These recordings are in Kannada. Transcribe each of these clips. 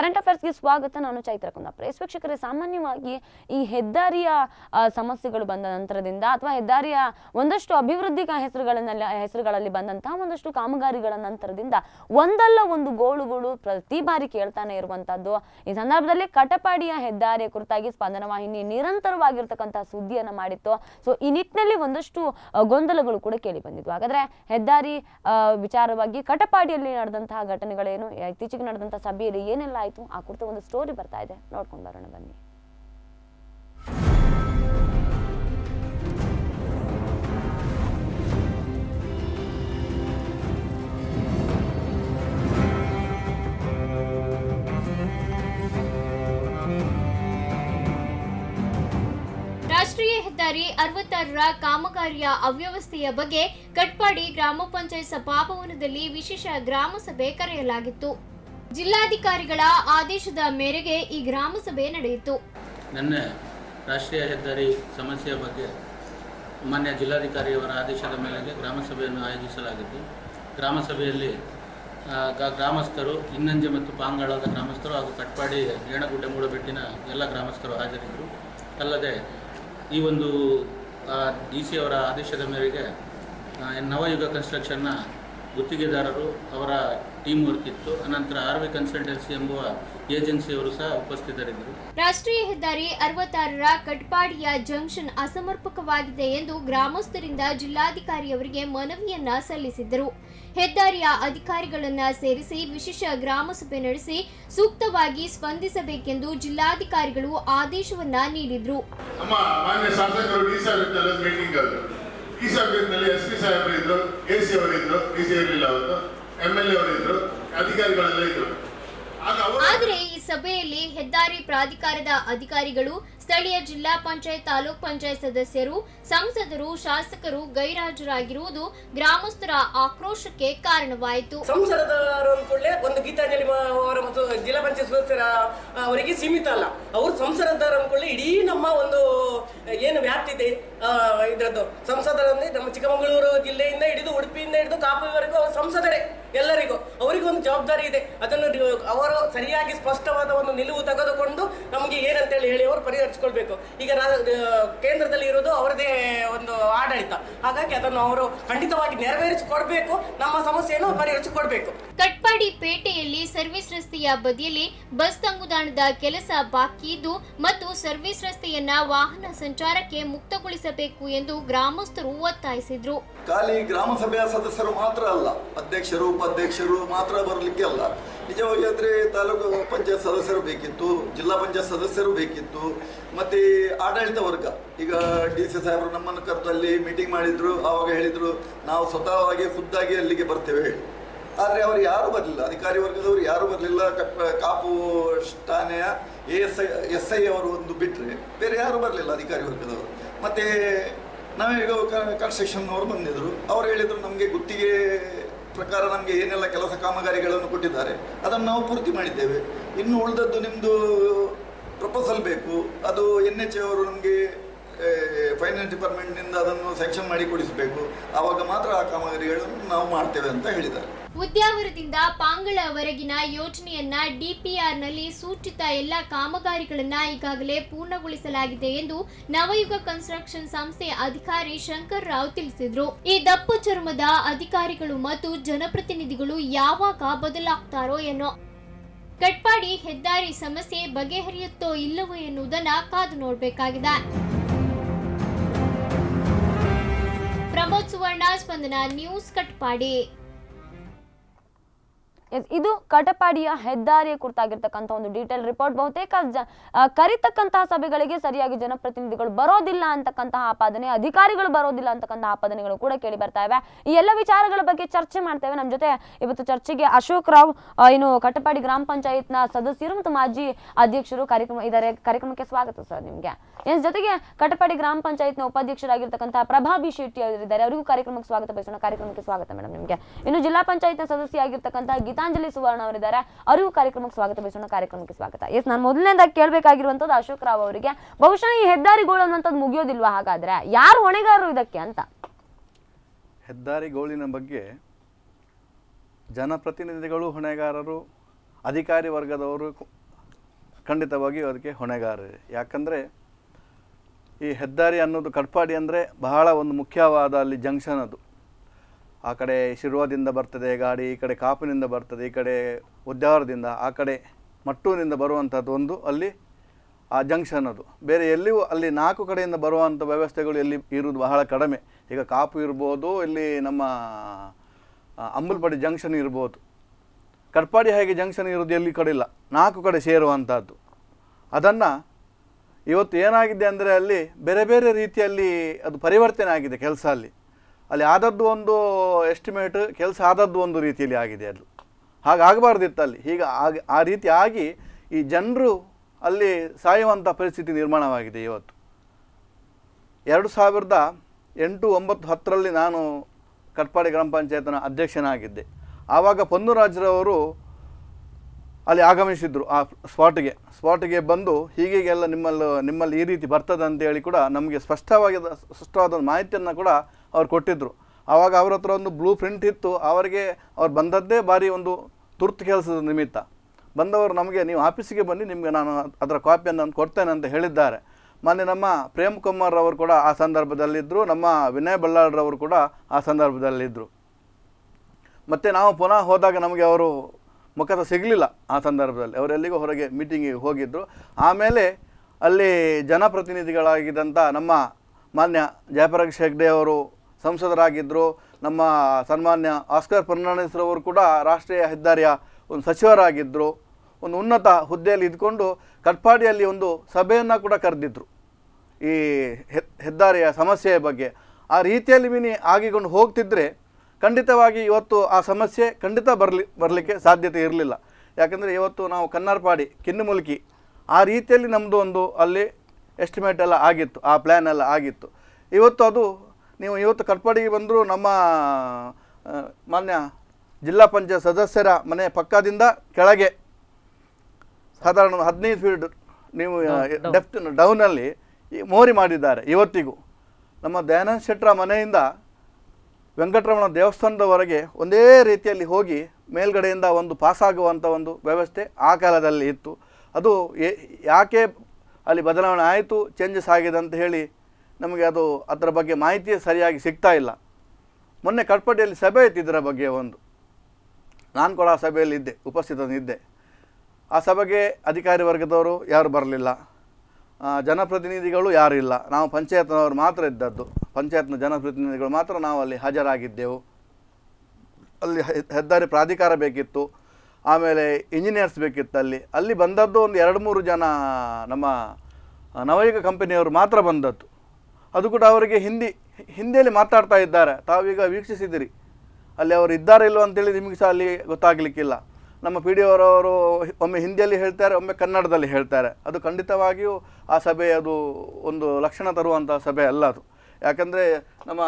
ಕರೆಂಟ್ ಅಫೇರ್ಸ್ಗೆ ಸ್ವಾಗತ ನಾನು ಚೈತ್ರ ಕುಂದಾಪುರ ಎಸ್ ಸಾಮಾನ್ಯವಾಗಿ ಈ ಹೆದ್ದಾರಿಯ ಸಮಸ್ಯೆಗಳು ಬಂದ ನಂತರದಿಂದ ಅಥವಾ ಹೆದ್ದಾರಿಯ ಒಂದಷ್ಟು ಅಭಿವೃದ್ಧಿ ಹೆಸರುಗಳನ್ನೆಲ್ಲ ಹೆಸರುಗಳಲ್ಲಿ ಬಂದಂತಹ ಒಂದಷ್ಟು ಕಾಮಗಾರಿಗಳ ನಂತರದಿಂದ ಒಂದಲ್ಲ ಒಂದು ಗೋಳುಗಳು ಪ್ರತಿ ಬಾರಿ ಕೇಳ್ತಾನೆ ಇರುವಂತಹದ್ದು ಈ ಸಂದರ್ಭದಲ್ಲಿ ಕಟಪಾಡಿಯ ಹೆದ್ದಾರಿಯ ಕುರಿತಾಗಿ ಸ್ಪಂದನ ವಾಹಿನಿ ನಿರಂತರವಾಗಿರ್ತಕ್ಕಂತಹ ಸುದ್ದಿಯನ್ನು ಮಾಡಿತ್ತು ಸೊ ಈ ನಿಟ್ಟಿನಲ್ಲಿ ಒಂದಷ್ಟು ಗೊಂದಲಗಳು ಕೂಡ ಕೇಳಿ ಬಂದಿದ್ವು ಹಾಗಾದ್ರೆ ಹೆದ್ದಾರಿ ವಿಚಾರವಾಗಿ ಕಟಪಾಡಿಯಲ್ಲಿ ನಡೆದಂತಹ ಘಟನೆಗಳೇನು ಇತ್ತೀಚೆಗೆ ನಡೆದಂತಹ ಸಭೆಯಲ್ಲಿ ಏನೆಲ್ಲ ಆಯ್ತು ಆ ಕುರಿತು ಒಂದು ಸ್ಟೋರಿ ಬರ್ತಾ ಇದೆ ನೋಡ್ಕೊಂಡು ಬರೋಣ ಬನ್ನಿ ರಾಷ್ಟ್ರೀಯ ಹೆದ್ದಾರಿ ಅರವತ್ತಾರರ ಕಾಮಗಾರಿಯ ಅವ್ಯವಸ್ಥೆಯ ಬಗ್ಗೆ ಕಟ್ಪಾಡಿ ಗ್ರಾಮ ಪಂಚಾಯತ್ ಸಭಾಭವನದಲ್ಲಿ ವಿಶೇಷ ಗ್ರಾಮ ಸಭೆ ಕರೆಯಲಾಗಿತ್ತು ಜಿಲ್ಲಾಧಿಕಾರಿಗಳ ಆದೇಶದ ಮೇರೆಗೆ ಈ ಗ್ರಾಮ ಸಭೆ ನಡೆಯಿತು ನನ್ನ ರಾಷ್ಟ್ರೀಯ ಹೆದ್ದಾರಿ ಸಮಸ್ಯೆಯ ಬಗ್ಗೆ ಮಾನ್ಯ ಜಿಲ್ಲಾಧಿಕಾರಿಯವರ ಆದೇಶದ ಮೇರೆಗೆ ಗ್ರಾಮ ಸಭೆಯನ್ನು ಗ್ರಾಮಸಭೆಯಲ್ಲಿ ಗ್ರಾಮ ಸಭೆಯಲ್ಲಿ ಗ್ರಾಮಸ್ಥರು ಇನ್ನಂಜೆ ಮತ್ತು ಪಾಂಗಾಳದ ಗ್ರಾಮಸ್ಥರು ಹಾಗೂ ಕಟ್ಪಾಡಿ ಏಣಗುಡ್ಡೆ ಮೂಡಬೆಟ್ಟಿನ ಎಲ್ಲ ಗ್ರಾಮಸ್ಥರು ಹಾಜರಿದ್ದರು ಅಲ್ಲದೆ ಈ ಒಂದು ಡಿ ಸಿ ಅವರ ಆದೇಶದ ಮೇರೆಗೆ ನವಯುಗ ಕನ್ಸ್ಟ್ರಕ್ಷನ್ನ ಗುತ್ತಿಗೆದಾರರು ಅವರ ಟೀಮ್ ವರ್ಕ್ ಇತ್ತು ಅನಂತರ ಆರ್ ವಿ ಕನ್ಸಲ್ಟೆನ್ಸಿ ಎಂಬುವ ಏಜೆನ್ಸಿಯವರು ಸಹ ಉಪಸ್ಥಿತರಿದ್ದರು ರಾಷ್ಟ್ರೀಯ ಹೆದ್ದಾರಿ ಅರವತ್ತಾರರ ಕಟ್ಪಾಡಿಯ ಜಂಕ್ಷನ್ ಅಸಮರ್ಪಕವಾಗಿದೆ ಎಂದು ಗ್ರಾಮಸ್ಥರಿಂದ ಜಿಲ್ಲಾಧಿಕಾರಿಯವರಿಗೆ ಮನವಿಯನ್ನ ಸಲ್ಲಿಸಿದ್ದರು ಹೆದ್ದಾರಿಯ ಅಧಿಕಾರಿಗಳನ್ನ ಸೇರಿಸಿ ವಿಶೇಷ ಗ್ರಾಮ ಸಭೆ ನಡೆಸಿ ಸೂಕ್ತವಾಗಿ ಸ್ಪಂದಿಸಬೇಕೆಂದು ಜಿಲ್ಲಾಧಿಕಾರಿಗಳು ಆದೇಶವನ್ನ ನೀಡಿದ್ರು ನಮ್ಮ ಮಾನ್ಯ ಶಾಸಕರು ಡಿ ಮೀಟಿಂಗ್ ಸಾಹೇಬರು ಇದ್ರು ಎ ಸಿ ಅವರು ಇದ್ರು ಡಿ ಸಿ ಇರಲಿಲ್ಲ ಅವತ್ತು ಆದರೆ ಈ ಸಭೆಯಲ್ಲಿ ಹೆದ್ದಾರಿ ಪ್ರಾಧಿಕಾರದ ಅಧಿಕಾರಿಗಳು ಸ್ಥಳೀಯ ಜಿಲ್ಲಾ ಪಂಚಾಯತ್ ತಾಲೂಕ್ ಪಂಚಾಯತ್ ಸದಸ್ಯರು ಸಂಸದರು ಶಾಸಕರು ಗೈರಾಜರಾಗಿರುವುದು ಗ್ರಾಮಸ್ಥರ ಆಕ್ರೋಶಕ್ಕೆ ಕಾರಣವಾಯಿತು ಸಂಸದರ ಕೂಡಲೇ ಒಂದು ಗೀತಾಂಜಲಿ ಅವರ ಮತ್ತು ಜಿಲ್ಲಾ ಪಂಚಾಯತ್ ಸದಸ್ಯರ ಅವರಿಗೆ ಸೀಮಿತ ಅಲ್ಲ ಅವರು ಸಂಸದರ ಕೂಡಲೇ ಇಡೀ ನಮ್ಮ ಒಂದು ಏನು ವ್ಯಾಪ್ತಿ ಇದೆ ಇದರದ್ದು ಸಂಸದರಂದ್ರೆ ನಮ್ಮ ಚಿಕ್ಕಮಗಳೂರು ಜಿಲ್ಲೆಯಿಂದ ಹಿಡಿದು ಉಡುಪಿಯಿಂದ ಹಿಡಿದು ಕಾಪುವರೆಗೂ ಅವರು ಸಂಸದರೇ ಎಲ್ಲರಿಗೂ ಅವರಿಗೆ ಒಂದು ಜವಾಬ್ದಾರಿ ಇದೆ ಅದನ್ನು ಅವರು ಸರಿಯಾಗಿ ಸ್ಪಷ್ಟವಾದ ಒಂದು ನಿಲುವು ತೆಗೆದುಕೊಂಡು ನಮಗೆ ಏನಂತೇಳಿ ಹೇಳಿ ಅವರು ಪರಿಹರಿಸ ಅಳವಡಿಸ್ಕೊಳ್ಬೇಕು ಈಗ ಕೇಂದ್ರದಲ್ಲಿ ಇರೋದು ಅವರದೇ ಒಂದು ಆಡಳಿತ ಹಾಗಾಗಿ ಅದನ್ನು ಅವರು ಖಂಡಿತವಾಗಿ ನೆರವೇರಿಸಿಕೊಡ್ಬೇಕು ನಮ್ಮ ಸಮಸ್ಯೆಯನ್ನು ಪರಿಹರಿಸಿಕೊಡ್ಬೇಕು ಕಟ್ಪಾಡಿ ಪೇಟೆಯಲ್ಲಿ ಸರ್ವಿಸ್ ರಸ್ತೆಯ ಬದಿಯಲ್ಲಿ ಬಸ್ ತಂಗುದಾಣದ ಕೆಲಸ ಬಾಕಿ ಇದ್ದು ಮತ್ತು ಸರ್ವಿಸ್ ರಸ್ತೆಯನ್ನ ವಾಹನ ಸಂಚಾರಕ್ಕೆ ಮುಕ್ತಗೊಳಿಸಬೇಕು ಎಂದು ಗ್ರಾಮಸ್ಥರು ಒತ್ತಾಯಿಸಿದ್ರು ಖಾಲಿ ಗ್ರಾಮ ಸಭೆಯ ಸದಸ್ಯರು ಮಾತ್ರ ಅಲ್ಲ ಅಧ್ಯಕ್ಷರು ಉಪಾಧ್ಯಕ್ಷರು ಮಾತ್ರ ಬರಲಿಕ್ಕೆ ಅಲ್ಲ ನಿಜವಾಗಿ ಅಂದರೆ ತಾಲೂಕು ಪಂಚಾಯತ್ ಸದಸ್ಯರು ಬೇಕಿತ್ತು ಜಿಲ್ಲಾ ಪಂಚಾಯತ್ ಸದಸ್ಯರು ಬೇಕಿತ್ತು ಮತ್ತು ಆಡಳಿತ ವರ್ಗ ಈಗ ಡಿ ಸಿ ಸಾಹೇಬರು ನಮ್ಮನ್ನು ಕರೆದು ಅಲ್ಲಿ ಮೀಟಿಂಗ್ ಮಾಡಿದರು ಆವಾಗ ಹೇಳಿದರು ನಾವು ಸ್ವತಃವಾಗಿ ಖುದ್ದಾಗಿ ಅಲ್ಲಿಗೆ ಬರ್ತೇವೆ ಹೇಳಿ ಆದರೆ ಅವರು ಯಾರೂ ಬರಲಿಲ್ಲ ಅಧಿಕಾರಿ ವರ್ಗದವರು ಯಾರೂ ಬರಲಿಲ್ಲ ಕಾಪು ಠಾಣೆಯ ಎಸ್ ಐ ಎಸ್ ಐ ಅವರು ಒಂದು ಬಿಟ್ಟರೆ ಬೇರೆ ಯಾರೂ ಬರಲಿಲ್ಲ ಅಧಿಕಾರಿ ವರ್ಗದವರು ಮತ್ತು ನಾವೀಗ ಕನ್ಸ್ಟ್ರಕ್ಷನ್ ಅವರು ಬಂದಿದ್ದರು ಅವರು ಹೇಳಿದರು ನಮಗೆ ಗುತ್ತಿಗೆ ಪ್ರಕಾರ ನಮಗೆ ಏನೆಲ್ಲ ಕೆಲಸ ಕಾಮಗಾರಿಗಳನ್ನು ಕೊಟ್ಟಿದ್ದಾರೆ ಅದನ್ನು ನಾವು ಪೂರ್ತಿ ಮಾಡಿದ್ದೇವೆ ಇನ್ನು ಉಳಿದದ್ದು ನಿಮ್ಮದು ಪ್ರಪೋಸಲ್ ಬೇಕು ಅದು ಎನ್ ಎಚ್ ಅವರು ನಮಗೆ ಫೈನಾನ್ಸ್ ಡಿಪಾರ್ಟ್ಮೆಂಟ್ನಿಂದ ಅದನ್ನು ಸೆಕ್ಷನ್ ಮಾಡಿ ಕೊಡಿಸಬೇಕು ಆವಾಗ ಮಾತ್ರ ಆ ಕಾಮಗಾರಿಗಳನ್ನು ನಾವು ಮಾಡ್ತೇವೆ ಅಂತ ಹೇಳಿದ್ದಾರೆ ಉದ್ಯಾವರದಿಂದ ಪಾಂಗಳವರೆಗಿನ ಯೋಜನೆಯನ್ನ ಡಿಪಿಆರ್ನಲ್ಲಿ ಸೂಚಿತ ಎಲ್ಲ ಕಾಮಗಾರಿಗಳನ್ನ ಈಗಾಗಲೇ ಪೂರ್ಣಗೊಳಿಸಲಾಗಿದೆ ಎಂದು ನವಯುಗ ಕನ್ಸ್ಟ್ರಕ್ಷನ್ ಸಂಸ್ಥೆ ಅಧಿಕಾರಿ ಶಂಕರ್ ರಾವ್ ತಿಳಿಸಿದರು ಈ ದಪ್ಪು ಚರ್ಮದ ಅಧಿಕಾರಿಗಳು ಮತ್ತು ಜನಪ್ರತಿನಿಧಿಗಳು ಯಾವಾಗ ಬದಲಾಗ್ತಾರೋ ಏನೋ ಕಟ್ಪಾಡಿ ಹೆದ್ದಾರಿ ಸಮಸ್ಯೆ ಬಗೆಹರಿಯುತ್ತೋ ಇಲ್ಲವೋ ಎನ್ನುವುದನ್ನ ಕಾದು ನೋಡಬೇಕಾಗಿದೆ ಪ್ರಮೋದ್ ಸುವರ್ಣ ಸ್ಪಂದನ ನ್ಯೂಸ್ ಕಟ್ಪಾಡಿ ಇದು ಕಟಪಾಡಿಯ ಹೆದ್ದಾರಿಯ ಕುರಿತಾಗಿರ್ತಕ್ಕಂಥ ಒಂದು ಡೀಟೇಲ್ ರಿಪೋರ್ಟ್ ಬಹುತೇಕ ಕರಿತಕ್ಕಂತಹ ಸಭೆಗಳಿಗೆ ಸರಿಯಾಗಿ ಜನಪ್ರತಿನಿಧಿಗಳು ಬರೋದಿಲ್ಲ ಅಂತಕ್ಕಂತಹ ಆಪಾದನೆ ಅಧಿಕಾರಿಗಳು ಬರೋದಿಲ್ಲ ಅಂತಕ್ಕಂತಹ ಆಪಾದನೆಗಳು ಕೂಡ ಕೇಳಿ ಬರ್ತಾ ಇವೆ ಈ ಎಲ್ಲ ವಿಚಾರಗಳ ಬಗ್ಗೆ ಚರ್ಚೆ ಮಾಡ್ತೇವೆ ನಮ್ಮ ಜೊತೆ ಇವತ್ತು ಚರ್ಚೆಗೆ ಅಶೋಕ್ ರಾವ್ ಏನು ಕಟಪಾಡಿ ಗ್ರಾಮ ನ ಸದಸ್ಯರು ಮತ್ತು ಮಾಜಿ ಅಧ್ಯಕ್ಷರು ಕಾರ್ಯಕ್ರಮ ಇದ್ದಾರೆ ಕಾರ್ಯಕ್ರಮಕ್ಕೆ ಸ್ವಾಗತ ಸರ್ ನಿಮಗೆ ಎಸ್ ಜೊತೆಗೆ ಕಟಪಾಡಿ ಗ್ರಾಮ ಪಂಚಾಯತ್ನ ಉಪಾಧ್ಯಕ್ಷರಾಗಿರ್ತಕ್ಕಂತಹ ಪ್ರಭಾಬಿ ಶೆಟ್ಟಿ ಅವರಿದ್ದಾರೆ ಅವರಿಗೂ ಕಾರ್ಯಕ್ರಮಕ್ಕೆ ಸ್ವಾಗತ ಬಯಸೋಣ ಕಾರ್ಯಕ್ರಮಕ್ಕೆ ಸ್ವಾಗತ ಮೇಡಮ್ ನಿಮಗೆ ಇನ್ನು ಜಿಲ್ಲಾ ಪಂಚಾಯತ್ನ ಸದಸ್ಯ ಆಗಿರ್ತಕ್ಕಂತಹ ಗೀತಾ ಗೀತಾಂಜಲಿ ಸುವರ್ಣ ಅವರಿದ್ದಾರೆ ಅರಿವು ಕಾರ್ಯಕ್ರಮಕ್ಕೆ ಸ್ವಾಗತ ಬಯಸೋಣ ಕಾರ್ಯಕ್ರಮಕ್ಕೆ ಸ್ವಾಗತ ಎಸ್ ನಾನು ಮೊದಲನೇದಾಗಿ ಕೇಳಬೇಕಾಗಿರುವಂಥದ್ದು ಅಶೋಕ್ ರಾವ್ ಅವರಿಗೆ ಬಹುಶಃ ಈ ಹೆದ್ದಾರಿಗೋಳು ಅನ್ನುವಂಥದ್ದು ಮುಗಿಯೋದಿಲ್ವಾ ಹಾಗಾದ್ರೆ ಯಾರು ಹೊಣೆಗಾರರು ಇದಕ್ಕೆ ಅಂತ ಹೆದ್ದಾರಿಗೋಳಿನ ಬಗ್ಗೆ ಜನಪ್ರತಿನಿಧಿಗಳು ಹೊಣೆಗಾರರು ಅಧಿಕಾರಿ ವರ್ಗದವರು ಖಂಡಿತವಾಗಿ ಅದಕ್ಕೆ ಹೊಣೆಗಾರರು ಯಾಕಂದರೆ ಈ ಹೆದ್ದಾರಿ ಅನ್ನೋದು ಕಟ್ಪಾಡಿ ಅಂದರೆ ಬಹಳ ಒಂದು ಮುಖ್ಯವಾದ ಅಲ್ಲಿ ಜಂಕ್ಷನ್ ಅದು ಆ ಕಡೆ ಶಿರ್ವಾದಿಂದ ಬರ್ತದೆ ಗಾಡಿ ಈ ಕಡೆ ಕಾಪಿನಿಂದ ಬರ್ತದೆ ಈ ಕಡೆ ಉದ್ಯಾವರದಿಂದ ಆ ಕಡೆ ಮಟ್ಟೂರಿನಿಂದ ಬರುವಂಥದ್ದು ಒಂದು ಅಲ್ಲಿ ಆ ಜಂಕ್ಷನ್ ಅದು ಬೇರೆ ಎಲ್ಲಿಯೂ ಅಲ್ಲಿ ನಾಲ್ಕು ಕಡೆಯಿಂದ ಬರುವಂಥ ವ್ಯವಸ್ಥೆಗಳು ಎಲ್ಲಿ ಇರುವುದು ಬಹಳ ಕಡಿಮೆ ಈಗ ಕಾಪು ಇರ್ಬೋದು ಇಲ್ಲಿ ನಮ್ಮ ಅಂಬಲ್ಪಡಿ ಜಂಕ್ಷನ್ ಇರ್ಬೋದು ಕಟ್ಪಾಡಿ ಹಾಗೆ ಜಂಕ್ಷನ್ ಇರೋದು ಎಲ್ಲಿ ಕಡೆ ಇಲ್ಲ ನಾಲ್ಕು ಕಡೆ ಸೇರುವಂಥದ್ದು ಅದನ್ನು ಇವತ್ತು ಏನಾಗಿದೆ ಅಂದರೆ ಅಲ್ಲಿ ಬೇರೆ ಬೇರೆ ರೀತಿಯಲ್ಲಿ ಅದು ಪರಿವರ್ತನೆ ಆಗಿದೆ ಕೆಲಸ ಅಲ್ಲಿ ಅಲ್ಲಿ ಆದದ್ದು ಒಂದು ಎಸ್ಟಿಮೇಟ್ ಕೆಲಸ ಆದದ್ದು ಒಂದು ರೀತಿಯಲ್ಲಿ ಆಗಿದೆ ಅದು ಹಾಗಾಗಬಾರ್ದಿತ್ತು ಅಲ್ಲಿ ಹೀಗೆ ಆಗ ಆ ರೀತಿ ಆಗಿ ಈ ಜನರು ಅಲ್ಲಿ ಸಾಯುವಂಥ ಪರಿಸ್ಥಿತಿ ನಿರ್ಮಾಣವಾಗಿದೆ ಇವತ್ತು ಎರಡು ಸಾವಿರದ ಎಂಟು ಒಂಬತ್ತು ಹತ್ತರಲ್ಲಿ ನಾನು ಕಟ್ಪಾಡಿ ಗ್ರಾಮ ಪಂಚಾಯತ್ನ ಅಧ್ಯಕ್ಷನಾಗಿದ್ದೆ ಆವಾಗ ಪೊನ್ನುರಾಜ್ರವರು ಅಲ್ಲಿ ಆಗಮಿಸಿದ್ರು ಆ ಸ್ಪಾಟ್ಗೆ ಸ್ಪಾಟ್ಗೆ ಬಂದು ಹೀಗೀಗೆಲ್ಲ ನಿಮ್ಮಲ್ಲಿ ನಿಮ್ಮಲ್ಲಿ ಈ ರೀತಿ ಬರ್ತದೆ ಅಂತೇಳಿ ಕೂಡ ನಮಗೆ ಸ್ಪಷ್ಟವಾದ ಸ್ಪಷ್ಟವಾದ ಮಾಹಿತಿಯನ್ನು ಕೂಡ ಅವ್ರು ಕೊಟ್ಟಿದ್ದರು ಆವಾಗ ಅವ್ರ ಹತ್ರ ಒಂದು ಬ್ಲೂ ಪ್ರಿಂಟ್ ಇತ್ತು ಅವರಿಗೆ ಅವ್ರು ಬಂದದ್ದೇ ಬಾರಿ ಒಂದು ತುರ್ತು ಕೆಲಸದ ನಿಮಿತ್ತ ಬಂದವರು ನಮಗೆ ನೀವು ಆಫೀಸಿಗೆ ಬನ್ನಿ ನಿಮಗೆ ನಾನು ಅದರ ಕಾಪಿಯನ್ನು ನಾನು ಕೊಡ್ತೇನೆ ಅಂತ ಹೇಳಿದ್ದಾರೆ ಮೊನ್ನೆ ನಮ್ಮ ಪ್ರೇಮ್ ಕುಮಾರ್ ಅವರು ಕೂಡ ಆ ಸಂದರ್ಭದಲ್ಲಿದ್ದರು ನಮ್ಮ ವಿನಯ್ ಬಳ್ಳಾಳ್ರವರು ಕೂಡ ಆ ಸಂದರ್ಭದಲ್ಲಿದ್ದರು ಮತ್ತು ನಾವು ಪುನಃ ಹೋದಾಗ ನಮಗೆ ಅವರು ಮುಖದ ಸಿಗಲಿಲ್ಲ ಆ ಸಂದರ್ಭದಲ್ಲಿ ಅವರೆಲ್ಲಿಗೂ ಹೊರಗೆ ಮೀಟಿಂಗಿಗೆ ಹೋಗಿದ್ದರು ಆಮೇಲೆ ಅಲ್ಲಿ ಜನಪ್ರತಿನಿಧಿಗಳಾಗಿದ್ದಂಥ ನಮ್ಮ ಮಾನ್ಯ ಜಯಪ್ರಕಾಶ್ ಹೆಗ್ಡೆ ಅವರು ಸಂಸದರಾಗಿದ್ದರು ನಮ್ಮ ಸನ್ಮಾನ್ಯ ಆಸ್ಕರ್ ಫರ್ನಾಂಡಿಸ್ರವರು ಕೂಡ ರಾಷ್ಟ್ರೀಯ ಹೆದ್ದಾರಿಯ ಒಂದು ಸಚಿವರಾಗಿದ್ದರು ಒಂದು ಉನ್ನತ ಹುದ್ದೆಯಲ್ಲಿ ಇದ್ಕೊಂಡು ಕಟ್ಪಾಡಿಯಲ್ಲಿ ಒಂದು ಸಭೆಯನ್ನು ಕೂಡ ಕರೆದಿದ್ದರು ಈ ಹೆದ್ದಾರಿಯ ಸಮಸ್ಯೆಯ ಬಗ್ಗೆ ಆ ರೀತಿಯಲ್ಲಿ ಮಿನಿ ಆಗಿಕೊಂಡು ಹೋಗ್ತಿದ್ದರೆ ಖಂಡಿತವಾಗಿ ಇವತ್ತು ಆ ಸಮಸ್ಯೆ ಖಂಡಿತ ಬರಲಿ ಬರಲಿಕ್ಕೆ ಸಾಧ್ಯತೆ ಇರಲಿಲ್ಲ ಯಾಕಂದರೆ ಇವತ್ತು ನಾವು ಕನ್ನಾರ್ಪಾಡಿ ಕಿನ್ನುಮುಲ್ಕಿ ಆ ರೀತಿಯಲ್ಲಿ ನಮ್ಮದು ಒಂದು ಅಲ್ಲಿ ಎಸ್ಟಿಮೇಟ್ ಎಲ್ಲ ಆಗಿತ್ತು ಆ ಪ್ಲ್ಯಾನ್ ಎಲ್ಲ ಆಗಿತ್ತು ಇವತ್ತು ಅದು ನೀವು ಇವತ್ತು ಕಟ್ಪಾಡಿಗೆ ಬಂದರೂ ನಮ್ಮ ಮಾನ್ಯ ಜಿಲ್ಲಾ ಪಂಚಾಯತ್ ಸದಸ್ಯರ ಮನೆ ಪಕ್ಕದಿಂದ ಕೆಳಗೆ ಸಾಧಾರಣ ಹದಿನೈದು ಫೀಟ್ ನೀವು ಡೆಫ್ಟ್ ಡೌನಲ್ಲಿ ಮೋರಿ ಮಾಡಿದ್ದಾರೆ ಇವತ್ತಿಗೂ ನಮ್ಮ ದಯಾನಂದ ಶೆಟ್ಟರ ಮನೆಯಿಂದ ವೆಂಕಟರಮಣ ದೇವಸ್ಥಾನದವರೆಗೆ ಒಂದೇ ರೀತಿಯಲ್ಲಿ ಹೋಗಿ ಮೇಲ್ಗಡೆಯಿಂದ ಒಂದು ಪಾಸಾಗುವಂಥ ಒಂದು ವ್ಯವಸ್ಥೆ ಆ ಕಾಲದಲ್ಲಿ ಇತ್ತು ಅದು ಯಾಕೆ ಅಲ್ಲಿ ಬದಲಾವಣೆ ಆಯಿತು ಚೇಂಜಸ್ ಆಗಿದೆ ಅಂತ ಹೇಳಿ ನಮಗೆ ಅದು ಅದರ ಬಗ್ಗೆ ಮಾಹಿತಿ ಸರಿಯಾಗಿ ಸಿಗ್ತಾ ಇಲ್ಲ ಮೊನ್ನೆ ಕಟ್ಪಡಿಯಲ್ಲಿ ಸಭೆ ಇತ್ತು ಇದರ ಬಗ್ಗೆ ಒಂದು ನಾನು ಕೂಡ ಆ ಸಭೆಯಲ್ಲಿ ಇದ್ದೆ ಉಪಸ್ಥಿತನಿದ್ದೆ ಆ ಸಭೆಗೆ ಅಧಿಕಾರಿ ವರ್ಗದವರು ಯಾರು ಬರಲಿಲ್ಲ ಜನಪ್ರತಿನಿಧಿಗಳು ಯಾರೂ ಇಲ್ಲ ನಾವು ಪಂಚಾಯತ್ನವರು ಮಾತ್ರ ಇದ್ದದ್ದು ಪಂಚಾಯತ್ನ ಜನಪ್ರತಿನಿಧಿಗಳು ಮಾತ್ರ ನಾವು ಅಲ್ಲಿ ಹಾಜರಾಗಿದ್ದೆವು ಅಲ್ಲಿ ಹೆದ್ದಾರಿ ಪ್ರಾಧಿಕಾರ ಬೇಕಿತ್ತು ಆಮೇಲೆ ಇಂಜಿನಿಯರ್ಸ್ ಬೇಕಿತ್ತು ಅಲ್ಲಿ ಅಲ್ಲಿ ಬಂದದ್ದು ಒಂದು ಎರಡು ಮೂರು ಜನ ನಮ್ಮ ನವಯುಗ ಕಂಪನಿಯವರು ಮಾತ್ರ ಬಂದದ್ದು ಅದು ಕೂಡ ಅವರಿಗೆ ಹಿಂದಿ ಹಿಂದಿಯಲ್ಲಿ ಮಾತಾಡ್ತಾ ಇದ್ದಾರೆ ತಾವೀಗ ವೀಕ್ಷಿಸಿದ್ದೀರಿ ಅಲ್ಲಿ ಅವರು ಇದ್ದಾರೆ ಇಲ್ಲೋ ಅಂತೇಳಿ ನಿಮಗೆ ಸಹ ಅಲ್ಲಿ ಗೊತ್ತಾಗಲಿಕ್ಕಿಲ್ಲ ನಮ್ಮ ಪಿ ಡಿ ಅವರವರು ಒಮ್ಮೆ ಹಿಂದಿಯಲ್ಲಿ ಹೇಳ್ತಾರೆ ಒಮ್ಮೆ ಕನ್ನಡದಲ್ಲಿ ಹೇಳ್ತಾರೆ ಅದು ಖಂಡಿತವಾಗಿಯೂ ಆ ಸಭೆ ಅದು ಒಂದು ಲಕ್ಷಣ ತರುವಂಥ ಸಭೆ ಅಲ್ಲ ಅದು ಯಾಕಂದರೆ ನಮ್ಮ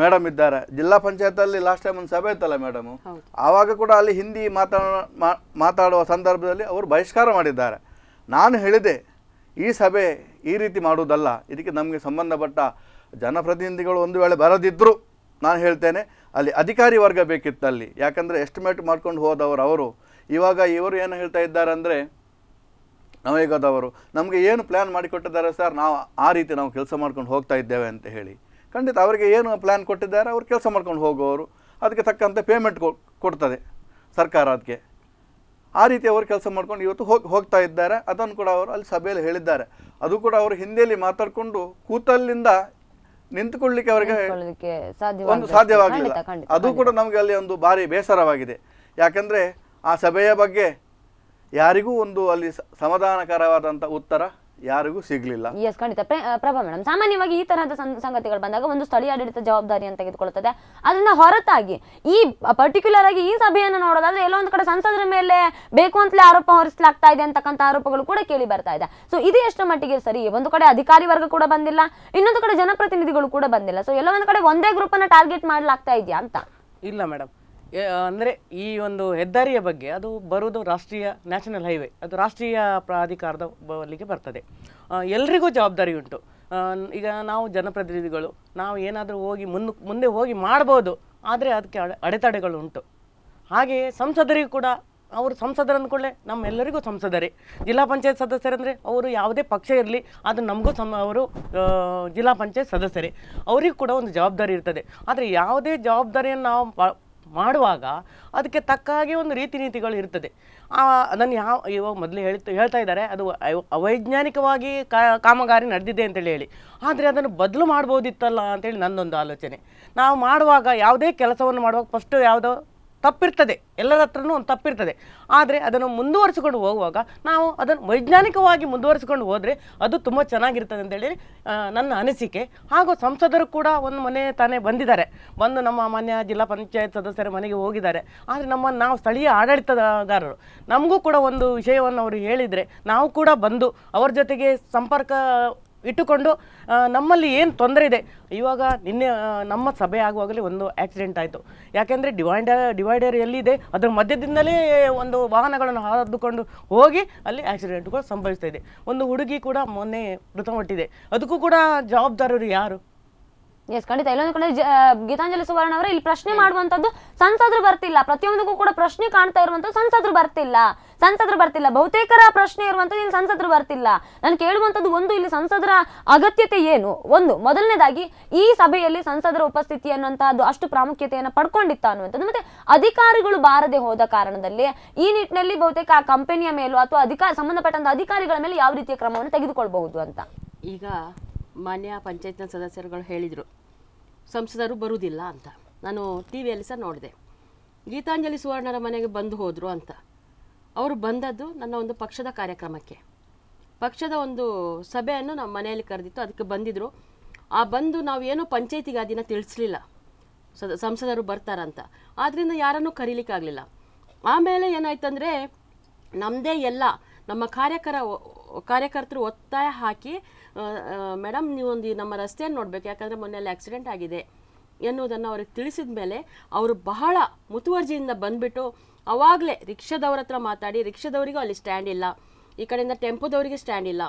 ಮೇಡಮ್ ಇದ್ದಾರೆ ಜಿಲ್ಲಾ ಪಂಚಾಯತಲ್ಲಿ ಲಾಸ್ಟ್ ಟೈಮ್ ಒಂದು ಸಭೆ ಇತ್ತಲ್ಲ ಮೇಡಮು ಆವಾಗ ಕೂಡ ಅಲ್ಲಿ ಹಿಂದಿ ಮಾತಾಡೋ ಮಾತಾಡುವ ಸಂದರ್ಭದಲ್ಲಿ ಅವರು ಬಹಿಷ್ಕಾರ ಮಾಡಿದ್ದಾರೆ ನಾನು ಹೇಳಿದೆ ಈ ಸಭೆ ಈ ರೀತಿ ಮಾಡುವುದಲ್ಲ ಇದಕ್ಕೆ ನಮಗೆ ಸಂಬಂಧಪಟ್ಟ ಜನಪ್ರತಿನಿಧಿಗಳು ಒಂದು ವೇಳೆ ಬರದಿದ್ದರೂ ನಾನು ಹೇಳ್ತೇನೆ ಅಲ್ಲಿ ಅಧಿಕಾರಿ ವರ್ಗ ಅಲ್ಲಿ ಯಾಕಂದರೆ ಎಸ್ಟಿಮೇಟ್ ಮಾಡ್ಕೊಂಡು ಹೋದವರು ಅವರು ಇವಾಗ ಇವರು ಏನು ಹೇಳ್ತಾ ಇದ್ದಾರೆ ಅಂದರೆ ನವಯುಗದವರು ನಮಗೆ ಏನು ಪ್ಲ್ಯಾನ್ ಮಾಡಿಕೊಟ್ಟಿದ್ದಾರೆ ಸರ್ ನಾವು ಆ ರೀತಿ ನಾವು ಕೆಲಸ ಮಾಡ್ಕೊಂಡು ಹೋಗ್ತಾ ಇದ್ದೇವೆ ಅಂತ ಹೇಳಿ ಖಂಡಿತ ಅವರಿಗೆ ಏನು ಪ್ಲ್ಯಾನ್ ಕೊಟ್ಟಿದ್ದಾರೆ ಅವರು ಕೆಲಸ ಮಾಡ್ಕೊಂಡು ಹೋಗುವವರು ಅದಕ್ಕೆ ತಕ್ಕಂತೆ ಪೇಮೆಂಟ್ ಕೊಡ್ತದೆ ಸರ್ಕಾರ ಅದಕ್ಕೆ ಆ ರೀತಿ ಅವರು ಕೆಲಸ ಮಾಡ್ಕೊಂಡು ಇವತ್ತು ಹೋಗಿ ಹೋಗ್ತಾ ಇದ್ದಾರೆ ಅದನ್ನು ಕೂಡ ಅವರು ಅಲ್ಲಿ ಸಭೆಯಲ್ಲಿ ಹೇಳಿದ್ದಾರೆ ಅದು ಕೂಡ ಅವರು ಹಿಂದಿಯಲ್ಲಿ ಮಾತಾಡಿಕೊಂಡು ಕೂತಲ್ಲಿಂದ ನಿಂತುಕೊಳ್ಳಲಿಕ್ಕೆ ಅವರಿಗೆ ಒಂದು ಸಾಧ್ಯವಾಗಲಿಲ್ಲ ಅದು ಕೂಡ ನಮಗೆ ಅಲ್ಲಿ ಒಂದು ಭಾರಿ ಬೇಸರವಾಗಿದೆ ಯಾಕಂದರೆ ಆ ಸಭೆಯ ಬಗ್ಗೆ ಯಾರಿಗೂ ಒಂದು ಅಲ್ಲಿ ಸಮಾಧಾನಕರವಾದಂಥ ಉತ್ತರ ಯಾರಿಗೂ ಸಿಗ್ಲಿಲ್ಲ ಎಸ್ ಖಂಡಿತ ಪ್ರಭಾ ಮೇಡಮ್ ಸಾಮಾನ್ಯವಾಗಿ ಈ ತರಹದ ಸಂಗತಿಗಳು ಬಂದಾಗ ಒಂದು ಸ್ಥಳೀಯ ಆಡಳಿತ ಜವಾಬ್ದಾರಿಯನ್ನು ತೆಗೆದುಕೊಳ್ಳುತ್ತದೆ ಅದನ್ನ ಹೊರತಾಗಿ ಈ ಪರ್ಟಿಕ್ಯುಲರ್ ಆಗಿ ಈ ಸಭೆಯನ್ನು ನೋಡೋದಾದ್ರೆ ಎಲ್ಲೋ ಒಂದು ಕಡೆ ಸಂಸದರ ಮೇಲೆ ಬೇಕು ಅಂತಲೇ ಆರೋಪ ಹೊರಿಸಲಾಗ್ತಾ ಇದೆ ಅಂತಕ್ಕಂಥ ಆರೋಪಗಳು ಕೂಡ ಕೇಳಿ ಬರ್ತಾ ಇದೆ ಸೊ ಇದು ಎಷ್ಟು ಮಟ್ಟಿಗೆ ಸರಿ ಒಂದು ಕಡೆ ಅಧಿಕಾರಿ ವರ್ಗ ಕೂಡ ಬಂದಿಲ್ಲ ಇನ್ನೊಂದು ಕಡೆ ಜನಪ್ರತಿನಿಧಿಗಳು ಕೂಡ ಬಂದಿಲ್ಲ ಸೊ ಎಲ್ಲೋ ಒಂದು ಕಡೆ ಒಂದೇ ಗ್ರೂಪ್ ಅನ್ನ ಟಾರ್ಗೆಟ್ ಮಾಡಲಾಗ್ತಾ ಇದೆಯಾ ಅಂತ ಇಲ್ಲ ಮೇಡಮ್ ಅಂದರೆ ಈ ಒಂದು ಹೆದ್ದಾರಿಯ ಬಗ್ಗೆ ಅದು ಬರುವುದು ರಾಷ್ಟ್ರೀಯ ನ್ಯಾಷನಲ್ ಹೈವೇ ಅದು ರಾಷ್ಟ್ರೀಯ ಪ್ರಾಧಿಕಾರದ ಬಲ್ಲಿಗೆ ಬರ್ತದೆ ಎಲ್ರಿಗೂ ಜವಾಬ್ದಾರಿ ಉಂಟು ಈಗ ನಾವು ಜನಪ್ರತಿನಿಧಿಗಳು ನಾವು ಏನಾದರೂ ಹೋಗಿ ಮುಂದೆ ಮುಂದೆ ಹೋಗಿ ಮಾಡ್ಬೋದು ಆದರೆ ಅದಕ್ಕೆ ಅಡೆತಡೆಗಳು ಉಂಟು ಹಾಗೆಯೇ ಸಂಸದರಿಗೂ ಕೂಡ ಅವರು ಸಂಸದರು ಅಂದ್ಕೊಳ್ಳೆ ನಮ್ಮೆಲ್ಲರಿಗೂ ಸಂಸದರೇ ಜಿಲ್ಲಾ ಪಂಚಾಯತ್ ಸದಸ್ಯರಂದರೆ ಅವರು ಯಾವುದೇ ಪಕ್ಷ ಇರಲಿ ಅದು ನಮಗೂ ಸಮ ಅವರು ಜಿಲ್ಲಾ ಪಂಚಾಯತ್ ಸದಸ್ಯರೇ ಅವರಿಗೂ ಕೂಡ ಒಂದು ಜವಾಬ್ದಾರಿ ಇರ್ತದೆ ಆದರೆ ಯಾವುದೇ ಜವಾಬ್ದಾರಿಯನ್ನು ನಾವು ಮಾಡುವಾಗ ಅದಕ್ಕೆ ತಕ್ಕ ಹಾಗೆ ಒಂದು ರೀತಿ ನೀತಿಗಳು ಇರ್ತದೆ ಅದನ್ನು ಯಾವ ಇವಾಗ ಮೊದಲು ಹೇಳ್ತಾ ಹೇಳ್ತಾ ಇದ್ದಾರೆ ಅದು ಅವೈಜ್ಞಾನಿಕವಾಗಿ ಕಾಮಗಾರಿ ನಡೆದಿದೆ ಅಂತೇಳಿ ಹೇಳಿ ಆದರೆ ಅದನ್ನು ಬದಲು ಮಾಡ್ಬೋದಿತ್ತಲ್ಲ ಅಂತೇಳಿ ನನ್ನೊಂದು ಆಲೋಚನೆ ನಾವು ಮಾಡುವಾಗ ಯಾವುದೇ ಕೆಲಸವನ್ನು ಮಾಡುವಾಗ ಫಸ್ಟು ಯಾವುದೋ ತಪ್ಪಿರ್ತದೆ ಎಲ್ಲರ ಹತ್ರನೂ ಒಂದು ತಪ್ಪಿರ್ತದೆ ಆದರೆ ಅದನ್ನು ಮುಂದುವರಿಸಿಕೊಂಡು ಹೋಗುವಾಗ ನಾವು ಅದನ್ನು ವೈಜ್ಞಾನಿಕವಾಗಿ ಮುಂದುವರಿಸಿಕೊಂಡು ಹೋದರೆ ಅದು ತುಂಬ ಚೆನ್ನಾಗಿರ್ತದೆ ಅಂತೇಳಿ ನನ್ನ ಅನಿಸಿಕೆ ಹಾಗೂ ಸಂಸದರು ಕೂಡ ಒಂದು ಮನೆ ತಾನೇ ಬಂದಿದ್ದಾರೆ ಬಂದು ನಮ್ಮ ಮಾನ್ಯ ಜಿಲ್ಲಾ ಪಂಚಾಯತ್ ಸದಸ್ಯರ ಮನೆಗೆ ಹೋಗಿದ್ದಾರೆ ಆದರೆ ನಮ್ಮ ನಾವು ಸ್ಥಳೀಯ ಆಡಳಿತಗಾರರು ನಮಗೂ ಕೂಡ ಒಂದು ವಿಷಯವನ್ನು ಅವರು ಹೇಳಿದರೆ ನಾವು ಕೂಡ ಬಂದು ಅವರ ಜೊತೆಗೆ ಸಂಪರ್ಕ ಇಟ್ಟುಕೊಂಡು ನಮ್ಮಲ್ಲಿ ಏನು ತೊಂದರೆ ಇದೆ ಇವಾಗ ನಿನ್ನೆ ನಮ್ಮ ಸಭೆ ಆಗುವಾಗಲೇ ಒಂದು ಆಕ್ಸಿಡೆಂಟ್ ಆಯಿತು ಯಾಕೆಂದರೆ ಡಿವೈಡರ್ ಡಿವೈಡರ್ ಎಲ್ಲಿದೆ ಅದರ ಮಧ್ಯದಿಂದಲೇ ಒಂದು ವಾಹನಗಳನ್ನು ಹಾದುಕೊಂಡು ಹೋಗಿ ಅಲ್ಲಿ ಆಕ್ಸಿಡೆಂಟ್ಗಳು ಸಂಭವಿಸ್ತಾ ಇದೆ ಒಂದು ಹುಡುಗಿ ಕೂಡ ಮೊನ್ನೆ ಮೃತಪಟ್ಟಿದೆ ಅದಕ್ಕೂ ಕೂಡ ಜವಾಬ್ದಾರರು ಯಾರು ಎಸ್ ಖಂಡಿತ ಇಲ್ಲೊಂದು ಕಡೆ ಗೀತಾಂಜಲಿ ಸುವರ್ಣ ಅವರು ಇಲ್ಲಿ ಪ್ರಶ್ನೆ ಮಾಡುವಂತದ್ದು ಸಂಸದರು ಬರ್ತಿಲ್ಲ ಪ್ರತಿಯೊಂದಕ್ಕೂ ಕೂಡ ಪ್ರಶ್ನೆ ಕಾಣ್ತಾ ಇರುವಂತದ್ದು ಸಂಸದರು ಬರ್ತಿಲ್ಲ ಸಂಸದರು ಬರ್ತಿಲ್ಲ ಬಹುತೇಕರ ಪ್ರಶ್ನೆ ಇರುವಂತದ್ದು ಇಲ್ಲಿ ಸಂಸದರು ಬರ್ತಿಲ್ಲ ನಾನು ಕೇಳುವಂತದ್ದು ಒಂದು ಇಲ್ಲಿ ಸಂಸದರ ಅಗತ್ಯತೆ ಏನು ಒಂದು ಮೊದಲನೇದಾಗಿ ಈ ಸಭೆಯಲ್ಲಿ ಸಂಸದರ ಉಪಸ್ಥಿತಿ ಅನ್ನುವಂತಹದ್ದು ಅಷ್ಟು ಪ್ರಾಮುಖ್ಯತೆಯನ್ನು ಪಡ್ಕೊಂಡಿತ್ತ ಅನ್ನುವಂಥದ್ದು ಮತ್ತೆ ಅಧಿಕಾರಿಗಳು ಬಾರದೆ ಹೋದ ಕಾರಣದಲ್ಲಿ ಈ ನಿಟ್ಟಿನಲ್ಲಿ ಬಹುತೇಕ ಆ ಕಂಪನಿಯ ಮೇಲೂ ಅಥವಾ ಅಧಿಕಾರ ಸಂಬಂಧಪಟ್ಟಂತ ಅಧಿಕಾರಿಗಳ ಮೇಲೆ ಯಾವ ರೀತಿಯ ಕ್ರಮವನ್ನು ತೆಗೆದುಕೊಳ್ಬಹುದು ಅಂತ ಈಗ ಮಾನ್ಯ ಪಂಚಾಯತ್ನ ಸದಸ್ಯರುಗಳು ಹೇಳಿದರು ಸಂಸದರು ಬರುವುದಿಲ್ಲ ಅಂತ ನಾನು ಟಿ ವಿಯಲ್ಲಿ ಸಹ ನೋಡಿದೆ ಗೀತಾಂಜಲಿ ಸುವರ್ಣರ ಮನೆಗೆ ಬಂದು ಹೋದರು ಅಂತ ಅವರು ಬಂದದ್ದು ನನ್ನ ಒಂದು ಪಕ್ಷದ ಕಾರ್ಯಕ್ರಮಕ್ಕೆ ಪಕ್ಷದ ಒಂದು ಸಭೆಯನ್ನು ನಮ್ಮ ಮನೆಯಲ್ಲಿ ಕರೆದಿತ್ತು ಅದಕ್ಕೆ ಬಂದಿದ್ದರು ಆ ಬಂದು ನಾವು ಏನೂ ಆ ತಿಳಿಸ್ಲಿಲ್ಲ ಸದ ಸಂಸದರು ಬರ್ತಾರಂತ ಆದ್ದರಿಂದ ಯಾರನ್ನೂ ಕರೀಲಿಕ್ಕಾಗಲಿಲ್ಲ ಆಮೇಲೆ ಏನಾಯ್ತಂದರೆ ನಮ್ಮದೇ ಎಲ್ಲ ನಮ್ಮ ಕಾರ್ಯಕರ ಕಾರ್ಯಕರ್ತರು ಒತ್ತಾಯ ಹಾಕಿ ಮೇಡಮ್ ನೀವೊಂದು ನಮ್ಮ ರಸ್ತೆಯನ್ನು ನೋಡಬೇಕು ಯಾಕಂದರೆ ಮೊನ್ನೆ ಆಕ್ಸಿಡೆಂಟ್ ಆಗಿದೆ ಎನ್ನುವುದನ್ನು ಅವ್ರಿಗೆ ತಿಳಿಸಿದ ಮೇಲೆ ಅವರು ಬಹಳ ಮುತುವರ್ಜಿಯಿಂದ ಬಂದುಬಿಟ್ಟು ಅವಾಗಲೇ ರಿಕ್ಷಾದವ್ರ ಹತ್ರ ಮಾತಾಡಿ ರಿಕ್ಷಾದವರಿಗೂ ಅಲ್ಲಿ ಸ್ಟ್ಯಾಂಡ್ ಇಲ್ಲ ಈ ಕಡೆಯಿಂದ ಟೆಂಪೋದವರಿಗೆ ಸ್ಟ್ಯಾಂಡ್ ಇಲ್ಲ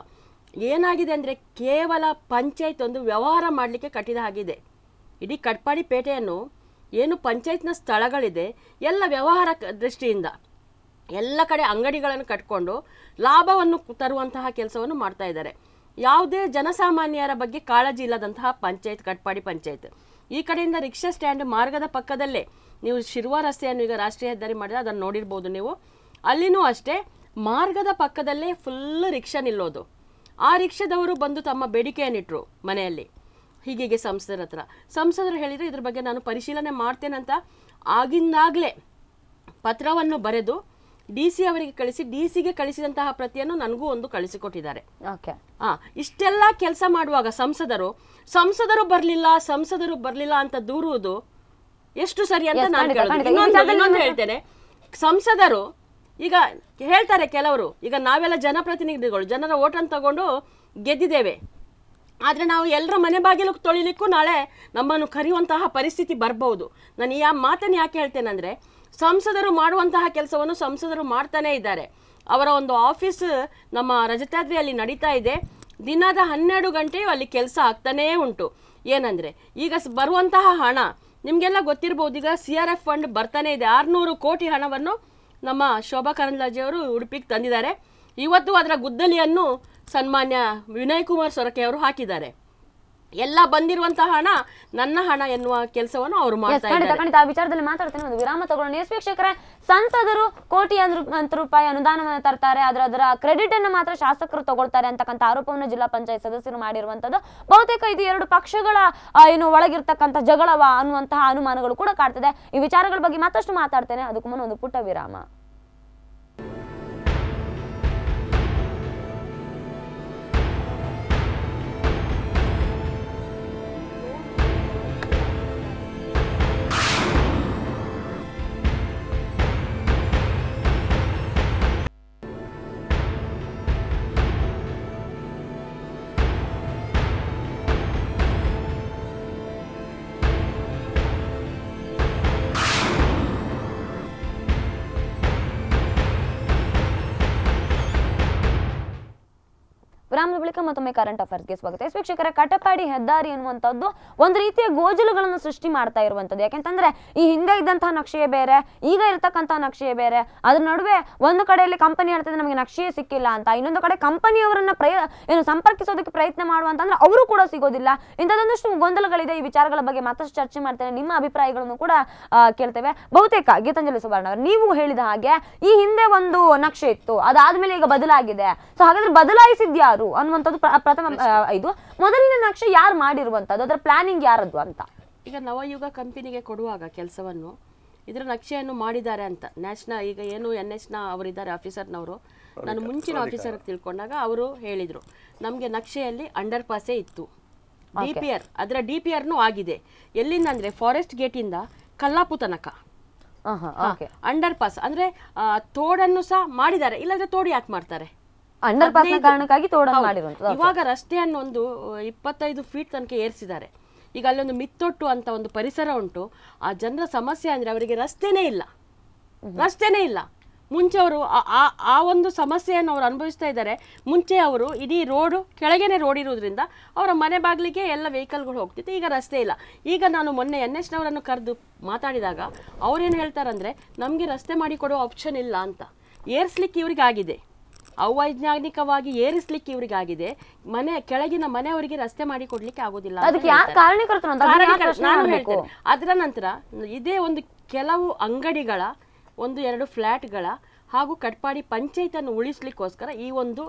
ಏನಾಗಿದೆ ಅಂದರೆ ಕೇವಲ ಪಂಚಾಯತ್ ಒಂದು ವ್ಯವಹಾರ ಮಾಡಲಿಕ್ಕೆ ಕಟ್ಟಿದ ಹಾಗಿದೆ ಇಡೀ ಕಟ್ಪಾಡಿ ಪೇಟೆಯನ್ನು ಏನು ಪಂಚಾಯತ್ನ ಸ್ಥಳಗಳಿದೆ ಎಲ್ಲ ವ್ಯವಹಾರ ದೃಷ್ಟಿಯಿಂದ ಎಲ್ಲ ಕಡೆ ಅಂಗಡಿಗಳನ್ನು ಕಟ್ಕೊಂಡು ಲಾಭವನ್ನು ತರುವಂತಹ ಕೆಲಸವನ್ನು ಮಾಡ್ತಾ ಇದ್ದಾರೆ ಯಾವುದೇ ಜನಸಾಮಾನ್ಯರ ಬಗ್ಗೆ ಕಾಳಜಿ ಇಲ್ಲದಂತಹ ಪಂಚಾಯತ್ ಕಟ್ಪಾಡಿ ಪಂಚಾಯತ್ ಈ ಕಡೆಯಿಂದ ರಿಕ್ಷಾ ಸ್ಟ್ಯಾಂಡ್ ಮಾರ್ಗದ ಪಕ್ಕದಲ್ಲೇ ನೀವು ಶಿರುವ ರಸ್ತೆಯನ್ನು ಈಗ ರಾಷ್ಟ್ರೀಯ ಹೆದ್ದಾರಿ ಮಾಡಿದ್ರೆ ಅದನ್ನು ನೋಡಿರ್ಬೋದು ನೀವು ಅಲ್ಲಿನೂ ಅಷ್ಟೇ ಮಾರ್ಗದ ಪಕ್ಕದಲ್ಲೇ ಫುಲ್ ರಿಕ್ಷಾ ನಿಲ್ಲೋದು ಆ ರಿಕ್ಷಾದವರು ಬಂದು ತಮ್ಮ ಬೇಡಿಕೆಯನ್ನಿಟ್ರು ಮನೆಯಲ್ಲಿ ಹೀಗೀಗೆ ಸಂಸದರ ಹತ್ರ ಸಂಸದರು ಹೇಳಿದರೆ ಇದ್ರ ಬಗ್ಗೆ ನಾನು ಪರಿಶೀಲನೆ ಮಾಡ್ತೇನಂತ ಆಗಿಂದಾಗಲೇ ಪತ್ರವನ್ನು ಬರೆದು ಡಿ ಸಿ ಅವರಿಗೆ ಕಳಿಸಿ ಡಿ ಸಿಗೆ ಕಳಿಸಿದಂತಹ ಪ್ರತಿಯನ್ನು ನನಗೂ ಒಂದು ಕಳಿಸಿಕೊಟ್ಟಿದ್ದಾರೆ ಇಷ್ಟೆಲ್ಲ ಕೆಲಸ ಮಾಡುವಾಗ ಸಂಸದರು ಸಂಸದರು ಬರಲಿಲ್ಲ ಸಂಸದರು ಬರಲಿಲ್ಲ ಅಂತ ದೂರುವುದು ಎಷ್ಟು ಸರಿ ಅಂತ ನಾನು ಇನ್ನೊಂದು ಹೇಳ್ತೇನೆ ಸಂಸದರು ಈಗ ಹೇಳ್ತಾರೆ ಕೆಲವರು ಈಗ ನಾವೆಲ್ಲ ಜನಪ್ರತಿನಿಧಿಗಳು ಜನರ ಓಟನ್ನು ತಗೊಂಡು ಗೆದ್ದಿದ್ದೇವೆ ಆದರೆ ನಾವು ಎಲ್ಲರ ಮನೆ ಬಾಗಿಲು ತೊಳಿಲಿಕ್ಕೂ ನಾಳೆ ನಮ್ಮನ್ನು ಕರೆಯುವಂತಹ ಪರಿಸ್ಥಿತಿ ಬರಬಹುದು ನಾನು ಈ ಮಾತನ್ನು ಯಾಕೆ ಹೇಳ್ತೇನೆಂದರೆ ಸಂಸದರು ಮಾಡುವಂತಹ ಕೆಲಸವನ್ನು ಸಂಸದರು ಮಾಡ್ತಾನೆ ಇದ್ದಾರೆ ಅವರ ಒಂದು ಆಫೀಸ್ ನಮ್ಮ ರಜತಾದ್ರಿಯಲ್ಲಿ ನಡೀತಾ ಇದೆ ದಿನದ ಹನ್ನೆರಡು ಗಂಟೆಯೂ ಅಲ್ಲಿ ಕೆಲಸ ಆಗ್ತಾನೇ ಉಂಟು ಏನಂದರೆ ಈಗ ಬರುವಂತಹ ಹಣ ನಿಮಗೆಲ್ಲ ಗೊತ್ತಿರ್ಬೋದು ಈಗ ಸಿ ಆರ್ ಎಫ್ ಫಂಡ್ ಬರ್ತಾನೆ ಇದೆ ಆರುನೂರು ಕೋಟಿ ಹಣವನ್ನು ನಮ್ಮ ಶೋಭಾ ಕರಂದ್ಲಾಜೆಯವರು ಉಡುಪಿಗೆ ತಂದಿದ್ದಾರೆ ಇವತ್ತು ಅದರ ಗುದ್ದಲಿಯನ್ನು ಸನ್ಮಾನ್ಯ ವಿನಯ್ ಕುಮಾರ್ ಸೊರಕೆ ಅವರು ಹಾಕಿದ್ದಾರೆ ಎಲ್ಲ ಬಂದಿರುವಂತಹ ಹಣ ನನ್ನ ಹಣ ಎನ್ನುವ ಕೆಲಸವನ್ನು ಅವರು ವಿಚಾರದಲ್ಲಿ ಮಾತಾಡ್ತೇನೆ ಒಂದು ವಿರಾಮ ತಗೊಳ್ಳೋಣ ನ್ಯೂಸ್ ಸಂಸದರು ಕೋಟಿ ರೂಪಾಯಿ ಅನುದಾನವನ್ನು ತರ್ತಾರೆ ಆದ್ರೆ ಅದರ ಕ್ರೆಡಿಟ್ ಅನ್ನು ಮಾತ್ರ ಶಾಸಕರು ತಗೊಳ್ತಾರೆ ಅಂತಕ್ಕಂಥ ಆರೋಪವನ್ನು ಜಿಲ್ಲಾ ಪಂಚಾಯತ್ ಸದಸ್ಯರು ಮಾಡಿರುವಂತದ್ದು ಬಹುತೇಕ ಇದು ಎರಡು ಪಕ್ಷಗಳ ಏನು ಒಳಗಿರ್ತಕ್ಕಂಥ ಜಗಳವ ಅನ್ನುವಂತಹ ಅನುಮಾನಗಳು ಕೂಡ ಕಾಡ್ತದೆ ಈ ವಿಚಾರಗಳ ಬಗ್ಗೆ ಮತ್ತಷ್ಟು ಮಾತಾಡ್ತೇನೆ ಅದಕ್ಕೂ ಮುನ್ನ ಒಂದು ಪುಟ್ಟ ವಿರಾಮ ವಿರಾಮದ ಬಳಿಕ ಮತ್ತೊಮ್ಮೆ ಕರೆಂಟ್ ಅಫೇರ್ಸ್ಗೆ ಸ್ವಾಗತ ಎಸ್ ವೀಕ್ಷಕರ ಕಟಪಾಡಿ ಹೆದ್ದಾರಿ ಅನ್ನುವಂಥದ್ದು ಒಂದು ರೀತಿಯ ಗೋಜಲುಗಳನ್ನು ಸೃಷ್ಟಿ ಮಾಡ್ತಾ ಇರುವಂಥದ್ದು ಯಾಕೆಂತಂದ್ರೆ ಈ ಹಿಂದೆ ಇದ್ದಂತಹ ನಕ್ಷೆಯೇ ಬೇರೆ ಈಗ ಇರತಕ್ಕಂತಹ ನಕ್ಷೆಯೇ ಬೇರೆ ಅದ್ರ ನಡುವೆ ಒಂದು ಕಡೆಯಲ್ಲಿ ಕಂಪನಿ ಹೇಳ್ತದೆ ನಮಗೆ ನಕ್ಷೆಯೇ ಸಿಕ್ಕಿಲ್ಲ ಅಂತ ಇನ್ನೊಂದು ಕಡೆ ಕಂಪನಿಯವರನ್ನ ಪ್ರಯ ಏನು ಸಂಪರ್ಕಿಸೋದಕ್ಕೆ ಪ್ರಯತ್ನ ಮಾಡುವಂತಂದ್ರೆ ಅವರು ಕೂಡ ಸಿಗೋದಿಲ್ಲ ಇಂಥದ್ದೊಂದಷ್ಟು ಗೊಂದಲಗಳಿದೆ ಈ ವಿಚಾರಗಳ ಬಗ್ಗೆ ಮತ್ತಷ್ಟು ಚರ್ಚೆ ಮಾಡ್ತೇನೆ ನಿಮ್ಮ ಅಭಿಪ್ರಾಯಗಳನ್ನು ಕೂಡ ಕೇಳ್ತೇವೆ ಬಹುತೇಕ ಗೀತಾಂಜಲಿ ಸುವರ್ಣ ಅವರು ನೀವು ಹೇಳಿದ ಹಾಗೆ ಈ ಹಿಂದೆ ಒಂದು ನಕ್ಷೆ ಇತ್ತು ಅದಾದ್ಮೇಲೆ ಈಗ ಬದಲಾಗಿದೆ ಸೊ ಹಾಗಾದ್ರೆ ಬದಲಾಯಿಸಿದ್ಯಾರು ಅನ್ನುವಂಥದ್ದು ಪ್ರಥಮ ಇದು ಮೊದಲಿನ ನಕ್ಷೆ ಯಾರು ಮಾಡಿರುವಂಥದ್ದು ಅದರ ಪ್ಲಾನಿಂಗ್ ಯಾರದ್ದು ಅಂತ ಈಗ ನವಯುಗ ಕಂಪನಿಗೆ ಕೊಡುವಾಗ ಕೆಲಸವನ್ನು ಇದರ ನಕ್ಷೆಯನ್ನು ಮಾಡಿದ್ದಾರೆ ಅಂತ ನ್ಯಾಷನಲ್ ಈಗ ಏನು ಎನ್ ನ ಅವರಿದ್ದಾರೆ ಆಫೀಸರ್ನವರು ನಾನು ಮುಂಚಿನ ಆಫೀಸರ್ ತಿಳ್ಕೊಂಡಾಗ ಅವರು ಹೇಳಿದರು ನಮಗೆ ನಕ್ಷೆಯಲ್ಲಿ ಅಂಡರ್ ಪಾಸೇ ಇತ್ತು ಡಿ ಪಿ ಆರ್ ಅದರ ಡಿ ಪಿ ಆರ್ನೂ ಆಗಿದೆ ಎಲ್ಲಿಂದ ಅಂದರೆ ಫಾರೆಸ್ಟ್ ಗೇಟಿಂದ ಕಲ್ಲಾಪು ತನಕ ಅಂಡರ್ ಪಾಸ್ ಅಂದರೆ ತೋಡನ್ನು ಸಹ ಮಾಡಿದ್ದಾರೆ ಇಲ್ಲಾಂದರೆ ತೋಡು ಯಾಕೆ ಮಾಡ್ತಾರೆ ಕಾರಣಕ್ಕಾಗಿ ಇವಾಗ ರಸ್ತೆಯನ್ನು ಒಂದು ಇಪ್ಪತ್ತೈದು ಫೀಟ್ ತನಕ ಏರಿಸಿದ್ದಾರೆ ಈಗ ಅಲ್ಲೊಂದು ಮಿತ್ತೊಟ್ಟು ಅಂತ ಒಂದು ಪರಿಸರ ಉಂಟು ಆ ಜನರ ಸಮಸ್ಯೆ ಅಂದ್ರೆ ಅವರಿಗೆ ರಸ್ತೆನೇ ಇಲ್ಲ ರಸ್ತೆನೇ ಇಲ್ಲ ಮುಂಚೆ ಅವರು ಆ ಒಂದು ಸಮಸ್ಯೆಯನ್ನು ಅವರು ಅನುಭವಿಸ್ತಾ ಇದ್ದಾರೆ ಮುಂಚೆ ಅವರು ಇಡೀ ರೋಡು ಕೆಳಗೇನೆ ರೋಡ್ ಇರೋದ್ರಿಂದ ಅವರ ಮನೆ ಬಾಗಿಲಿಗೆ ಎಲ್ಲ ವೆಹಿಕಲ್ಗಳು ಹೋಗ್ತಿತ್ತು ಈಗ ರಸ್ತೆ ಇಲ್ಲ ಈಗ ನಾನು ಮೊನ್ನೆ ಎನ್ ಎಸ್ ನವರನ್ನು ಕರೆದು ಮಾತಾಡಿದಾಗ ಅವ್ರೇನು ಹೇಳ್ತಾರಂದ್ರೆ ನಮಗೆ ರಸ್ತೆ ಮಾಡಿಕೊಡೋ ಆಪ್ಷನ್ ಇಲ್ಲ ಅಂತ ಏರ್ಸ್ಲಿಕ್ಕೆ ಇವರಿಗೆ ಆಗಿದೆ ಅವೈಜ್ಞಾನಿಕವಾಗಿ ಏರಿಸ್ಲಿಕ್ಕೆ ಇವರಿಗಾಗಿದೆ ಮನೆ ಕೆಳಗಿನ ಮನೆಯವರಿಗೆ ರಸ್ತೆ ಮಾಡಿ ಕೊಡ್ಲಿಕ್ಕೆ ಆಗುದಿಲ್ಲ ಅದರ ನಂತರ ಇದೇ ಒಂದು ಕೆಲವು ಅಂಗಡಿಗಳ ಒಂದು ಎರಡು ಫ್ಲಾಟ್ ಗಳ ಹಾಗೂ ಕಟ್ಪಾಡಿ ಪಂಚಾಯತ್ ಅನ್ನು ಉಳಿಸ್ಲಿಕ್ಕೋಸ್ಕರ ಈ ಒಂದು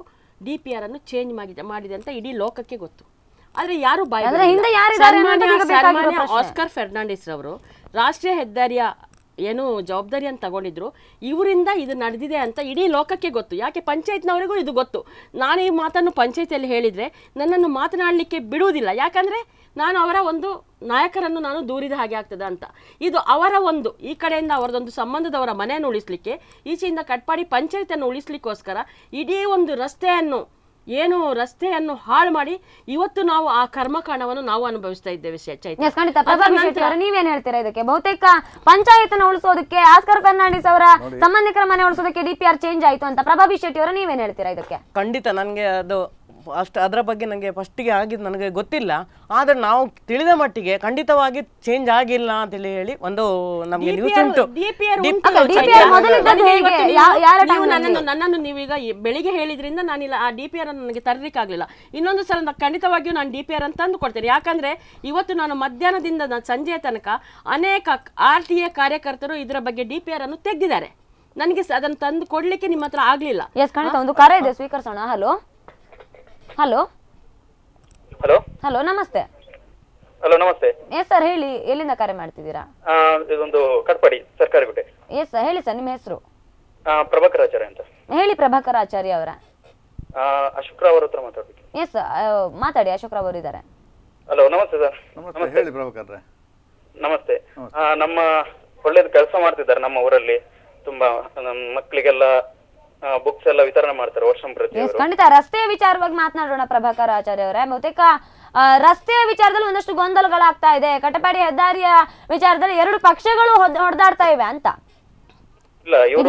ಡಿ ಪಿ ಆರ್ ಅನ್ನು ಚೇಂಜ್ ಮಾಡಿದೆ ಮಾಡಿದೆ ಅಂತ ಇಡೀ ಲೋಕಕ್ಕೆ ಗೊತ್ತು ಆದ್ರೆ ಯಾರು ಬಾಯ್ ಆಸ್ಕರ್ ಫೆರ್ನಾಂಡಿಸ್ ರವರು ರಾಷ್ಟ್ರೀಯ ಹೆದ್ದಾರಿಯ ಏನು ಜವಾಬ್ದಾರಿಯನ್ನು ತಗೊಂಡಿದ್ರು ಇವರಿಂದ ಇದು ನಡೆದಿದೆ ಅಂತ ಇಡೀ ಲೋಕಕ್ಕೆ ಗೊತ್ತು ಯಾಕೆ ಪಂಚಾಯತ್ನವರಿಗೂ ಇದು ಗೊತ್ತು ನಾನು ಈ ಮಾತನ್ನು ಪಂಚಾಯತಿಯಲ್ಲಿ ಹೇಳಿದರೆ ನನ್ನನ್ನು ಮಾತನಾಡಲಿಕ್ಕೆ ಬಿಡುವುದಿಲ್ಲ ಯಾಕಂದರೆ ನಾನು ಅವರ ಒಂದು ನಾಯಕರನ್ನು ನಾನು ದೂರಿದ ಹಾಗೆ ಆಗ್ತದೆ ಅಂತ ಇದು ಅವರ ಒಂದು ಈ ಕಡೆಯಿಂದ ಅವರದೊಂದು ಸಂಬಂಧದವರ ಮನೆಯನ್ನು ಉಳಿಸಲಿಕ್ಕೆ ಈಚೆಯಿಂದ ಕಟ್ಪಾಡಿ ಪಂಚಾಯತನ್ನು ಉಳಿಸಲಿಕ್ಕೋಸ್ಕರ ಇಡೀ ಒಂದು ರಸ್ತೆಯನ್ನು ಏನು ರಸ್ತೆಯನ್ನು ಹಾಳು ಮಾಡಿ ಇವತ್ತು ನಾವು ಆ ಕರ್ಮಕಾಂಡವನ್ನು ನಾವು ಅನುಭವಿಸ್ತಾ ಇದ್ದೇವೆ ನೀವೇನ್ ಹೇಳ್ತೀರಾ ಇದಕ್ಕೆ ಬಹುತೇಕ ಪಂಚಾಯತ್ನ ಉಳಿಸೋದಕ್ಕೆ ಆಸ್ಕರ್ ಫರ್ನಾಂಡಿಸ್ ಅವರ ಸಂಬಂಧಿಕರ ಮನೆ ಉಳಿಸೋದಕ್ಕೆ ಡಿಪಿಆರ್ ಚೇಂಜ್ ಆಯ್ತು ಅಂತ ಪ್ರಭಾವಿ ಶೆಟ್ಟಿ ಅವರು ನೀವೇನ್ ಹೇಳ್ತೀರಾ ಇದಕ್ಕೆ ಖಂಡಿತ ನನಗೆ ಅದು ಅಷ್ಟು ಅದರ ಬಗ್ಗೆ ನನಗೆ ಫಸ್ಟಿಗೆ ಆಗಿದ್ದು ನನಗೆ ಗೊತ್ತಿಲ್ಲ ಆದರೆ ನಾವು ತಿಳಿದ ಮಟ್ಟಿಗೆ ಖಂಡಿತವಾಗಿ ಚೇಂಜ್ ಆಗಿಲ್ಲ ಅಂತೇಳಿ ಹೇಳಿ ಒಂದು ನಮಗೆ ನ್ಯೂಸ್ ಉಂಟು ನನ್ನನ್ನು ನೀವೀಗ ಬೆಳಿಗ್ಗೆ ಹೇಳಿದ್ರಿಂದ ನಾನಿಲ್ಲ ಆ ಡಿ ಪಿ ಆರ್ ನನಗೆ ತರಲಿಕ್ಕಾಗಲಿಲ್ಲ ಆಗಲಿಲ್ಲ ಇನ್ನೊಂದು ಸಲ ಖಂಡಿತವಾಗಿಯೂ ನಾನು ಡಿ ಪಿ ಆರ್ ಅಂತ ತಂದು ಕೊಡ್ತೇನೆ ಯಾಕಂದ್ರೆ ಇವತ್ತು ನಾನು ಮಧ್ಯಾಹ್ನದಿಂದ ಸಂಜೆಯ ತನಕ ಅನೇಕ ಆರ್ ಟಿ ಎ ಕಾರ್ಯಕರ್ತರು ಇದರ ಬಗ್ಗೆ ಡಿ ಪಿ ಆರ್ ಅನ್ನು ತೆಗೆದಿದ್ದಾರೆ ನನಗೆ ಅದನ್ನು ತಂದು ಕೊಡ್ಲಿಕ್ಕೆ ನಿಮ್ಮ ಹತ್ರ ಆಗ್ಲಿಲ್ಲ ಒಂದು ಕರೆ ಇದೆ ಸ್ವೀಕರಿಸೋಣ ಹಲೋ ಹಲೋ ಹಲೋ ಹಲೋ ನಮಸ್ತೆ ಹಲೋ ನಮಸ್ತೆ ಎಸ್ ಸರ್ ಹೇಳಿ ಎಲ್ಲಿಂದ ಕರೆ ಮಾಡ್ತಿದ್ದೀರಾ ಇದೊಂದು ಕಟ್ಪಾಡಿ ಸರ್ಕಾರಿ ಗುಟೆ ಎಸ್ ಸರ್ ಹೇಳಿ ಸರ್ ನಿಮ್ಮ ಹೆಸರು ಪ್ರಭಾಕರ್ ಆಚಾರ್ಯ ಅಂತ ಹೇಳಿ ಪ್ರಭಾಕರ್ ಆಚಾರ್ಯ ಅವರ ಅಶೋಕ್ ರಾವ್ ಹತ್ರ ಮಾತಾಡ್ಬೇಕು ಎಸ್ ಮಾತಾಡಿ ರಾವ್ ಅವರು ಇದ್ದಾರೆ ಹಲೋ ನಮಸ್ತೆ ಸರ್ ನಮಸ್ತೆ ಹೇಳಿ ಪ್ರಭಾಕರ್ ನಮಸ್ತೆ ನಮ್ಮ ಒಳ್ಳೇದು ಕೆಲಸ ಮಾಡ್ತಿದ್ದಾರೆ ನಮ್ಮ ಊರಲ್ಲಿ ತುಂಬಾ ನಮ್ಮ ಮಕ್ಕಳಿಗೆಲ್ಲ ಬುಕ್ಸ್ ಎಲ್ಲ ವಿತರಣೆ ಮಾಡ್ತಾರೆ ವರ್ಷಂ ಪ್ರತಿ ಖಂಡಿತ ರಸ್ತೆಯ ವಿಚಾರವಾಗಿ ಮಾತನಾಡೋಣ ಪ್ರಭಾಕರ್ ಆಚಾರ್ಯ ಅವರೇ ಬಹುತೇಕ ರಸ್ತೆಯ ವಿಚಾರದಲ್ಲಿ ಒಂದಷ್ಟು ಗೊಂದಲಗಳಾಗ್ತಾ ಇದೆ ಕಟಪಾಡಿ ಹೆದ್ದಾರಿಯ ವಿಚಾರದಲ್ಲಿ ಎರಡು ಪಕ್ಷಗಳು ಹೊಡೆದಾಡ್ತಾ ಇವೆ ಅಂತ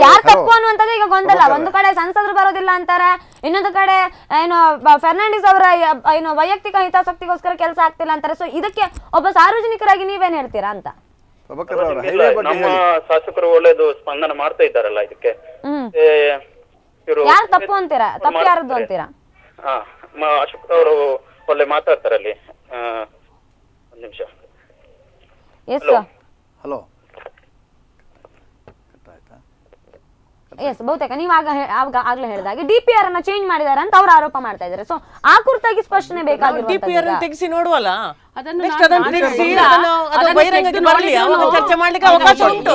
ಯಾರು ತಪ್ಪು ಅನ್ನುವಂಥದ್ದು ಈಗ ಗೊಂದಲ ಒಂದು ಕಡೆ ಸಂಸದರು ಬರೋದಿಲ್ಲ ಅಂತಾರೆ ಇನ್ನೊಂದು ಕಡೆ ಏನು ಫೆರ್ನಾಂಡಿಸ್ ಅವರ ಏನು ವೈಯಕ್ತಿಕ ಹಿತಾಸಕ್ತಿಗೋಸ್ಕರ ಕೆಲಸ ಆಗ್ತಿಲ್ಲ ಅಂತಾರೆ ಸೊ ಇದಕ್ಕೆ ಒಬ್ಬ ಸಾರ್ವಜನಿಕರಾಗಿ ನೀವೇನ್ ಹೇಳ್ತೀರಾ ಅಂತ ನಮ್ಮ ಶಾಸಕರು ಒಳ್ಳೇದು ಸ್ಪಂದನೆ ಮಾಡ್ತಾ ಇದ್ದಾರಲ್ಲ ಇದಕ್ಕೆ ಯಾರು ತಪ್ಪು ಅಂತೀರಾ ತಪ್ಪು ಯಾರದ್ದು ಅಂತೀರಾ ಅಶೋಕ್ ಅವರು ಒಳ್ಳೆ ಮಾತಾಡ್ತಾರೆ ಅಲ್ಲಿ ಒಂದು ನಿಮಿಷ ಎಸ್ ಹಲೋ ಎಸ್ ಬಹುತೇಕ ನೀವು ಆಗ ಆಗ್ಲೇ ಹೇಳಿದಾಗೆ ಡಿ ಪಿ ಆರ್ ಅನ್ನ ಚೇಂಜ್ ಮಾಡಿದಾರೆ ಅಂತ ಅವ್ರು ಆರೋಪ ಮಾಡ್ತಾ ಇದಾರೆ ಸೊ ಆ ಕುರಿತಾಗಿ ಸ್ಪಷ್ಟನೆ ಬೇಕಾಗಿರೋ ಡಿ ಪಿ ಆರ್ ತೆಗಿಸಿ ನೋಡುವಲ್ಲ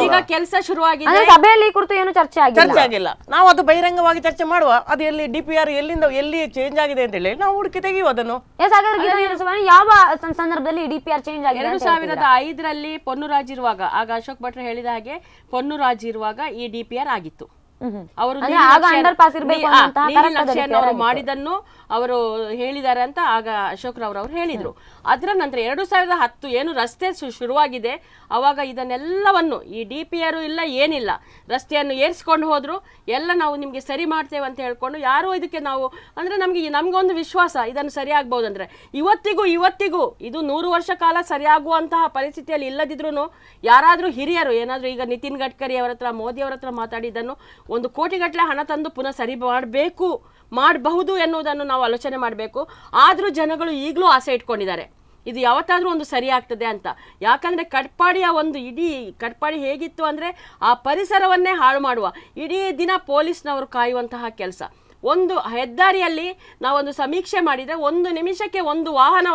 ಈಗ ಕೆಲಸ ಶುರುವಾಗಿದೆ ಸಭೆಯಲ್ಲಿ ಕುರಿತು ಚರ್ಚೆ ಚರ್ಚೆ ಆಗಿಲ್ಲ ನಾವು ಅದು ಬಹಿರಂಗವಾಗಿ ಚರ್ಚೆ ಮಾಡುವ ಅದು ಎಲ್ಲಿ ಡಿಪಿಆರ್ ಎಲ್ಲಿಂದ ಎಲ್ಲಿ ಚೇಂಜ್ ಆಗಿದೆ ಅಂತ ಹೇಳಿ ನಾವು ಹುಡುಕಿ ತೆಗೆಯುವ ಅದನ್ನು ಯಾವ ಸಂದರ್ಭದಲ್ಲಿ ಡಿಪಿಆರ್ ಚೇಂಜ್ ಆಗಿದೆ ಎರಡು ಸಾವಿರದ ಐದರಲ್ಲಿ ಪೊನ್ನುರಾಜ್ ಇರುವಾಗ ಆಗ ಅಶೋಕ್ ಭಟ್ ಹೇಳಿದ ಹಾಗೆ ಪೊನ್ನುರಾಜ್ ಇರುವಾಗ ಈ ಡಿಪಿಆರ್ ಆಗಿತ್ತು ಅವರು ಮಾಡಿದನ್ನು ಅವರು ಹೇಳಿದ್ದಾರೆ ಅಂತ ಆಗ ಅಶೋಕ್ ರಾವ್ ಅವ್ರು ಹೇಳಿದ್ರು ಅದರ ನಂತರ ಎರಡು ಸಾವಿರದ ಹತ್ತು ಏನು ರಸ್ತೆ ಶುರುವಾಗಿದೆ ಆವಾಗ ಇದನ್ನೆಲ್ಲವನ್ನು ಈ ಡಿ ಪಿ ಆರು ಇಲ್ಲ ಏನಿಲ್ಲ ರಸ್ತೆಯನ್ನು ಏರಿಸ್ಕೊಂಡು ಹೋದರೂ ಎಲ್ಲ ನಾವು ನಿಮಗೆ ಸರಿ ಮಾಡ್ತೇವೆ ಅಂತ ಹೇಳ್ಕೊಂಡು ಯಾರೂ ಇದಕ್ಕೆ ನಾವು ಅಂದರೆ ನಮಗೆ ನಮಗೊಂದು ವಿಶ್ವಾಸ ಇದನ್ನು ಸರಿಯಾಗ್ಬೋದು ಅಂದರೆ ಇವತ್ತಿಗೂ ಇವತ್ತಿಗೂ ಇದು ನೂರು ವರ್ಷ ಕಾಲ ಸರಿಯಾಗುವಂತಹ ಪರಿಸ್ಥಿತಿಯಲ್ಲಿ ಇಲ್ಲದಿದ್ರೂ ಯಾರಾದರೂ ಹಿರಿಯರು ಏನಾದರೂ ಈಗ ನಿತಿನ್ ಗಡ್ಕರಿ ಅವರ ಹತ್ರ ಮೋದಿ ಅವರ ಹತ್ರ ಮಾತಾಡಿದ್ದನ್ನು ಒಂದು ಕೋಟಿಗಟ್ಟಲೆ ಹಣ ತಂದು ಪುನಃ ಸರಿ ಮಾಡಬೇಕು ಮಾಡಬಹುದು ಎನ್ನುವುದನ್ನು ನಾವು ಆಲೋಚನೆ ಮಾಡಬೇಕು ಆದರೂ ಜನಗಳು ಈಗಲೂ ಆಸೆ ಇಟ್ಕೊಂಡಿದ್ದಾರೆ ಇದು ಯಾವತ್ತಾದರೂ ಒಂದು ಸರಿ ಆಗ್ತದೆ ಅಂತ ಯಾಕಂದರೆ ಕಟ್ಪಾಡಿಯ ಒಂದು ಇಡೀ ಕಟ್ಪಾಡಿ ಹೇಗಿತ್ತು ಅಂದರೆ ಆ ಪರಿಸರವನ್ನೇ ಹಾಳು ಮಾಡುವ ಇಡೀ ದಿನ ಪೊಲೀಸ್ನವರು ಕಾಯುವಂತಹ ಕೆಲಸ ಒಂದು ಹೆದ್ದಾರಿಯಲ್ಲಿ ನಾವೊಂದು ಸಮೀಕ್ಷೆ ಮಾಡಿದರೆ ಒಂದು ನಿಮಿಷಕ್ಕೆ ಒಂದು ವಾಹನ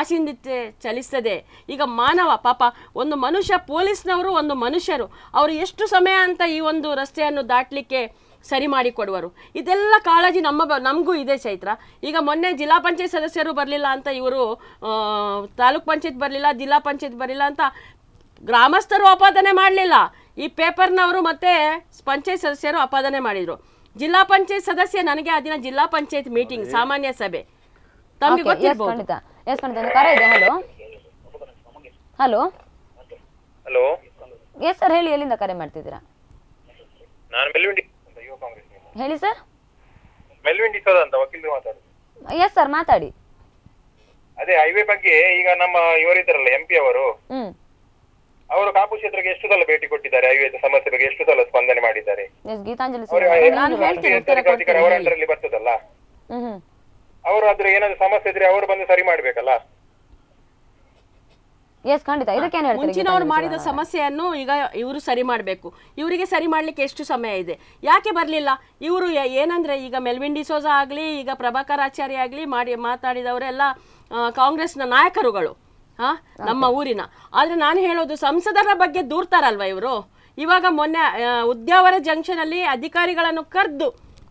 ಆಶಿಂದಿತ್ತೆ ಚಲಿಸ್ತದೆ ಈಗ ಮಾನವ ಪಾಪ ಒಂದು ಮನುಷ್ಯ ಪೊಲೀಸ್ನವರು ಒಂದು ಮನುಷ್ಯರು ಅವರು ಎಷ್ಟು ಸಮಯ ಅಂತ ಈ ಒಂದು ರಸ್ತೆಯನ್ನು ದಾಟಲಿಕ್ಕೆ ಸರಿ ಮಾಡಿ ಕೊಡುವರು ಇದೆಲ್ಲ ಕಾಳಜಿ ನಮ್ಮ ನಮಗೂ ಇದೆ ಚೈತ್ರ ಈಗ ಮೊನ್ನೆ ಜಿಲ್ಲಾ ಪಂಚಾಯತ್ ಸದಸ್ಯರು ಬರಲಿಲ್ಲ ಅಂತ ಇವರು ತಾಲೂಕ್ ಪಂಚಾಯತ್ ಬರಲಿಲ್ಲ ಜಿಲ್ಲಾ ಪಂಚಾಯತ್ ಬರಲಿಲ್ಲ ಅಂತ ಗ್ರಾಮಸ್ಥರು ಆಪಾದನೆ ಮಾಡಲಿಲ್ಲ ಈ ಪೇಪರ್ನವರು ಮತ್ತು ಪಂಚಾಯತ್ ಸದಸ್ಯರು ಆಪಾದನೆ ಮಾಡಿದರು ಜಿಲ್ಲಾ ಪಂಚಾಯತ್ ಸದಸ್ಯ ನನಗೆ ಆ ದಿನ ಜಿಲ್ಲಾ ಪಂಚಾಯತ್ ಮೀಟಿಂಗ್ ಸಾಮಾನ್ಯ ಸಭೆ ತಮಗೆ ಹಲೋ ಹಲೋ ಎಸ್ ಸರ್ ಹೇಳಿ ಎಲ್ಲಿಂದ ಕರೆ ಮಾಡ್ತಿದ್ದೀರಾ ನಾನು ಹೇಳಿ ಸರ್ ಮೆಲ್ವಿನ್ ಡಿಸೋದ ಅಂತ ವಕೀಲರು ಮಾತಾಡೋದು ಎಸ್ ಸರ್ ಮಾತಾಡಿ ಅದೇ ಹೈವೇ ಬಗ್ಗೆ ಈಗ ನಮ್ಮ ಇವರಿದ್ದಾರಲ್ಲ ಎಂ ಪಿ ಅವರು ಅವರು ಕಾಪು ಕ್ಷೇತ್ರಕ್ಕೆ ಎಷ್ಟು ಸಲ ಭೇಟಿ ಕೊಟ್ಟಿದ್ದಾರೆ ಹೈವೇ ಸಮಸ್ಯೆ ಬಗ್ಗೆ ಎಷ್ಟು ಸಲ ಸ್ಪಂದನೆ ಮಾಡಿದ್ದಾರೆ ಅವರ ಬರ್ತದಲ್ಲ ಅವರು ಅದ್ರ ಏನಾದ್ರು ಸಮಸ್ಯೆ ಇದ್ರೆ ಅವರು ಬಂದು ಸರಿ ಮಾಡ್ಬೇಕಲ್ಲ ಎಸ್ ಖಂಡಿತ ಇದಕ್ಕೆ ಮುಂಚಿನವ್ರು ಮಾಡಿದ ಸಮಸ್ಯೆಯನ್ನು ಈಗ ಇವರು ಸರಿ ಮಾಡಬೇಕು ಇವರಿಗೆ ಸರಿ ಮಾಡಲಿಕ್ಕೆ ಎಷ್ಟು ಸಮಯ ಇದೆ ಯಾಕೆ ಬರಲಿಲ್ಲ ಇವರು ಏನಂದ್ರೆ ಈಗ ಮೆಲ್ವಿನ್ ಡಿಸೋಜ ಆಗಲಿ ಈಗ ಪ್ರಭಾಕರ್ ಆಚಾರ್ಯ ಆಗಲಿ ಮಾಡಿ ಮಾತಾಡಿದವರೆಲ್ಲ ಕಾಂಗ್ರೆಸ್ನ ನಾಯಕರುಗಳು ಹಾಂ ನಮ್ಮ ಊರಿನ ಆದರೆ ನಾನು ಹೇಳೋದು ಸಂಸದರ ಬಗ್ಗೆ ದೂರ್ತಾರಲ್ವ ಇವರು ಇವಾಗ ಮೊನ್ನೆ ಉದ್ಯಾವರ ಜಂಕ್ಷನಲ್ಲಿ ಅಧಿಕಾರಿಗಳನ್ನು ಕರೆದು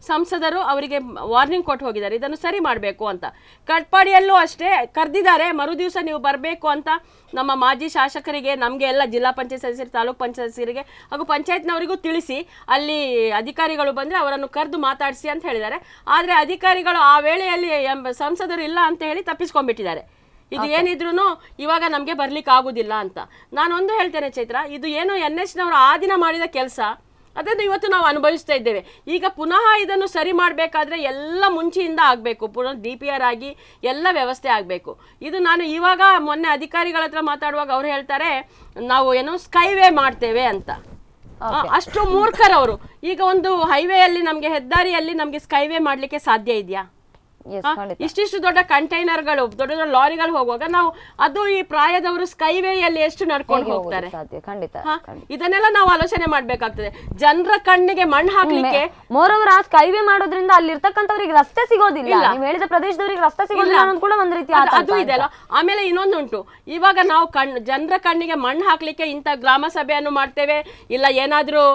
ಸಂಸದರು ಅವರಿಗೆ ವಾರ್ನಿಂಗ್ ಕೊಟ್ಟು ಹೋಗಿದ್ದಾರೆ ಇದನ್ನು ಸರಿ ಮಾಡಬೇಕು ಅಂತ ಕಟ್ಪಾಡಿಯಲ್ಲೂ ಅಷ್ಟೇ ಕರೆದಿದ್ದಾರೆ ಮರುದಿವಸ ನೀವು ಬರಬೇಕು ಅಂತ ನಮ್ಮ ಮಾಜಿ ಶಾಸಕರಿಗೆ ನಮಗೆ ಎಲ್ಲ ಜಿಲ್ಲಾ ಪಂಚಾಯತ್ ಸದಸ್ಯರು ತಾಲೂಕು ಪಂಚಾಯತ್ ಸದಸ್ಯರಿಗೆ ಹಾಗೂ ಪಂಚಾಯತ್ನವರಿಗೂ ತಿಳಿಸಿ ಅಲ್ಲಿ ಅಧಿಕಾರಿಗಳು ಬಂದರೆ ಅವರನ್ನು ಕರೆದು ಮಾತಾಡಿಸಿ ಅಂತ ಹೇಳಿದ್ದಾರೆ ಆದರೆ ಅಧಿಕಾರಿಗಳು ಆ ವೇಳೆಯಲ್ಲಿ ಸಂಸದರು ಇಲ್ಲ ಅಂತ ಹೇಳಿ ತಪ್ಪಿಸ್ಕೊಂಡ್ಬಿಟ್ಟಿದ್ದಾರೆ ಇದು ಏನಿದ್ರು ಇವಾಗ ನಮಗೆ ಬರ್ಲಿಕ್ಕೆ ಆಗೋದಿಲ್ಲ ಅಂತ ನಾನೊಂದು ಹೇಳ್ತೇನೆ ಚೈತ್ರ ಇದು ಏನು ಎನ್ ಎಚ್ನವರು ಆ ದಿನ ಮಾಡಿದ ಕೆಲಸ ಅದನ್ನು ಇವತ್ತು ನಾವು ಅನುಭವಿಸ್ತಾ ಇದ್ದೇವೆ ಈಗ ಪುನಃ ಇದನ್ನು ಸರಿ ಮಾಡಬೇಕಾದ್ರೆ ಎಲ್ಲ ಮುಂಚೆಯಿಂದ ಆಗಬೇಕು ಪುನಃ ಡಿ ಪಿ ಆರ್ ಆಗಿ ಎಲ್ಲ ವ್ಯವಸ್ಥೆ ಆಗಬೇಕು ಇದು ನಾನು ಇವಾಗ ಮೊನ್ನೆ ಅಧಿಕಾರಿಗಳ ಹತ್ರ ಮಾತಾಡುವಾಗ ಅವ್ರು ಹೇಳ್ತಾರೆ ನಾವು ಏನೋ ಸ್ಕೈವೇ ಮಾಡ್ತೇವೆ ಅಂತ ಅಷ್ಟು ಮೂರ್ಖರವರು ಈಗ ಒಂದು ಹೈವೇಯಲ್ಲಿ ನಮಗೆ ಹೆದ್ದಾರಿಯಲ್ಲಿ ನಮಗೆ ಸ್ಕೈವೇ ಮಾಡಲಿಕ್ಕೆ ಸಾಧ್ಯ ಇದೆಯಾ ಇಷ್ಟಿಷ್ಟು ದೊಡ್ಡ ಕಂಟೈನರ್ಗಳು ದೊಡ್ಡ ದೊಡ್ಡ ಲಾರಿಗಳು ಹೋಗುವಾಗ ನಾವು ಅದು ಈ ಪ್ರಾಯದವರು ಸ್ಕೈವೇಯಲ್ಲಿ ಎಷ್ಟು ನಡ್ಕೊಂಡು ಹೋಗ್ತಾರೆ ಇದನ್ನೆಲ್ಲ ನಾವು ಆಲೋಚನೆ ಮಾಡ್ಬೇಕಾಗ್ತದೆ ಜನರ ಕಣ್ಣಿಗೆ ಮಣ್ಣು ಹಾಕ್ಲಿಕ್ಕೆ ಮೋರವರ್ ಆ ಸ್ಕೈವೇ ಮಾಡೋದ್ರಿಂದ ಇರ್ತಕ್ಕಂಥವ್ರಿಗೆ ರಸ್ತೆ ಸಿಗೋದಿಲ್ಲ ನೀವು ಹೇಳಿದ ಪ್ರದೇಶದವರಿಗೆ ರಸ್ತೆ ಸಿಗೋದಿಲ್ಲ ಅನ್ನೋದು ಕೂಡ ಒಂದು ರೀತಿ ಅದು ಇದೆ ಅಲ್ಲ ಆಮೇಲೆ ಇನ್ನೊಂದುಂಟು ಇವಾಗ ನಾವು ಕಣ್ ಜನರ ಕಣ್ಣಿಗೆ ಮಣ್ಣು ಹಾಕ್ಲಿಕ್ಕೆ ಇಂತ ಗ್ರಾಮ ಸಭೆಯನ್ನು ಮಾಡ್ತೇವೆ ಇಲ್ಲ ಏನಾದರೂ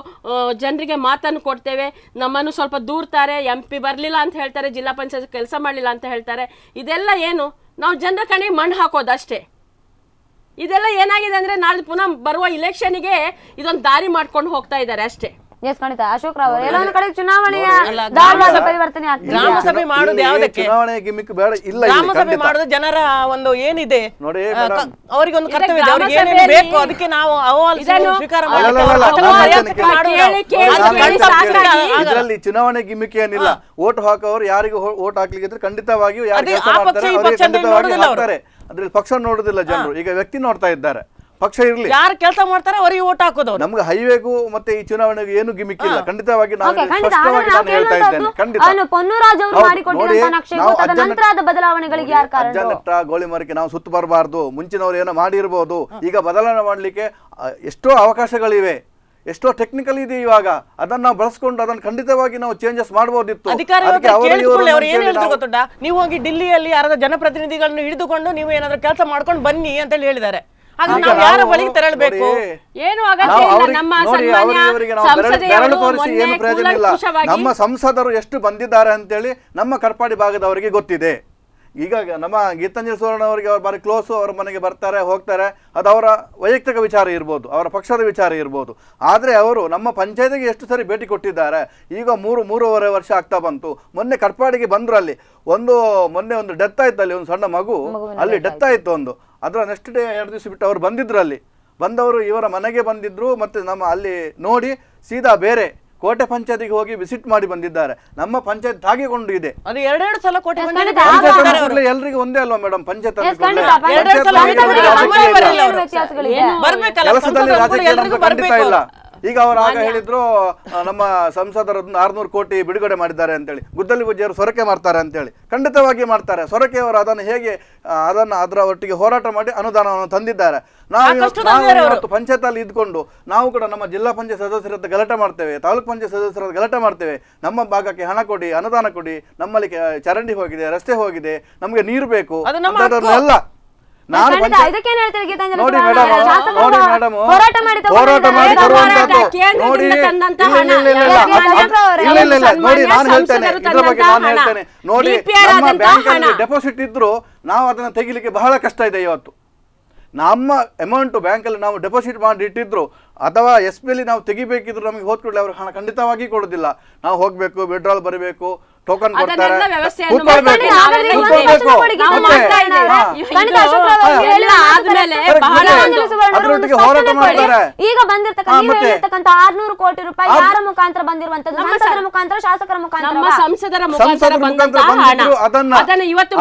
ಜನರಿಗೆ ಮಾತನ್ನು ಕೊಡ್ತೇವೆ ನಮ್ಮನ್ನು ಸ್ವಲ್ಪ ದೂರ್ತಾರೆ ಎಂ ಪಿ ಬರಲಿಲ್ಲ ಅಂತ ಹೇಳ್ತಾರೆ ಜಿಲ್ಲಾ ಪಂಚಾಯತ್ ಕೆಲಸ ಮಾಡಲಿಲ್ಲ ಅಂತ ಹೇಳ್ತಾರೆ ಇದೆಲ್ಲ ಏನು ನಾವು ಜನರ ಕಣಿಗೆ ಮಣ್ಣು ಹಾಕೋದು ಅಷ್ಟೇ ಇದೆಲ್ಲ ಏನಾಗಿದೆ ಅಂದರೆ ನಾಳೆ ಪುನಃ ಬರುವ ಇಲೆಕ್ಷನ್ಗೆ ಇದೊಂದು ದಾರಿ ಮಾಡ್ಕೊಂಡು ಹೋಗ್ತಾ ಇದ್ದಾರೆ ಅಷ್ಟೇ ಎಸ್ ಖಂಡಿತ ಅಶೋಕ್ ರಾವ್ ಎಲ್ಲ ಕಡೆ ಚುನಾವಣೆಯ ಪರಿವರ್ತನೆ ಗ್ರಾಮ ಸಭೆ ಜನರ ಒಂದು ಏನಿದೆ ನೋಡಿ ಒಂದು ಕರ್ತವ್ಯ ಅದಕ್ಕೆ ನಾವು ಸ್ವೀಕಾರ ಚುನಾವಣೆ ಗಿಮಿಕ್ ಏನಿಲ್ಲ ಓಟ್ ಹಾಕೋರು ಯಾರಿಗೂ ಓಟ್ ಹಾಕ್ಲಿಕ್ಕೆ ಖಂಡಿತವಾಗಿಯೂ ಯಾರು ಪಕ್ಷ ನೋಡುದಿಲ್ಲ ಜನರು ಈಗ ವ್ಯಕ್ತಿ ನೋಡ್ತಾ ಇದ್ದಾರೆ ಪಕ್ಷ ಇರಲಿ ಯಾರು ಕೆಲಸ ಮಾಡ್ತಾರೆ ಅವರಿಗೆ ಓಟ್ ಹಾಕೋದು ನಮ್ಗೆ ಹೈವೇಗೂ ಮತ್ತೆ ಈ ಚುನಾವಣೆಗೂ ಏನು ಗಿಮಿಕ್ ಇಲ್ಲ ಖಂಡಿತವಾಗಿ ನಾನು ನಾನು ಹೇಳ್ತಾ ಇದ್ದೇನೆ ಖಂಡಿತ ಗೋಳಿ ಮಾರಕ್ಕೆ ನಾವು ಸುತ್ತ ಬರಬಾರ್ದು ಮುಂಚಿನವ್ರು ಏನೋ ಮಾಡಿರ್ಬೋದು ಈಗ ಬದಲಾವಣೆ ಮಾಡ್ಲಿಕ್ಕೆ ಎಷ್ಟೋ ಅವಕಾಶಗಳಿವೆ ಎಷ್ಟೋ ಟೆಕ್ನಿಕಲ್ ಇದೆ ಇವಾಗ ಅದನ್ನ ನಾವು ಬಳಸ್ಕೊಂಡು ಅದನ್ನ ಖಂಡಿತವಾಗಿ ನಾವು ಚೇಂಜಸ್ ಮಾಡಬಹುದಿತ್ತು ನೀವು ಹೋಗಿ ಡಿಲ್ಲಿಯಲ್ಲಿ ಯಾರಾದ್ರೂ ಜನಪ್ರತಿನಿಧಿಗಳನ್ನು ಹಿಡಿದುಕೊಂಡು ನೀವು ಏನಾದ್ರೂ ಕೆಲಸ ಮಾಡ್ಕೊಂಡು ಬನ್ನಿ ಅಂತ ಹೇಳಿದ್ದಾರೆ ಏನು ನಮ್ಮ ಸಂಸದರು ಎಷ್ಟು ಬಂದಿದ್ದಾರೆ ಅಂತೇಳಿ ನಮ್ಮ ಕಟ್ಪಾಡಿ ಭಾಗದವರಿಗೆ ಗೊತ್ತಿದೆ ಈಗ ನಮ್ಮ ಗೀತಾಂಜಲಿ ಸುವರ್ಣ ಅವರಿಗೆ ಅವ್ರ ಬಾರಿ ಕ್ಲೋಸ್ ಅವ್ರ ಮನೆಗೆ ಬರ್ತಾರೆ ಹೋಗ್ತಾರೆ ಅದು ಅವರ ವೈಯಕ್ತಿಕ ವಿಚಾರ ಇರ್ಬೋದು ಅವರ ಪಕ್ಷದ ವಿಚಾರ ಇರ್ಬೋದು ಆದರೆ ಅವರು ನಮ್ಮ ಪಂಚಾಯತಿಗೆ ಎಷ್ಟು ಸರಿ ಭೇಟಿ ಕೊಟ್ಟಿದ್ದಾರೆ ಈಗ ಮೂರು ಮೂರುವರೆ ವರ್ಷ ಆಗ್ತಾ ಬಂತು ಮೊನ್ನೆ ಕಟ್ಪಾಡಿಗೆ ಬಂದರು ಅಲ್ಲಿ ಒಂದು ಮೊನ್ನೆ ಒಂದು ಡೆತ್ ಆಯ್ತು ಅಲ್ಲಿ ಒಂದು ಸಣ್ಣ ಮಗು ಅಲ್ಲಿ ಡೆತ್ ಆಯ್ತು ಒಂದು ಅದರ ನೆಕ್ಸ್ಟ್ ಡೇ ಎರಡು ದಿವಸ ಬಿಟ್ಟು ಅವರು ಬಂದಿದ್ರು ಅಲ್ಲಿ ಬಂದವರು ಇವರ ಮನೆಗೆ ಬಂದಿದ್ದರು ಮತ್ತು ನಮ್ಮ ಅಲ್ಲಿ ನೋಡಿ ಸೀದಾ ಬೇರೆ ಕೋಟೆ ಪಂಚಾಯತಿಗೆ ಹೋಗಿ ವಿಸಿಟ್ ಮಾಡಿ ಬಂದಿದ್ದಾರೆ ನಮ್ಮ ಪಂಚಾಯತ್ ತಾಗಿಕೊಂಡು ಇದೆ ಎಲ್ರಿಗೂ ಒಂದೇ ಅಲ್ವಾ ಮೇಡಮ್ ಪಂಚಾಯತ್ ಕೆಲಸದಲ್ಲಿ ರಾಜಕೀಯ ಇಲ್ಲ ಈಗ ಅವರು ಆಗ ಹೇಳಿದ್ರು ನಮ್ಮ ಸಂಸದರ ಆರ್ನೂರು ಕೋಟಿ ಬಿಡುಗಡೆ ಮಾಡಿದ್ದಾರೆ ಅಂತೇಳಿ ಗುದ್ದಲಿ ಬುಜ್ಜಿಯವರು ಸೊರಕೆ ಮಾಡ್ತಾರೆ ಅಂತೇಳಿ ಖಂಡಿತವಾಗಿ ಮಾಡ್ತಾರೆ ಸೊರಕೆಯವರು ಅದನ್ನು ಹೇಗೆ ಅದನ್ನ ಅದರ ಒಟ್ಟಿಗೆ ಹೋರಾಟ ಮಾಡಿ ಅನುದಾನವನ್ನು ತಂದಿದ್ದಾರೆ ನಾವು ಪಂಚಾಯತಲ್ಲಿ ಇದ್ಕೊಂಡು ನಾವು ಕೂಡ ನಮ್ಮ ಜಿಲ್ಲಾ ಪಂಚಾಯತ್ ಸದಸ್ಯರ ಗಲಾಟೆ ಮಾಡ್ತೇವೆ ತಾಲೂಕು ಪಂಚಾಯತ್ ಸದಸ್ಯರ ಗಲಾಟೆ ಮಾಡ್ತೇವೆ ನಮ್ಮ ಭಾಗಕ್ಕೆ ಹಣ ಕೊಡಿ ಅನುದಾನ ಕೊಡಿ ನಮ್ಮಲ್ಲಿ ಚರಂಡಿ ಹೋಗಿದೆ ರಸ್ತೆ ಹೋಗಿದೆ ನಮಗೆ ನೀರು ಬೇಕು ಎಲ್ಲ ನಾನು ಹೇಳ್ತೇನೆ ನಾನು ಹೇಳ್ತೇನೆ ನೋಡಿ ಡೆಪಾಸಿಟ್ ಇದ್ರು ನಾವು ಅದನ್ನ ತೆಗಿಲಿಕ್ಕೆ ಬಹಳ ಕಷ್ಟ ಇದೆ ಇವತ್ತು ನಮ್ಮ ಅಮೌಂಟ್ ಬ್ಯಾಂಕಲ್ಲಿ ನಾವು ಡೆಪಾಸಿಟ್ ಮಾಡಿ ಇಟ್ಟಿದ್ರು ಅಥವಾ ಎಸ್ ಬಿ ಅಲ್ಲಿ ನಾವು ತೆಗಿಬೇಕಿದ್ರು ನಮಗೆ ಹೋದ್ಕೊಡ್ಲಿ ಅವ್ರಿಗೆ ಹಣ ಖಂಡಿತವಾಗಿ ಕೊಡೋದಿಲ್ಲ ನಾವು ಹೋಗ್ಬೇಕು ವಿಡ್ರಾಲ್ ಬರಬೇಕು ಟೋಕನ್ ಈಗ ಬಂದಿರತಕ್ಕಂತ ಆರ್ನೂರು ಕೋಟಿ ರೂಪಾಯಿ ಯಾರ ಮುಖಾಂತರ ಬಂದಿರುವಂತದ್ದು ಸಂಸದರ ಮುಖಾಂತರ ಶಾಸಕರ ಮುಖಾಂತರ ಸಂಸದರ ಅದನ್ನ ಇವತ್ತು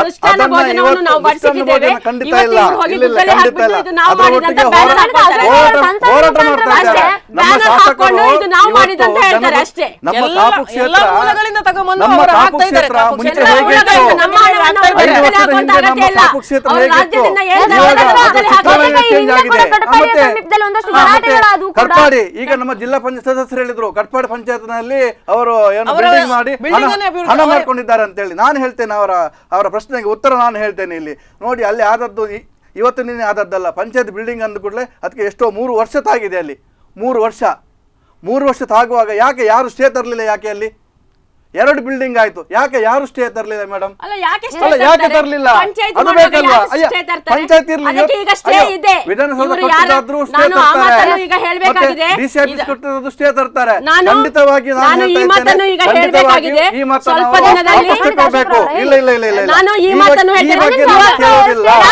ಕಟ್ಪಾಡಿ ಈಗ ನಮ್ಮ ಜಿಲ್ಲಾ ಪಂಚಾಯತ್ ಸದಸ್ಯರು ಹೇಳಿದ್ರು ಕಟ್ಪಾಡಿ ಪಂಚಾಯತ್ ನಲ್ಲಿ ಅವರು ಏನು ಮಾಡಿ ಹಣ ಮಾಡ್ಕೊಂಡಿದ್ದಾರೆ ಅಂತ ಹೇಳಿ ನಾನು ಹೇಳ್ತೇನೆ ಅವರ ಅವರ ಪ್ರಶ್ನೆಗೆ ಉತ್ತರ ನಾನು ಹೇಳ್ತೇನೆ ಇಲ್ಲಿ ನೋಡಿ ಅಲ್ಲಿ ಆದದ್ದು ಇವತ್ತು ನಿನ್ನೆ ಆದದ್ದಲ್ಲ ಪಂಚಾಯತ್ ಬಿಲ್ಡಿಂಗ್ ಅಂದ ಕೂಡಲೇ ಅದಕ್ಕೆ ಎಷ್ಟೋ ಮೂರು ವರ್ಷ ತಾಗಿದೆ ಅಲ್ಲಿ ಮೂರು ವರ್ಷ ಮೂರು ವರ್ಷ ತಾಗುವಾಗ ಯಾಕೆ ಯಾರು ಸ್ಟೇ ತರಲಿಲ್ಲ ಯಾಕೆ ಅಲ್ಲಿ ಎರಡು ಬಿಲ್ಡಿಂಗ್ ಆಯ್ತು ಯಾಕೆ ಯಾರು ಸ್ಟೇ ತರಲಿಲ್ಲ ಮೇಡಮ್ ಯಾಕೆ ತರಲಿಲ್ಲ ಪಂಚಾಯತ್ ಸ್ಟೇ ತರ್ತಾರೆ ಖಂಡಿತವಾಗಿ ಈ ಮಾತನ್ನು ಇಲ್ಲ ಇಲ್ಲ ಇಲ್ಲ ಇಲ್ಲ ಪಂಚಾಯತ್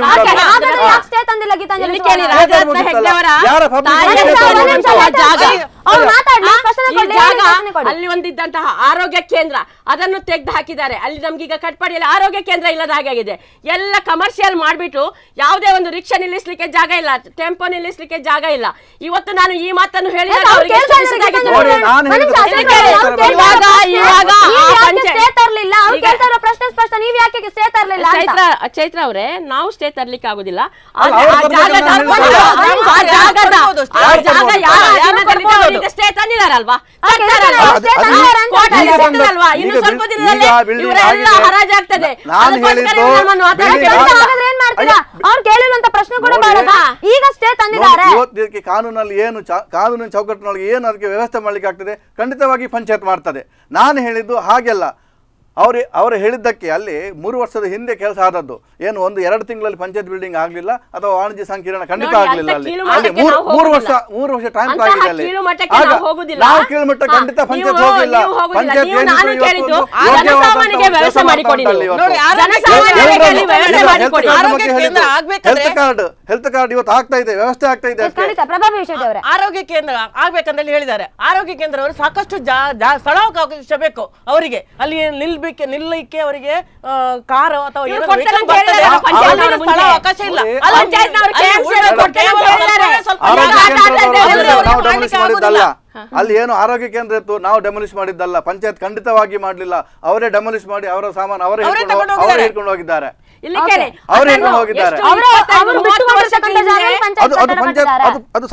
ಹೇಳಿ ಯಾರ ಅಲ್ಲಿ ಒಂದಿದ್ದಂತಹ ಆರೋಗ್ಯ ಕೇಂದ್ರ ಅದನ್ನು ತೆಗೆದು ಹಾಕಿದ್ದಾರೆ ಅಲ್ಲಿ ನಮ್ಗೀಗ ಕಟ್ಪಾಡಿಯಲ್ಲಿ ಆರೋಗ್ಯ ಕೇಂದ್ರ ಇಲ್ಲದ ಹಾಗೆ ಆಗಿದೆ ಎಲ್ಲ ಕಮರ್ಷಿಯಲ್ ಮಾಡ್ಬಿಟ್ಟು ಯಾವುದೇ ಒಂದು ರಿಕ್ಷಾ ನಿಲ್ಲಿಸ್ಲಿಕ್ಕೆ ಜಾಗ ಇಲ್ಲ ಟೆಂಪೋ ನಿಲ್ಲಿಸ್ಲಿಕ್ಕೆ ಜಾಗ ಇಲ್ಲ ಇವತ್ತು ನಾನು ಈ ಮಾತನ್ನು ಹೇಳಿದಾಗ ಚೈತ್ರ ಅವರೇ ನಾವು ಸ್ಟೇ ತರ್ಲಿಕ್ಕೆ ಆಗುದಿಲ್ಲ ಕಾನೂನಲ್ಲಿ ಏನು ಕಾನೂನಿನ ಚೌಕಟ್ಟಿನೊಳಗೆ ಏನು ಅದಕ್ಕೆ ವ್ಯವಸ್ಥೆ ಮಾಡ್ಲಿಕ್ಕೆ ಆಗ್ತದೆ ಖಂಡಿತವಾಗಿ ಪಂಚಾಯತ್ ಮಾಡ್ತದೆ ನಾನು ಹೇಳಿದ್ದು ಹಾಗೆಲ್ಲ ಅವರು ಅವರು ಹೇಳಿದ್ದಕ್ಕೆ ಅಲ್ಲಿ ಮೂರು ವರ್ಷದ ಹಿಂದೆ ಕೆಲಸ ಆದದ್ದು ಏನು ಒಂದು ಎರಡು ತಿಂಗಳಲ್ಲಿ ಪಂಚಾಯತ್ ಬಿಲ್ಡಿಂಗ್ ಆಗಲಿಲ್ಲ ಅಥವಾ ವಾಣಿಜ್ಯ ಸಂಕೀರ್ಣ ಖಂಡಿತ ಆಗಲಿಲ್ಲ ಅಲ್ಲಿ ಮೂರು ವರ್ಷ ಮೂರು ವರ್ಷ ಟೈಮ್ ಆಗಿದೆ ಅಲ್ಲಿ ನಾವು ಕೀಳುಮಟ್ಟ ಖಂಡಿತ ಪಂಚಾಯತ್ ಹೋಗಲಿಲ್ಲ ಪಂಚಾಯತ್ ಕಾರ್ಡ್ ಹೆಲ್ತ್ ಕಾರ್ಡ್ ಇವತ್ತು ಆಗ್ತಾ ಇದೆ ವ್ಯವಸ್ಥೆ ಆಗ್ತಾ ಇದೆ ಆರೋಗ್ಯ ಕೇಂದ್ರ ಆಗ್ಬೇಕಂತ ಹೇಳಿದ್ದಾರೆ ಆರೋಗ್ಯ ಕೇಂದ್ರ ಅವರು ಸಾಕಷ್ಟು ಸ್ಥಳಾವಕಾಶ ಬೇಕು ಅವರಿಗೆ ಅಲ್ಲಿ ನಿಲ್ಬೇಕೆ ನಿಲ್ಲಕ್ಕೆ ಅವರಿಗೆ ಕಾರು ಅಥವಾ ಅವಕಾಶ ಇಲ್ಲ ಅಲ್ಲಿ ಏನು ಆರೋಗ್ಯ ಕೇಂದ್ರ ಇತ್ತು ನಾವು ಡೆಮೊಲಿಷ್ ಮಾಡಿದ್ದಲ್ಲ ಪಂಚಾಯತ್ ಖಂಡಿತವಾಗಿ ಮಾಡಲಿಲ್ಲ ಅವರೇ ಡೆಮೊಲಿಷ್ ಮಾಡಿ ಅವರ ಸಾಮಾನು ಅವರೇ ಅವರೇ ಹಿಡ್ಕೊಂಡು ಹೋಗಿದ್ದಾರೆ ಹೋಗಿದ್ದಾರೆ ಅದು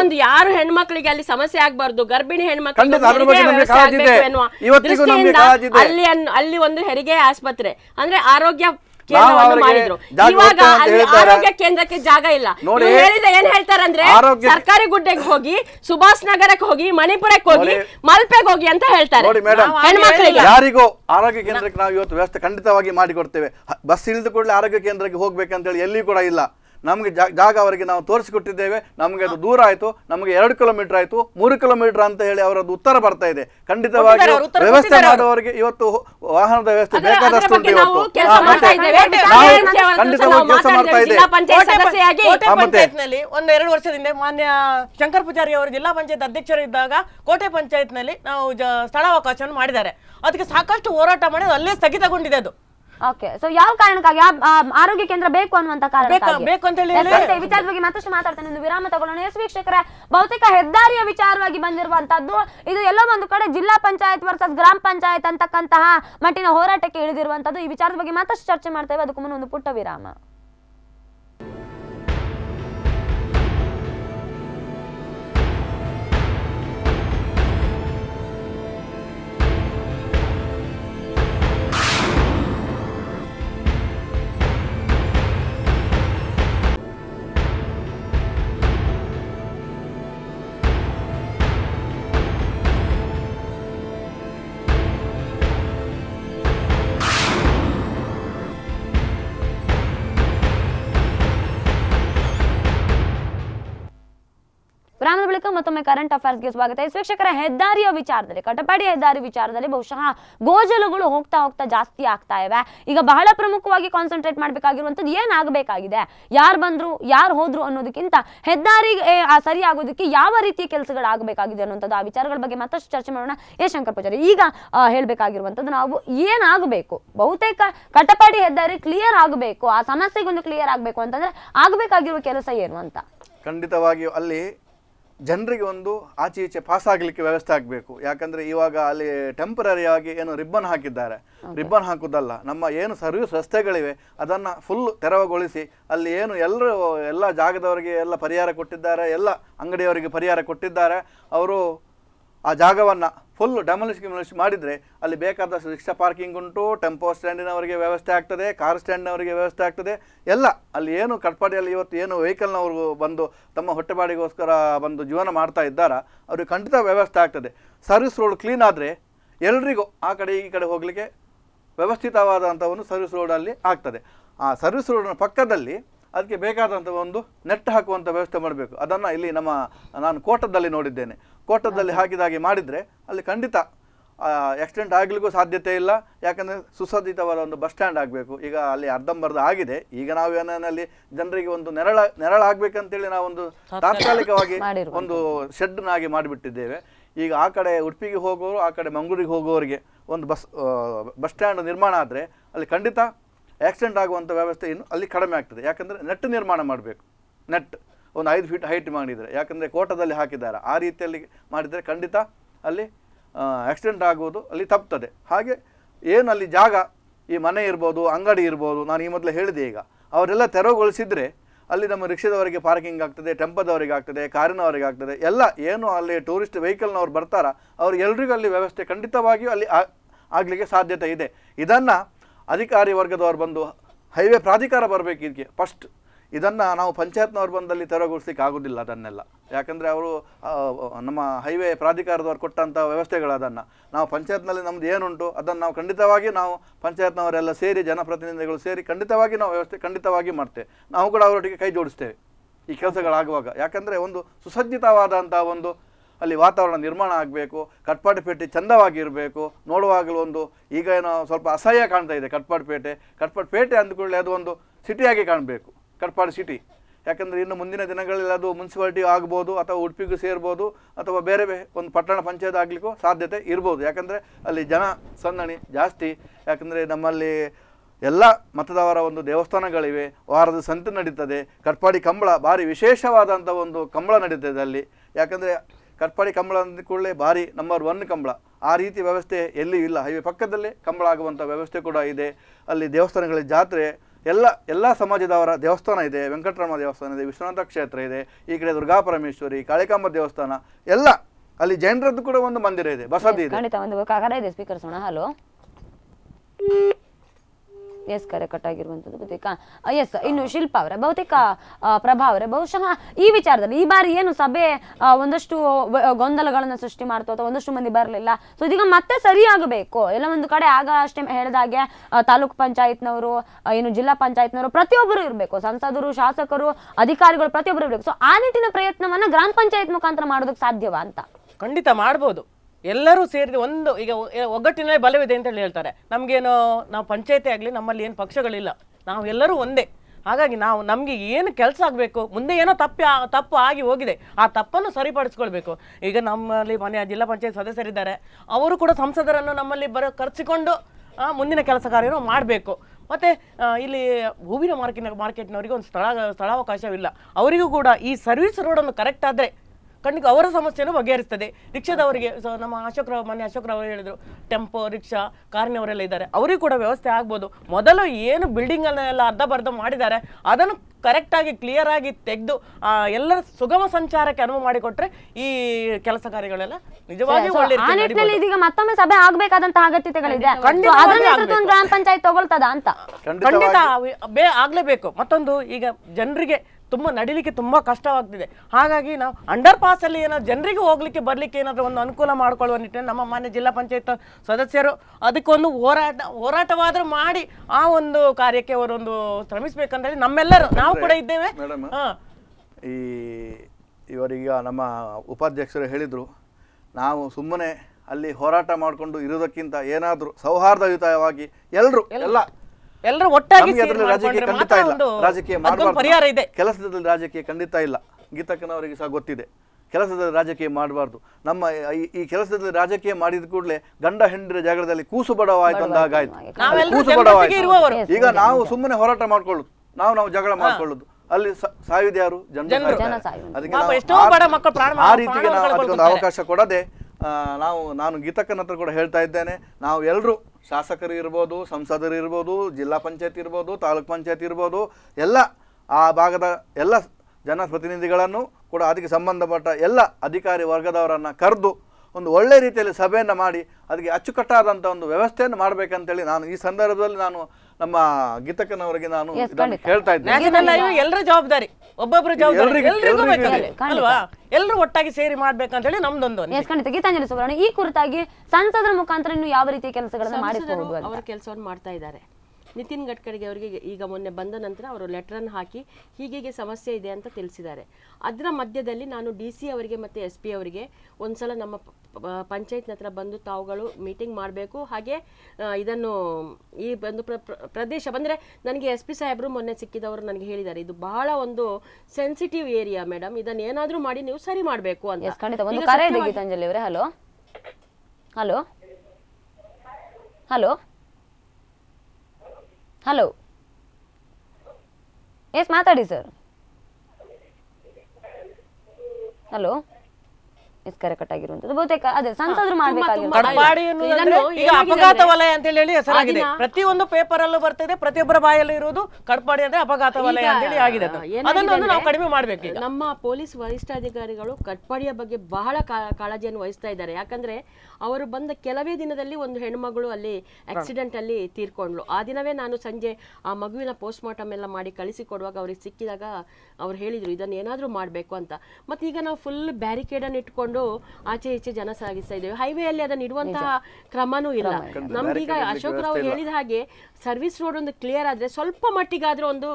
ಒಂದು ಯಾರು ಹೆಣ್ಮಕ್ಳಿಗೆ ಅಲ್ಲಿ ಸಮಸ್ಯೆ ಆಗ್ಬಾರ್ದು ಗರ್ಭಿಣಿ ಹೆಣ್ಮಕ್ಳಿಗೆ ಅಲ್ಲಿ ಅಲ್ಲಿ ಒಂದು ಹೆರಿಗೆ ಆಸ್ಪತ್ರೆ ಅಂದ್ರೆ ಆರೋಗ್ಯ ಆರೋಗ್ಯ ಕೇಂದ್ರಕ್ಕೆ ಜಾಗ ಇಲ್ಲ ಹೇಳಿದ್ರೆ ಏನ್ ಅಂದ್ರೆ ಸರ್ಕಾರಿ ಗುಡ್ಡೆಗೆ ಹೋಗಿ ಸುಭಾಷ್ ನಗರಕ್ಕೆ ಹೋಗಿ ಮಣಿಪುರಕ್ಕೆ ಹೋಗಿ ಮಲ್ಪೆಗೆ ಹೋಗಿ ಅಂತ ಹೇಳ್ತಾರೆ ಯಾರಿಗೂ ಆರೋಗ್ಯ ಕೇಂದ್ರಕ್ಕೆ ನಾವು ಇವತ್ತು ವ್ಯವಸ್ಥೆ ಖಂಡಿತವಾಗಿ ಮಾಡಿಕೊಡ್ತೇವೆ ಬಸ್ ಇಳಿದ ಕೂಡಲೇ ಆರೋಗ್ಯ ಕೇಂದ್ರಕ್ಕೆ ಹೋಗ್ಬೇಕಂತ ಹೇಳಿ ಎಲ್ಲಿ ಕೂಡ ಇಲ್ಲ ನಮಗೆ ಜಾಗ ಅವರಿಗೆ ನಾವು ತೋರಿಸಿಕೊಟ್ಟಿದ್ದೇವೆ ನಮಗೆ ಅದು ದೂರ ಆಯಿತು ನಮಗೆ ಎರಡು ಕಿಲೋಮೀಟರ್ ಆಯಿತು ಮೂರು ಕಿಲೋಮೀಟರ್ ಅಂತ ಹೇಳಿ ಅವರದ್ದು ಉತ್ತರ ಬರ್ತಾ ಇದೆ ಖಂಡಿತವಾಗಿ ವ್ಯವಸ್ಥೆ ಮಾಡುವವರಿಗೆ ಇವತ್ತು ವಾಹನದ ವ್ಯವಸ್ಥೆ ಬೇಕಾದಷ್ಟು ಇವತ್ತು ಕೆಲಸ ಮಾಡ್ತಾ ಒಂದೆರಡು ವರ್ಷದಿಂದ ಮಾನ್ಯ ಶಂಕರ್ ಪೂಜಾರಿ ಅವರು ಜಿಲ್ಲಾ ಪಂಚಾಯತ್ ಅಧ್ಯಕ್ಷರಿದ್ದಾಗ ಕೋಟೆ ಪಂಚಾಯತ್ನಲ್ಲಿ ನಾವು ಸ್ಥಳಾವಕಾಶವನ್ನು ಮಾಡಿದ್ದಾರೆ ಅದಕ್ಕೆ ಸಾಕಷ್ಟು ಹೋರಾಟ ಮಾಡಿ ಅಲ್ಲೇ ಸ್ಥಗಿತಗೊಂಡಿದೆ ಅದು ಓಕೆ ಸೊ ಯಾವ ಕಾರಣಕ್ಕಾಗಿ ಆರೋಗ್ಯ ಕೇಂದ್ರ ಬೇಕು ಅನ್ನುವಂತ ಕಾರಣ ವಿಚಾರದ ಮತ್ತಷ್ಟು ಮಾತಾಡ್ತೇನೆ ಒಂದು ವಿರಾಮ ತಗೊಳ್ಳೋಣ ಎಸ್ ವೀಕ್ಷಕರ ಬಹುತೇಕ ಹೆದ್ದಾರಿಯ ವಿಚಾರವಾಗಿ ಬಂದಿರುವಂತದ್ದು ಇದು ಎಲ್ಲೋ ಒಂದು ಕಡೆ ಜಿಲ್ಲಾ ಪಂಚಾಯತ್ ವರ್ಸಸ್ ಗ್ರಾಮ ಪಂಚಾಯತ್ ಅಂತಕ್ಕಂತಹ ಮಟ್ಟಿನ ಹೋರಾಟಕ್ಕೆ ಇಳಿದಿರುವಂತದ್ದು ಈ ವಿಚಾರದ ಬಗ್ಗೆ ಮತ್ತಷ್ಟು ಚರ್ಚೆ ಮಾಡ್ತೇವೆ ಅದಕ್ಕೂ ಮುನ್ನ ಒಂದು ಪುಟ್ಟ ವಿರಾಮ ವಿರಾಮದ ಬಳಿಕ ಮತ್ತೊಮ್ಮೆ ಕರೆಂಟ್ ಅಫೇರ್ಸ್ಗೆ ಸ್ವಾಗತ ಈ ವೀಕ್ಷಕರ ಹೆದ್ದಾರಿಯ ವಿಚಾರದಲ್ಲಿ ಕಟಪಾಡಿ ಹೆದ್ದಾರಿ ವಿಚಾರದಲ್ಲಿ ಬಹುಶಃ ಗೋಜಲುಗಳು ಹೋಗ್ತಾ ಹೋಗ್ತಾ ಜಾಸ್ತಿ ಆಗ್ತಾ ಇವೆ ಈಗ ಬಹಳ ಪ್ರಮುಖವಾಗಿ ಕಾನ್ಸಂಟ್ರೇಟ್ ಮಾಡಬೇಕಾಗಿರುವಂಥದ್ದು ಏನಾಗಬೇಕಾಗಿದೆ ಯಾರು ಬಂದ್ರು ಯಾರು ಹೋದ್ರು ಅನ್ನೋದಕ್ಕಿಂತ ಹೆದ್ದಾರಿಗೆ ಸರಿ ಆಗೋದಕ್ಕೆ ಯಾವ ರೀತಿಯ ಆಗಬೇಕಾಗಿದೆ ಅನ್ನೋಂಥದ್ದು ಆ ವಿಚಾರಗಳ ಬಗ್ಗೆ ಮತ್ತಷ್ಟು ಚರ್ಚೆ ಮಾಡೋಣ ಎ ಶಂಕರ್ ಪೂಜಾರಿ ಈಗ ಹೇಳಬೇಕಾಗಿರುವಂಥದ್ದು ನಾವು ಏನಾಗಬೇಕು ಬಹುತೇಕ ಕಟಪಾಡಿ ಹೆದ್ದಾರಿ ಕ್ಲಿಯರ್ ಆಗಬೇಕು ಆ ಸಮಸ್ಯೆಗೊಂದು ಕ್ಲಿಯರ್ ಆಗಬೇಕು ಅಂತಂದ್ರೆ ಆಗಬೇಕಾಗಿರುವ ಕೆಲಸ ಏನು ಅಂತ ಖಂಡಿತವಾಗಿಯೂ ಅಲ್ಲಿ ಜನರಿಗೆ ಒಂದು ಆಚೆ ಈಚೆ ಪಾಸ್ ಆಗಲಿಕ್ಕೆ ವ್ಯವಸ್ಥೆ ಆಗಬೇಕು ಯಾಕಂದರೆ ಇವಾಗ ಅಲ್ಲಿ ಟೆಂಪರರಿಯಾಗಿ ಏನು ರಿಬ್ಬನ್ ಹಾಕಿದ್ದಾರೆ ರಿಬ್ಬನ್ ಹಾಕೋದಲ್ಲ ನಮ್ಮ ಏನು ಸರ್ವಿಸ್ ರಸ್ತೆಗಳಿವೆ ಅದನ್ನು ಫುಲ್ ತೆರವುಗೊಳಿಸಿ ಅಲ್ಲಿ ಏನು ಎಲ್ಲರೂ ಎಲ್ಲ ಜಾಗದವರಿಗೆ ಎಲ್ಲ ಪರಿಹಾರ ಕೊಟ್ಟಿದ್ದಾರೆ ಎಲ್ಲ ಅಂಗಡಿಯವರಿಗೆ ಪರಿಹಾರ ಕೊಟ್ಟಿದ್ದಾರೆ ಅವರು ಆ ಜಾಗವನ್ನು ಫುಲ್ ಡೆಮೊಲಿಷ್ ಗಿಮೊಲಿಷ್ ಮಾಡಿದರೆ ಅಲ್ಲಿ ಬೇಕಾದಷ್ಟು ರಿಕ್ಷಾ ಪಾರ್ಕಿಂಗ್ ಉಂಟು ಟೆಂಪೋ ಸ್ಟ್ಯಾಂಡಿನವರಿಗೆ ವ್ಯವಸ್ಥೆ ಆಗ್ತದೆ ಕಾರ್ ಸ್ಟ್ಯಾಂಡ್ನವರಿಗೆ ವ್ಯವಸ್ಥೆ ಆಗ್ತದೆ ಎಲ್ಲ ಅಲ್ಲಿ ಏನು ಕಟ್ಪಾಡಿಯಲ್ಲಿ ಇವತ್ತು ಏನು ವೆಹಿಕಲ್ನವರು ಬಂದು ತಮ್ಮ ಹೊಟ್ಟೆಪಾಡಿಗೋಸ್ಕರ ಬಂದು ಜೀವನ ಮಾಡ್ತಾ ಇದ್ದಾರಾ ಅವ್ರಿಗೆ ಖಂಡಿತ ವ್ಯವಸ್ಥೆ ಆಗ್ತದೆ ಸರ್ವಿಸ್ ರೋಡ್ ಕ್ಲೀನ್ ಆದರೆ ಎಲ್ರಿಗೂ ಆ ಕಡೆ ಈ ಕಡೆ ಹೋಗಲಿಕ್ಕೆ ವ್ಯವಸ್ಥಿತವಾದಂಥ ಒಂದು ಸರ್ವಿಸ್ ರೋಡಲ್ಲಿ ಆಗ್ತದೆ ಆ ಸರ್ವಿಸ್ ರೋಡಿನ ಪಕ್ಕದಲ್ಲಿ ಅದಕ್ಕೆ ಬೇಕಾದಂಥ ಒಂದು ನೆಟ್ ಹಾಕುವಂಥ ವ್ಯವಸ್ಥೆ ಮಾಡಬೇಕು ಅದನ್ನು ಇಲ್ಲಿ ನಮ್ಮ ನಾನು ಕೋಟದಲ್ಲಿ ನೋಡಿದ್ದೇನೆ ಕೋಟದಲ್ಲಿ ಹಾಕಿದಾಗೆ ಮಾಡಿದರೆ ಅಲ್ಲಿ ಖಂಡಿತ ಆಕ್ಸಿಡೆಂಟ್ ಆಗಲಿಕ್ಕೂ ಸಾಧ್ಯತೆ ಇಲ್ಲ ಯಾಕಂದರೆ ಸುಸಜ್ಜಿತವಾದ ಒಂದು ಬಸ್ ಸ್ಟ್ಯಾಂಡ್ ಆಗಬೇಕು ಈಗ ಅಲ್ಲಿ ಅರ್ಧಂಬರ್ಧ ಆಗಿದೆ ಈಗ ನಾವು ಏನಲ್ಲಿ ಜನರಿಗೆ ಒಂದು ನೆರಳ ನೆರಳಾಗಬೇಕಂತೇಳಿ ನಾವೊಂದು ತಾತ್ಕಾಲಿಕವಾಗಿ ಒಂದು ಶೆಡ್ನಾಗಿ ಮಾಡಿಬಿಟ್ಟಿದ್ದೇವೆ ಈಗ ಆ ಕಡೆ ಉಡುಪಿಗೆ ಹೋಗೋರು ಆ ಕಡೆ ಮಂಗಳೂರಿಗೆ ಹೋಗೋರಿಗೆ ಒಂದು ಬಸ್ ಬಸ್ ಸ್ಟ್ಯಾಂಡ್ ನಿರ್ಮಾಣ ಆದರೆ ಅಲ್ಲಿ ಖಂಡಿತ ಆಕ್ಸಿಡೆಂಟ್ ಆಗುವಂಥ ವ್ಯವಸ್ಥೆ ಇನ್ನು ಅಲ್ಲಿ ಕಡಿಮೆ ಆಗ್ತದೆ ಯಾಕಂದರೆ ನೆಟ್ ನಿರ್ಮಾಣ ಮಾಡಬೇಕು ನೆಟ್ ಒಂದು ಐದು ಫೀಟ್ ಹೈಟ್ ಮಾಡಿದರೆ ಯಾಕಂದರೆ ಕೋಟದಲ್ಲಿ ಹಾಕಿದ್ದಾರೆ ಆ ರೀತಿಯಲ್ಲಿ ಮಾಡಿದರೆ ಖಂಡಿತ ಅಲ್ಲಿ ಆಕ್ಸಿಡೆಂಟ್ ಆಗುವುದು ಅಲ್ಲಿ ತಪ್ತದೆ ಹಾಗೆ ಏನು ಅಲ್ಲಿ ಜಾಗ ಈ ಮನೆ ಇರ್ಬೋದು ಅಂಗಡಿ ಇರ್ಬೋದು ನಾನು ಈ ಮೊದಲು ಹೇಳಿದೆ ಈಗ ಅವರೆಲ್ಲ ತೆರವುಗೊಳಿಸಿದರೆ ಅಲ್ಲಿ ನಮ್ಮ ರಿಕ್ಷಾದವರಿಗೆ ಪಾರ್ಕಿಂಗ್ ಆಗ್ತದೆ ಟೆಂಪದವರಿಗೆ ಆಗ್ತದೆ ಕಾರಿನವರಿಗೆ ಆಗ್ತದೆ ಎಲ್ಲ ಏನು ಅಲ್ಲಿ ಟೂರಿಸ್ಟ್ ವೆಹಿಕಲ್ನವ್ರು ಬರ್ತಾರ ಅವ್ರು ಎಲ್ರಿಗೂ ಅಲ್ಲಿ ವ್ಯವಸ್ಥೆ ಖಂಡಿತವಾಗಿಯೂ ಅಲ್ಲಿ ಆಗಲಿಕ್ಕೆ ಸಾಧ್ಯತೆ ಇದೆ ಇದನ್ನು ಅಧಿಕಾರಿ ವರ್ಗದವ್ರು ಬಂದು ಹೈವೇ ಪ್ರಾಧಿಕಾರ ಬರಬೇಕು ಇದಕ್ಕೆ ಫಸ್ಟ್ ಇದನ್ನು ನಾವು ಪಂಚಾಯತ್ನವ್ರು ಬಂದಲ್ಲಿ ತೆರವುಗೊಳಿಸ್ಲಿಕ್ಕೆ ಆಗೋದಿಲ್ಲ ಅದನ್ನೆಲ್ಲ ಯಾಕಂದರೆ ಅವರು ನಮ್ಮ ಹೈವೇ ಪ್ರಾಧಿಕಾರದವ್ರು ಕೊಟ್ಟಂಥ ವ್ಯವಸ್ಥೆಗಳು ಅದನ್ನು ನಾವು ಪಂಚಾಯತ್ನಲ್ಲಿ ನಮ್ಮದು ಏನುಂಟು ಅದನ್ನು ನಾವು ಖಂಡಿತವಾಗಿ ನಾವು ಪಂಚಾಯತ್ನವರೆಲ್ಲ ಸೇರಿ ಜನಪ್ರತಿನಿಧಿಗಳು ಸೇರಿ ಖಂಡಿತವಾಗಿ ನಾವು ವ್ಯವಸ್ಥೆ ಖಂಡಿತವಾಗಿ ಮಾಡ್ತೇವೆ ನಾವು ಕೂಡ ಅವರೊಟ್ಟಿಗೆ ಕೈ ಜೋಡಿಸ್ತೇವೆ ಈ ಕೆಲಸಗಳಾಗುವಾಗ ಯಾಕಂದರೆ ಒಂದು ಸುಸಜ್ಜಿತವಾದಂಥ ಒಂದು ಅಲ್ಲಿ ವಾತಾವರಣ ನಿರ್ಮಾಣ ಆಗಬೇಕು ಪೇಟೆ ಚಂದವಾಗಿರಬೇಕು ನೋಡುವಾಗಲೂ ಒಂದು ಈಗ ಏನೋ ಸ್ವಲ್ಪ ಅಸಹ್ಯ ಕಾಣ್ತಾ ಇದೆ ಪೇಟೆ ಕಟ್ಪಾಡಿಪೇಟೆ ಪೇಟೆ ಅಂದ್ಕೊಳ್ಳಿ ಅದು ಒಂದು ಸಿಟಿಯಾಗಿ ಕಾಣಬೇಕು ಕಟ್ಪಾಡಿ ಸಿಟಿ ಯಾಕಂದರೆ ಇನ್ನು ಮುಂದಿನ ದಿನಗಳಲ್ಲಿ ಅದು ಮುನ್ಸಿಪಾಲ್ಟಿ ಆಗ್ಬೋದು ಅಥವಾ ಉಡುಪಿಗೂ ಸೇರ್ಬೋದು ಅಥವಾ ಬೇರೆ ಒಂದು ಪಟ್ಟಣ ಪಂಚಾಯತ್ ಆಗಲಿಕ್ಕೂ ಸಾಧ್ಯತೆ ಇರ್ಬೋದು ಯಾಕಂದರೆ ಅಲ್ಲಿ ಜನ ಸನ್ನಣಿ ಜಾಸ್ತಿ ಯಾಕಂದರೆ ನಮ್ಮಲ್ಲಿ ಎಲ್ಲ ಮತದಾರರ ಒಂದು ದೇವಸ್ಥಾನಗಳಿವೆ ವಾರದ ಸಂತೆ ನಡೀತದೆ ಕಟ್ಪಾಡಿ ಕಂಬಳ ಭಾರಿ ವಿಶೇಷವಾದಂಥ ಒಂದು ಕಂಬಳ ನಡೀತದೆ ಅಲ್ಲಿ ಯಾಕಂದರೆ ಕಟ್ಪಾಡಿ ಕಂಬಳ ಅಂದ ಕೂಡಲೇ ಭಾರಿ ನಂಬರ್ ಒನ್ ಕಂಬಳ ಆ ರೀತಿ ವ್ಯವಸ್ಥೆ ಎಲ್ಲಿಯೂ ಇಲ್ಲ ಹೈವೇ ಪಕ್ಕದಲ್ಲೇ ಕಂಬಳ ಆಗುವಂಥ ವ್ಯವಸ್ಥೆ ಕೂಡ ಇದೆ ಅಲ್ಲಿ ದೇವಸ್ಥಾನಗಳ ಜಾತ್ರೆ ಎಲ್ಲ ಎಲ್ಲ ಸಮಾಜದವರ ದೇವಸ್ಥಾನ ಇದೆ ವೆಂಕಟರಮಣ ದೇವಸ್ಥಾನ ಇದೆ ವಿಶ್ವನಾಥ ಕ್ಷೇತ್ರ ಇದೆ ಈ ಕಡೆ ದುರ್ಗಾ ಪರಮೇಶ್ವರಿ ಕಾಳಿಕಾಂಬ ದೇವಸ್ಥಾನ ಎಲ್ಲ ಅಲ್ಲಿ ಜೈನರದ್ದು ಕೂಡ ಒಂದು ಮಂದಿರ ಇದೆ ಬಸದಿ ಇದೆ ಖಂಡಿತ ಒಂದು ಇದೆ ಹಲೋ ಎಸ್ ಕರೆಕ್ಟ್ ಆಗಿರುವಂತದ್ದು ಬಹುತೇಕ ಎಸ್ ಇನ್ನು ಶಿಲ್ಪ ಅವರ ಬಹುತೇಕ ಪ್ರಭಾ ಬಹುಶಃ ಈ ವಿಚಾರದಲ್ಲಿ ಈ ಬಾರಿ ಏನು ಸಭೆ ಒಂದಷ್ಟು ಗೊಂದಲಗಳನ್ನು ಸೃಷ್ಟಿ ಮಾಡ್ತು ಅಥವಾ ಒಂದಷ್ಟು ಮಂದಿ ಬರಲಿಲ್ಲ ಸೊ ಇದೀಗ ಮತ್ತೆ ಸರಿಯಾಗಬೇಕು ಎಲ್ಲ ಒಂದು ಕಡೆ ಆಗ ಅಷ್ಟೇ ಹೇಳಿದಾಗೆ ತಾಲೂಕ್ ಪಂಚಾಯತ್ನವರು ಏನು ಜಿಲ್ಲಾ ಪಂಚಾಯತ್ನವರು ಪ್ರತಿಯೊಬ್ಬರು ಇರಬೇಕು ಸಂಸದರು ಶಾಸಕರು ಅಧಿಕಾರಿಗಳು ಪ್ರತಿಯೊಬ್ಬರು ಇರಬೇಕು ಸೊ ಆ ನಿಟ್ಟಿನ ಪ್ರಯತ್ನವನ್ನ ಗ್ರಾಮ ಪಂಚಾಯತ್ ಮುಖಾಂತರ ಮಾಡೋದಕ್ಕೆ ಸಾಧ್ಯವಾ ಅಂತ ಖಂಡಿತ ಮಾಡ್ಬೋದು ಎಲ್ಲರೂ ಸೇರಿದ ಒಂದು ಈಗ ಒಗ್ಗಟ್ಟಿನಲ್ಲಿ ಬಲವಿದೆ ಅಂತೇಳಿ ಹೇಳ್ತಾರೆ ನಮಗೇನು ನಾವು ಪಂಚಾಯತಿ ಆಗಲಿ ನಮ್ಮಲ್ಲಿ ಏನು ಪಕ್ಷಗಳಿಲ್ಲ ನಾವು ಎಲ್ಲರೂ ಒಂದೇ ಹಾಗಾಗಿ ನಾವು ನಮಗೆ ಏನು ಕೆಲಸ ಆಗಬೇಕು ಮುಂದೆ ಏನೋ ತಪ್ಪು ತಪ್ಪು ಆಗಿ ಹೋಗಿದೆ ಆ ತಪ್ಪನ್ನು ಸರಿಪಡಿಸ್ಕೊಳ್ಬೇಕು ಈಗ ನಮ್ಮಲ್ಲಿ ಮನೆಯ ಜಿಲ್ಲಾ ಪಂಚಾಯತ್ ಸದಸ್ಯರಿದ್ದಾರೆ ಅವರು ಕೂಡ ಸಂಸದರನ್ನು ನಮ್ಮಲ್ಲಿ ಬರೋ ಕರೆಸಿಕೊಂಡು ಮುಂದಿನ ಕೆಲಸ ಕಾರ್ಯನೂ ಮಾಡಬೇಕು ಮತ್ತು ಇಲ್ಲಿ ಹೂವಿನ ಮಾರ್ಕೆಟ್ನ ಮಾರ್ಕೆಟ್ನವರಿಗೆ ಒಂದು ಸ್ಥಳ ಸ್ಥಳಾವಕಾಶವಿಲ್ಲ ಅವರಿಗೂ ಕೂಡ ಈ ಸರ್ವಿಸ್ ರೋಡನ್ನು ಕರೆಕ್ಟ್ ಆದರೆ ಕಣ್ಣಿಗೆ ಅವರ ಸಮಸ್ಯೆನೂ ಬಗೆಹರಿಸ್ತದೆ ರಿಕ್ಷಾದವರಿಗೆ ಸೊ ನಮ್ಮ ಮನೆ ಅಶೋಕ್ ರಾವ್ ಹೇಳಿದ್ರು ಟೆಂಪೋ ರಿಕ್ಷಾ ಕಾರ್ನವರೆಲ್ಲ ಇದ್ದಾರೆ ಅವರಿಗೂ ಕೂಡ ವ್ಯವಸ್ಥೆ ಆಗ್ಬೋದು ಮೊದಲು ಏನು ಬಿಲ್ಡಿಂಗ್ ಎಲ್ಲ ಅರ್ಧ ಬರ್ಧ ಮಾಡಿದ್ದಾರೆ ಅದನ್ನು ಕರೆಕ್ಟಾಗಿ ಆಗಿ ತೆಗೆದು ಎಲ್ಲರ ಸುಗಮ ಸಂಚಾರಕ್ಕೆ ಅನುವು ಮಾಡಿಕೊಟ್ರೆ ಈ ಕೆಲಸ ಕಾರ್ಯಗಳೆಲ್ಲ ನಿಜವಾಗಿ ಇದೀಗ ಮತ್ತೊಮ್ಮೆ ಸಭೆ ಆಗಬೇಕಾದಂತಹ ಅಗತ್ಯತೆಗಳಿದೆ ಗ್ರಾಮ ತಗೊಳ್ತದ ಅಂತ ಖಂಡಿತ ಆಗ್ಲೇಬೇಕು ಮತ್ತೊಂದು ಈಗ ಜನರಿಗೆ ತುಂಬ ನಡಿಲಿಕ್ಕೆ ತುಂಬ ಕಷ್ಟವಾಗ್ತಿದೆ ಹಾಗಾಗಿ ನಾವು ಅಂಡರ್ ಪಾಸಲ್ಲಿ ಏನೋ ಜನರಿಗೆ ಹೋಗಲಿಕ್ಕೆ ಬರಲಿಕ್ಕೆ ಏನಾದರೂ ಒಂದು ಅನುಕೂಲ ಮಾಡಿಕೊಳ್ಳುವ ನಿಟ್ಟಿನಲ್ಲಿ ನಮ್ಮ ಮಾನ್ಯ ಜಿಲ್ಲಾ ಪಂಚಾಯತ್ ಸದಸ್ಯರು ಅದಕ್ಕೊಂದು ಹೋರಾಟ ಹೋರಾಟವಾದರೂ ಮಾಡಿ ಆ ಒಂದು ಕಾರ್ಯಕ್ಕೆ ಅವರೊಂದು ಶ್ರಮಿಸಬೇಕಂದ್ರೆ ನಮ್ಮೆಲ್ಲರೂ ನಾವು ಕೂಡ ಇದ್ದೇವೆ ಈ ಇವರೀಗ ನಮ್ಮ ಉಪಾಧ್ಯಕ್ಷರು ಹೇಳಿದರು ನಾವು ಸುಮ್ಮನೆ ಅಲ್ಲಿ ಹೋರಾಟ ಮಾಡಿಕೊಂಡು ಇರೋದಕ್ಕಿಂತ ಏನಾದರೂ ಸೌಹಾರ್ದಯುತವಾಗಿ ಎಲ್ಲರೂ ಎಲ್ಲ ಎಲ್ಲರೂ ಒಟ್ಟಾಗಿ ರಾಜಕೀಯ ಇಲ್ಲ ರಾಜಕೀಯ ಪರಿಹಾರ ಇದೆ ಕೆಲಸದಲ್ಲಿ ರಾಜಕೀಯ ಖಂಡಿತ ಇಲ್ಲ ಗೀತಕ್ಕನವರಿಗೆ ಸಹ ಗೊತ್ತಿದೆ ಕೆಲಸದಲ್ಲಿ ರಾಜಕೀಯ ಮಾಡಬಾರ್ದು ನಮ್ಮ ಈ ಕೆಲಸದಲ್ಲಿ ರಾಜಕೀಯ ಮಾಡಿದ ಕೂಡಲೇ ಗಂಡ ಹೆಂಡಿರ ಜಾಗದಲ್ಲಿ ಕೂಸು ಬಡವಾಯ್ತು ಅಂದಾಗಾಯ್ತು ಕೂಸು ಬಡವ ಈಗ ನಾವು ಸುಮ್ಮನೆ ಹೋರಾಟ ಮಾಡ್ಕೊಳ್ಳುದು ನಾವು ನಾವು ಜಗಳ ಮಾಡ್ಕೊಳ್ಳುದು ಅಲ್ಲಿ ಸಾಯುದ್ಯಾರು ಜನ ಅದಕ್ಕೆ ಆ ರೀತಿಗೆ ನಾವು ಅದಕ್ಕೊಂದು ಅವಕಾಶ ಕೊಡದೆ ನಾವು ನಾನು ಗೀತಕ್ಕನ ಹತ್ರ ಕೂಡ ಹೇಳ್ತಾ ಇದ್ದೇನೆ ನಾವು ಎಲ್ಲರೂ ಶಾಸಕರು ಇರ್ಬೋದು ಸಂಸದರು ಇರ್ಬೋದು ಜಿಲ್ಲಾ ಪಂಚಾಯತ್ ಇರ್ಬೋದು ತಾಲೂಕ್ ಪಂಚಾಯತ್ ಇರ್ಬೋದು ಎಲ್ಲ ಆ ಭಾಗದ ಎಲ್ಲ ಜನಪ್ರತಿನಿಧಿಗಳನ್ನು ಕೂಡ ಅದಕ್ಕೆ ಸಂಬಂಧಪಟ್ಟ ಎಲ್ಲ ಅಧಿಕಾರಿ ವರ್ಗದವರನ್ನು ಕರೆದು ಒಂದು ಒಳ್ಳೆಯ ರೀತಿಯಲ್ಲಿ ಸಭೆಯನ್ನು ಮಾಡಿ ಅದಕ್ಕೆ ಅಚ್ಚುಕಟ್ಟಾದಂಥ ಒಂದು ವ್ಯವಸ್ಥೆಯನ್ನು ಮಾಡಬೇಕಂತೇಳಿ ನಾನು ಈ ಸಂದರ್ಭದಲ್ಲಿ ನಾನು ನಮ್ಮ ಗೀತಕ್ಕನವರಿಗೆ ನಾನು ಹೇಳ್ತಾ ಇದ್ದೀನಿ ಎಲ್ಲರ ಜವಾಬ್ದಾರಿ ಒಬ್ಬೊಬ್ರು ಜವಾಬ್ದಾರಿ ಎಲ್ಲರೂ ಒಟ್ಟಾಗಿ ಸೇರಿ ಮಾಡ್ಬೇಕಂತ ಹೇಳಿ ನಮ್ದೊಂದು ಖಂಡಿತ ಗೀತಾಂಜಲಿ ಸುಬ್ರಹ್ಮಣ್ಯ ಈ ಕುರಿತಾಗಿ ಸಂಸದರ ಮುಖಾಂತರ ಯಾವ ರೀತಿ ಕೆಲಸಗಳನ್ನು ಮಾಡಿಸಬಹುದು ಕೆಲಸವನ್ನು ಮಾಡ್ತಾ ಇದ್ದಾರೆ ನಿತಿನ್ ಗಡ್ಕರಿಗೆ ಅವರಿಗೆ ಈಗ ಮೊನ್ನೆ ಬಂದ ನಂತರ ಅವರು ಲೆಟ್ರನ್ನು ಹಾಕಿ ಹೀಗೆ ಸಮಸ್ಯೆ ಇದೆ ಅಂತ ತಿಳಿಸಿದ್ದಾರೆ ಅದರ ಮಧ್ಯದಲ್ಲಿ ನಾನು ಡಿ ಸಿ ಅವರಿಗೆ ಮತ್ತು ಎಸ್ ಪಿ ಅವರಿಗೆ ಒಂದು ಸಲ ನಮ್ಮ ಪಂಚಾಯತ್ನ ಹತ್ರ ಬಂದು ತಾವುಗಳು ಮೀಟಿಂಗ್ ಮಾಡಬೇಕು ಹಾಗೆ ಇದನ್ನು ಈ ಒಂದು ಪ್ರದೇಶ ಬಂದರೆ ನನಗೆ ಎಸ್ ಪಿ ಸಾಹೇಬರು ಮೊನ್ನೆ ಸಿಕ್ಕಿದವರು ನನಗೆ ಹೇಳಿದ್ದಾರೆ ಇದು ಬಹಳ ಒಂದು ಸೆನ್ಸಿಟಿವ್ ಏರಿಯಾ ಮೇಡಮ್ ಇದನ್ನು ಏನಾದರೂ ಮಾಡಿ ನೀವು ಸರಿ ಮಾಡಬೇಕು ಅಂತ ಹಲೋ ಹಲೋ ಹಲೋ ಎಸ್ ಮಾತಾಡಿ ಸರ್ ಹಲೋ ಕರೆಕ್ಟ್ ಆಗಿರುವಂತದ್ದು ಬಹುತೇಕ ಅದೇ ಸಂಸದ್ರು ಅಪಘಾತ ವಲಯ ಅಂತ ಹೇಳಿ ಹೆಸರಾಗಿದೆ ಪ್ರತಿಯೊಂದು ಪೇಪರ್ ಅಲ್ಲೂ ಬರ್ತಿದೆ ಪ್ರತಿಯೊಬ್ಬರ ಬಾಯಲ್ಲಿ ಇರುವುದು ಕಡ್ಪಾಡಿ ಅಂದ್ರೆ ಅಪಘಾತ ವಲಯ ಅಂತ ಹೇಳಿ ಆಗಿದೆ ನಾವು ಕಡಿಮೆ ಮಾಡಬೇಕು ನಮ್ಮ ಪೊಲೀಸ್ ವರಿಷ್ಠಾಧಿಕಾರಿಗಳು ಕಟ್ಪಾಡಿಯ ಬಗ್ಗೆ ಬಹಳ ಕಾಳಜಿಯನ್ನು ವಹಿಸ್ತಾ ಇದ್ದಾರೆ ಯಾಕಂದ್ರೆ ಅವರು ಬಂದ ಕೆಲವೇ ದಿನದಲ್ಲಿ ಒಂದು ಹೆಣ್ಮಗಳು ಅಲ್ಲಿ ಆಕ್ಸಿಡೆಂಟ್ ಅಲ್ಲಿ ತೀರ್ಕೊಂಡ್ಲು ಆ ದಿನವೇ ನಾನು ಸಂಜೆ ಆ ಮಗುವಿನ ಪೋಸ್ಟ್ ಮಾರ್ಟಮ್ ಎಲ್ಲ ಮಾಡಿ ಕೊಡುವಾಗ ಅವ್ರಿಗೆ ಸಿಕ್ಕಿದಾಗ ಅವ್ರು ಹೇಳಿದ್ರು ಇದನ್ನ ಏನಾದ್ರೂ ಮಾಡ್ಬೇಕು ಅಂತ ಮತ್ತೆ ಈಗ ನಾವು ಫುಲ್ ಬ್ಯಾರಿಕೇಡ್ ಅನ್ನು ಇಟ್ಕೊಂಡು ಆಚೆ ಈಚೆ ಜನ ಸಾಗಿಸ್ತಾ ಇದ್ದೇವೆ ಹೈವೇಯಲ್ಲಿ ಅದನ್ನು ಇಡುವಂತಹ ಕ್ರಮನೂ ಇಲ್ಲ ನಮ್ಗೀಗ ಅಶೋಕ್ ರಾವ್ ಹೇಳಿದ ಹಾಗೆ ಸರ್ವಿಸ್ ರೋಡ್ ಒಂದು ಕ್ಲಿಯರ್ ಆದ್ರೆ ಸ್ವಲ್ಪ ಮಟ್ಟಿಗಾದ್ರೂ ಒಂದು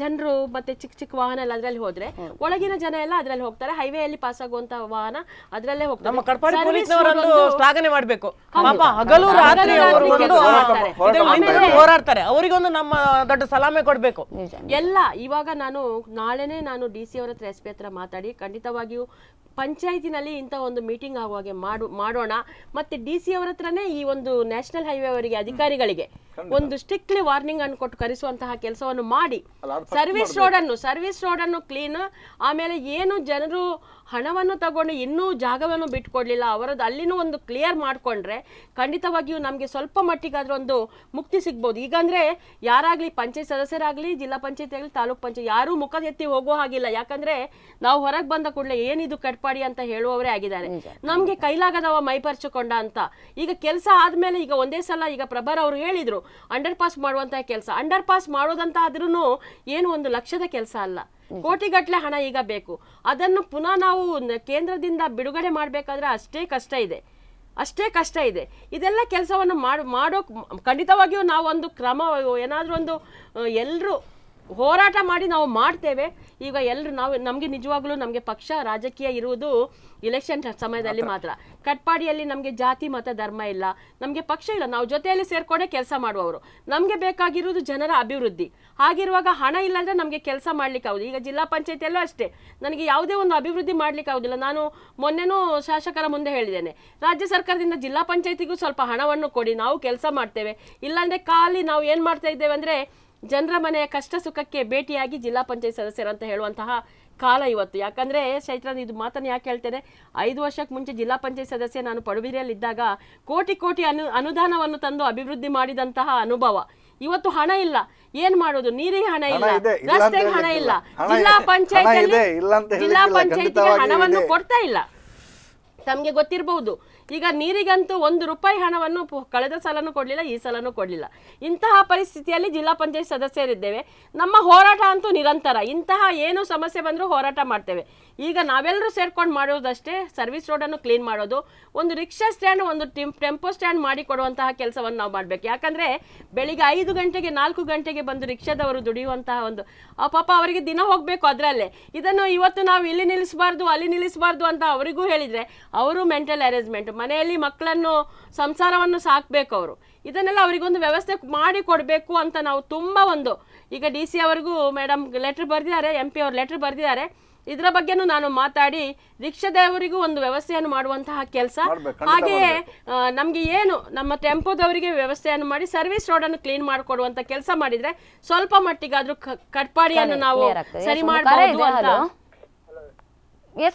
ಜನರು ಮತ್ತೆ ಚಿಕ್ಕ ಚಿಕ್ಕ ವಾಹನ ಎಲ್ಲ ಅದ್ರಲ್ಲಿ ಹೋದ್ರೆ ಒಳಗಿನ ಜನ ಎಲ್ಲ ಅದ್ರಲ್ಲಿ ಹೋಗ್ತಾರೆ ಹೈವೇ ಅಲ್ಲಿ ಪಾಸ್ ಆಗುವಂತ ವಾಹನ ಅದ್ರಲ್ಲೇ ಹೋಗ್ತಾರೆ ಹೋರಾಡ್ತಾರೆ ಅವರಿಗೊಂದು ನಮ್ಮ ದೊಡ್ಡ ಸಲಾಮೆ ಕೊಡ್ಬೇಕು ಎಲ್ಲ ಇವಾಗ ನಾನು ನಾಳೆನೆ ನಾನು ಡಿ ಸಿ ಅವರ ಹತ್ರ ಎಸ್ ಪಿ ಹತ್ರ ಮಾತಾಡಿ ಖಂಡಿತವಾಗಿಯೂ ಪಂಚಾಯತಿನಲ್ಲಿ ಇಂಥ ಒಂದು ಮೀಟಿಂಗ್ ಆಗುವಾಗೆ ಮಾಡು ಮಾಡೋಣ ಮತ್ತೆ ಡಿ ಸಿ ಅವರ ಹತ್ರನೇ ಈ ಒಂದು ನ್ಯಾಷನಲ್ ಹೈವೇ ಅವರಿಗೆ ಅಧಿಕಾರಿಗಳಿಗೆ ಒಂದು ಸ್ಟ್ರಿಕ್ಟ್ಲಿ ವಾರ್ನಿಂಗ್ ಅನ್ನು ಕೊಟ್ಟು ಕರೆಸುವಂತಹ ಕೆಲಸವನ್ನು ಮಾಡಿ ಸರ್ವಿಸ್ ರೋಡನ್ನು ಸರ್ವಿಸ್ ರೋಡನ್ನು ಕ್ಲೀನ್ ಆಮೇಲೆ ಏನು ಜನರು ಹಣವನ್ನು ತಗೊಂಡು ಇನ್ನೂ ಜಾಗವನ್ನು ಬಿಟ್ಕೊಡ್ಲಿಲ್ಲ ಅವರದ್ದು ಅಲ್ಲಿನೂ ಒಂದು ಕ್ಲಿಯರ್ ಮಾಡಿಕೊಂಡ್ರೆ ಖಂಡಿತವಾಗಿಯೂ ನಮಗೆ ಸ್ವಲ್ಪ ಮಟ್ಟಿಗಾದರೂ ಒಂದು ಮುಕ್ತಿ ಸಿಗ್ಬೋದು ಈಗಂದರೆ ಯಾರಾಗಲಿ ಪಂಚಾಯತ್ ಸದಸ್ಯರಾಗಲಿ ಜಿಲ್ಲಾ ಪಂಚಾಯತ್ ಆಗಲಿ ತಾಲೂಕ್ ಪಂಚಾಯತ್ ಯಾರೂ ಮುಖದ ಎತ್ತಿ ಹೋಗೋ ಹಾಗಿಲ್ಲ ಯಾಕಂದರೆ ನಾವು ಹೊರಗೆ ಬಂದ ಕೂಡಲೇ ಏನಿದು ಕಟ್ಪಾಡಿ ಅಂತ ಹೇಳುವವರೇ ಆಗಿದ್ದಾರೆ ನಮಗೆ ಕೈಲಾಗದವ ಮೈಪರ್ಚಿಕೊಂಡ ಅಂತ ಈಗ ಕೆಲಸ ಆದಮೇಲೆ ಈಗ ಒಂದೇ ಸಲ ಈಗ ಪ್ರಭಾರ್ ಅವರು ಹೇಳಿದರು ಅಂಡರ್ ಪಾಸ್ ಮಾಡುವಂತಹ ಕೆಲಸ ಅಂಡರ್ ಪಾಸ್ ಮಾಡೋದಂತ ಆದ್ರೂ ಏನು ಒಂದು ಲಕ್ಷದ ಕೆಲಸ ಅಲ್ಲ ಕೋಟಿಗಟ್ಟಲೆ ಹಣ ಈಗ ಬೇಕು ಅದನ್ನು ಪುನಃ ನಾವು ಕೇಂದ್ರದಿಂದ ಬಿಡುಗಡೆ ಮಾಡಬೇಕಾದ್ರೆ ಅಷ್ಟೇ ಕಷ್ಟ ಇದೆ ಅಷ್ಟೇ ಕಷ್ಟ ಇದೆ ಇದೆಲ್ಲ ಕೆಲಸವನ್ನು ಮಾಡು ಮಾಡೋ ಖಂಡಿತವಾಗಿಯೂ ಒಂದು ಕ್ರಮ ಏನಾದರೂ ಒಂದು ಎಲ್ಲರೂ ಹೋರಾಟ ಮಾಡಿ ನಾವು ಮಾಡ್ತೇವೆ ಈಗ ಎಲ್ಲರೂ ನಾವು ನಮಗೆ ನಿಜವಾಗ್ಲೂ ನಮಗೆ ಪಕ್ಷ ರಾಜಕೀಯ ಇರುವುದು ಇಲೆಕ್ಷನ್ ಸಮಯದಲ್ಲಿ ಮಾತ್ರ ಕಟ್ಪಾಡಿಯಲ್ಲಿ ನಮಗೆ ಜಾತಿ ಮತ ಧರ್ಮ ಇಲ್ಲ ನಮಗೆ ಪಕ್ಷ ಇಲ್ಲ ನಾವು ಜೊತೆಯಲ್ಲಿ ಸೇರ್ಕೊಂಡೆ ಕೆಲಸ ಮಾಡುವವರು ನಮಗೆ ಬೇಕಾಗಿರುವುದು ಜನರ ಅಭಿವೃದ್ಧಿ ಹಾಗಿರುವಾಗ ಹಣ ಇಲ್ಲಾಂದರೆ ನಮಗೆ ಕೆಲಸ ಮಾಡ್ಲಿಕ್ಕೆ ಆಗುದು ಈಗ ಜಿಲ್ಲಾ ಪಂಚಾಯತಿಯಲ್ಲೂ ಅಷ್ಟೇ ನನಗೆ ಯಾವುದೇ ಒಂದು ಅಭಿವೃದ್ಧಿ ಮಾಡ್ಲಿಕ್ಕೆ ಆಗುದಿಲ್ಲ ನಾನು ಮೊನ್ನೆನೂ ಶಾಸಕರ ಮುಂದೆ ಹೇಳಿದ್ದೇನೆ ರಾಜ್ಯ ಸರ್ಕಾರದಿಂದ ಜಿಲ್ಲಾ ಪಂಚಾಯತಿಗೂ ಸ್ವಲ್ಪ ಹಣವನ್ನು ಕೊಡಿ ನಾವು ಕೆಲಸ ಮಾಡ್ತೇವೆ ಇಲ್ಲಾಂದರೆ ಖಾಲಿ ನಾವು ಏನು ಮಾಡ್ತಾ ಇದ್ದೇವೆ ಅಂದರೆ ಜನರ ಮನೆಯ ಕಷ್ಟ ಸುಖಕ್ಕೆ ಭೇಟಿಯಾಗಿ ಜಿಲ್ಲಾ ಪಂಚಾಯತ್ ಸದಸ್ಯರಂತ ಹೇಳುವಂತಹ ಕಾಲ ಇವತ್ತು ಯಾಕಂದ್ರೆ ಶೈತ್ರನ್ ಇದು ಮಾತನ್ನು ಯಾಕೆ ಹೇಳ್ತೇನೆ ಐದು ವರ್ಷಕ್ಕೆ ಮುಂಚೆ ಜಿಲ್ಲಾ ಪಂಚಾಯತ್ ಸದಸ್ಯ ನಾನು ಪಡುಬಿರಿಯಲ್ಲಿದ್ದಾಗ ಕೋಟಿ ಕೋಟಿ ಅನು ಅನುದಾನವನ್ನು ತಂದು ಅಭಿವೃದ್ಧಿ ಮಾಡಿದಂತಹ ಅನುಭವ ಇವತ್ತು ಹಣ ಇಲ್ಲ ಏನ್ ಮಾಡೋದು ನೀರಿಗೆ ಹಣ ಇಲ್ಲ ರಸ್ತೆಗೆ ಹಣ ಇಲ್ಲ ಜಿಲ್ಲಾ ಪಂಚಾಯತ್ ಜಿಲ್ಲಾ ಪಂಚಾಯತ್ ಹಣವನ್ನು ಕೊಡ್ತಾ ಇಲ್ಲ ತಮ್ಗೆ ಗೊತ್ತಿರಬಹುದು ಈಗ ನೀರಿಗಂತೂ ಒಂದು ರೂಪಾಯಿ ಹಣವನ್ನು ಕಳೆದ ಸಲನೂ ಕೊಡಲಿಲ್ಲ ಈ ಸಲನೂ ಕೊಡಲಿಲ್ಲ ಇಂತಹ ಪರಿಸ್ಥಿತಿಯಲ್ಲಿ ಜಿಲ್ಲಾ ಪಂಚಾಯತ್ ಸದಸ್ಯರಿದ್ದೇವೆ ನಮ್ಮ ಹೋರಾಟ ಅಂತೂ ನಿರಂತರ ಇಂತಹ ಏನು ಸಮಸ್ಯೆ ಬಂದರೂ ಹೋರಾಟ ಮಾಡ್ತೇವೆ ಈಗ ನಾವೆಲ್ಲರೂ ಸೇರ್ಕೊಂಡು ಮಾಡೋದಷ್ಟೇ ಸರ್ವಿಸ್ ರೋಡನ್ನು ಕ್ಲೀನ್ ಮಾಡೋದು ಒಂದು ರಿಕ್ಷಾ ಸ್ಟ್ಯಾಂಡ್ ಒಂದು ಟೆಂಪೋ ಸ್ಟ್ಯಾಂಡ್ ಮಾಡಿ ಕೊಡುವಂತಹ ಕೆಲಸವನ್ನು ನಾವು ಮಾಡಬೇಕು ಯಾಕಂದರೆ ಬೆಳಿಗ್ಗೆ ಐದು ಗಂಟೆಗೆ ನಾಲ್ಕು ಗಂಟೆಗೆ ಬಂದು ರಿಕ್ಷಾದವರು ದುಡಿಯುವಂತಹ ಒಂದು ಪಾಪ ಅವರಿಗೆ ದಿನ ಹೋಗಬೇಕು ಅದರಲ್ಲೇ ಇದನ್ನು ಇವತ್ತು ನಾವು ಇಲ್ಲಿ ನಿಲ್ಲಿಸಬಾರ್ದು ಅಲ್ಲಿ ನಿಲ್ಲಿಸಬಾರ್ದು ಅಂತ ಅವರಿಗೂ ಹೇಳಿದರೆ ಅವರು ಮೆಂಟಲ್ ಅರೇಂಜ್ಮೆಂಟ್ ಮನೆಯಲ್ಲಿ ಮಕ್ಕಳನ್ನು ಸಂಸಾರವನ್ನು ಸಾಕಬೇಕು ಅವರು ಇದನ್ನೆಲ್ಲ ಅವರಿಗೊಂದು ವ್ಯವಸ್ಥೆ ಮಾಡಿ ಕೊಡಬೇಕು ಅಂತ ನಾವು ತುಂಬ ಒಂದು ಈಗ ಡಿ ಸಿ ಅವರಿಗೂ ಮೇಡಮ್ ಲೆಟ್ರ್ ಬರೆದಿದ್ದಾರೆ ಎಂ ಪಿ ಅವರು ಲೆಟ್ರ್ ಬರೆದಿದ್ದಾರೆ ಇದರ ಬಗ್ಗೆನೂ ನಾನು ಮಾತಾಡಿ ರಿಕ್ಷಾದವರಿಗೂ ಒಂದು ವ್ಯವಸ್ಥೆಯನ್ನು ಮಾಡುವಂತಹ ಕೆಲಸ ಹಾಗೆಯೇ ನಮಗೆ ಏನು ನಮ್ಮ ಟೆಂಪೋದವರಿಗೆ ವ್ಯವಸ್ಥೆಯನ್ನು ಮಾಡಿ ಸರ್ವಿಸ್ ರೋಡನ್ನು ಕ್ಲೀನ್ ಮಾಡಿಕೊಡುವಂತ ಕೆಲಸ ಮಾಡಿದ್ರೆ ಸ್ವಲ್ಪ ಮಟ್ಟಿಗಾದ್ರೂ ಕಟ್ಪಾಡಿಯನ್ನು ನಾವು ಸರಿ ಮಾಡಬಹುದು ಅಂತ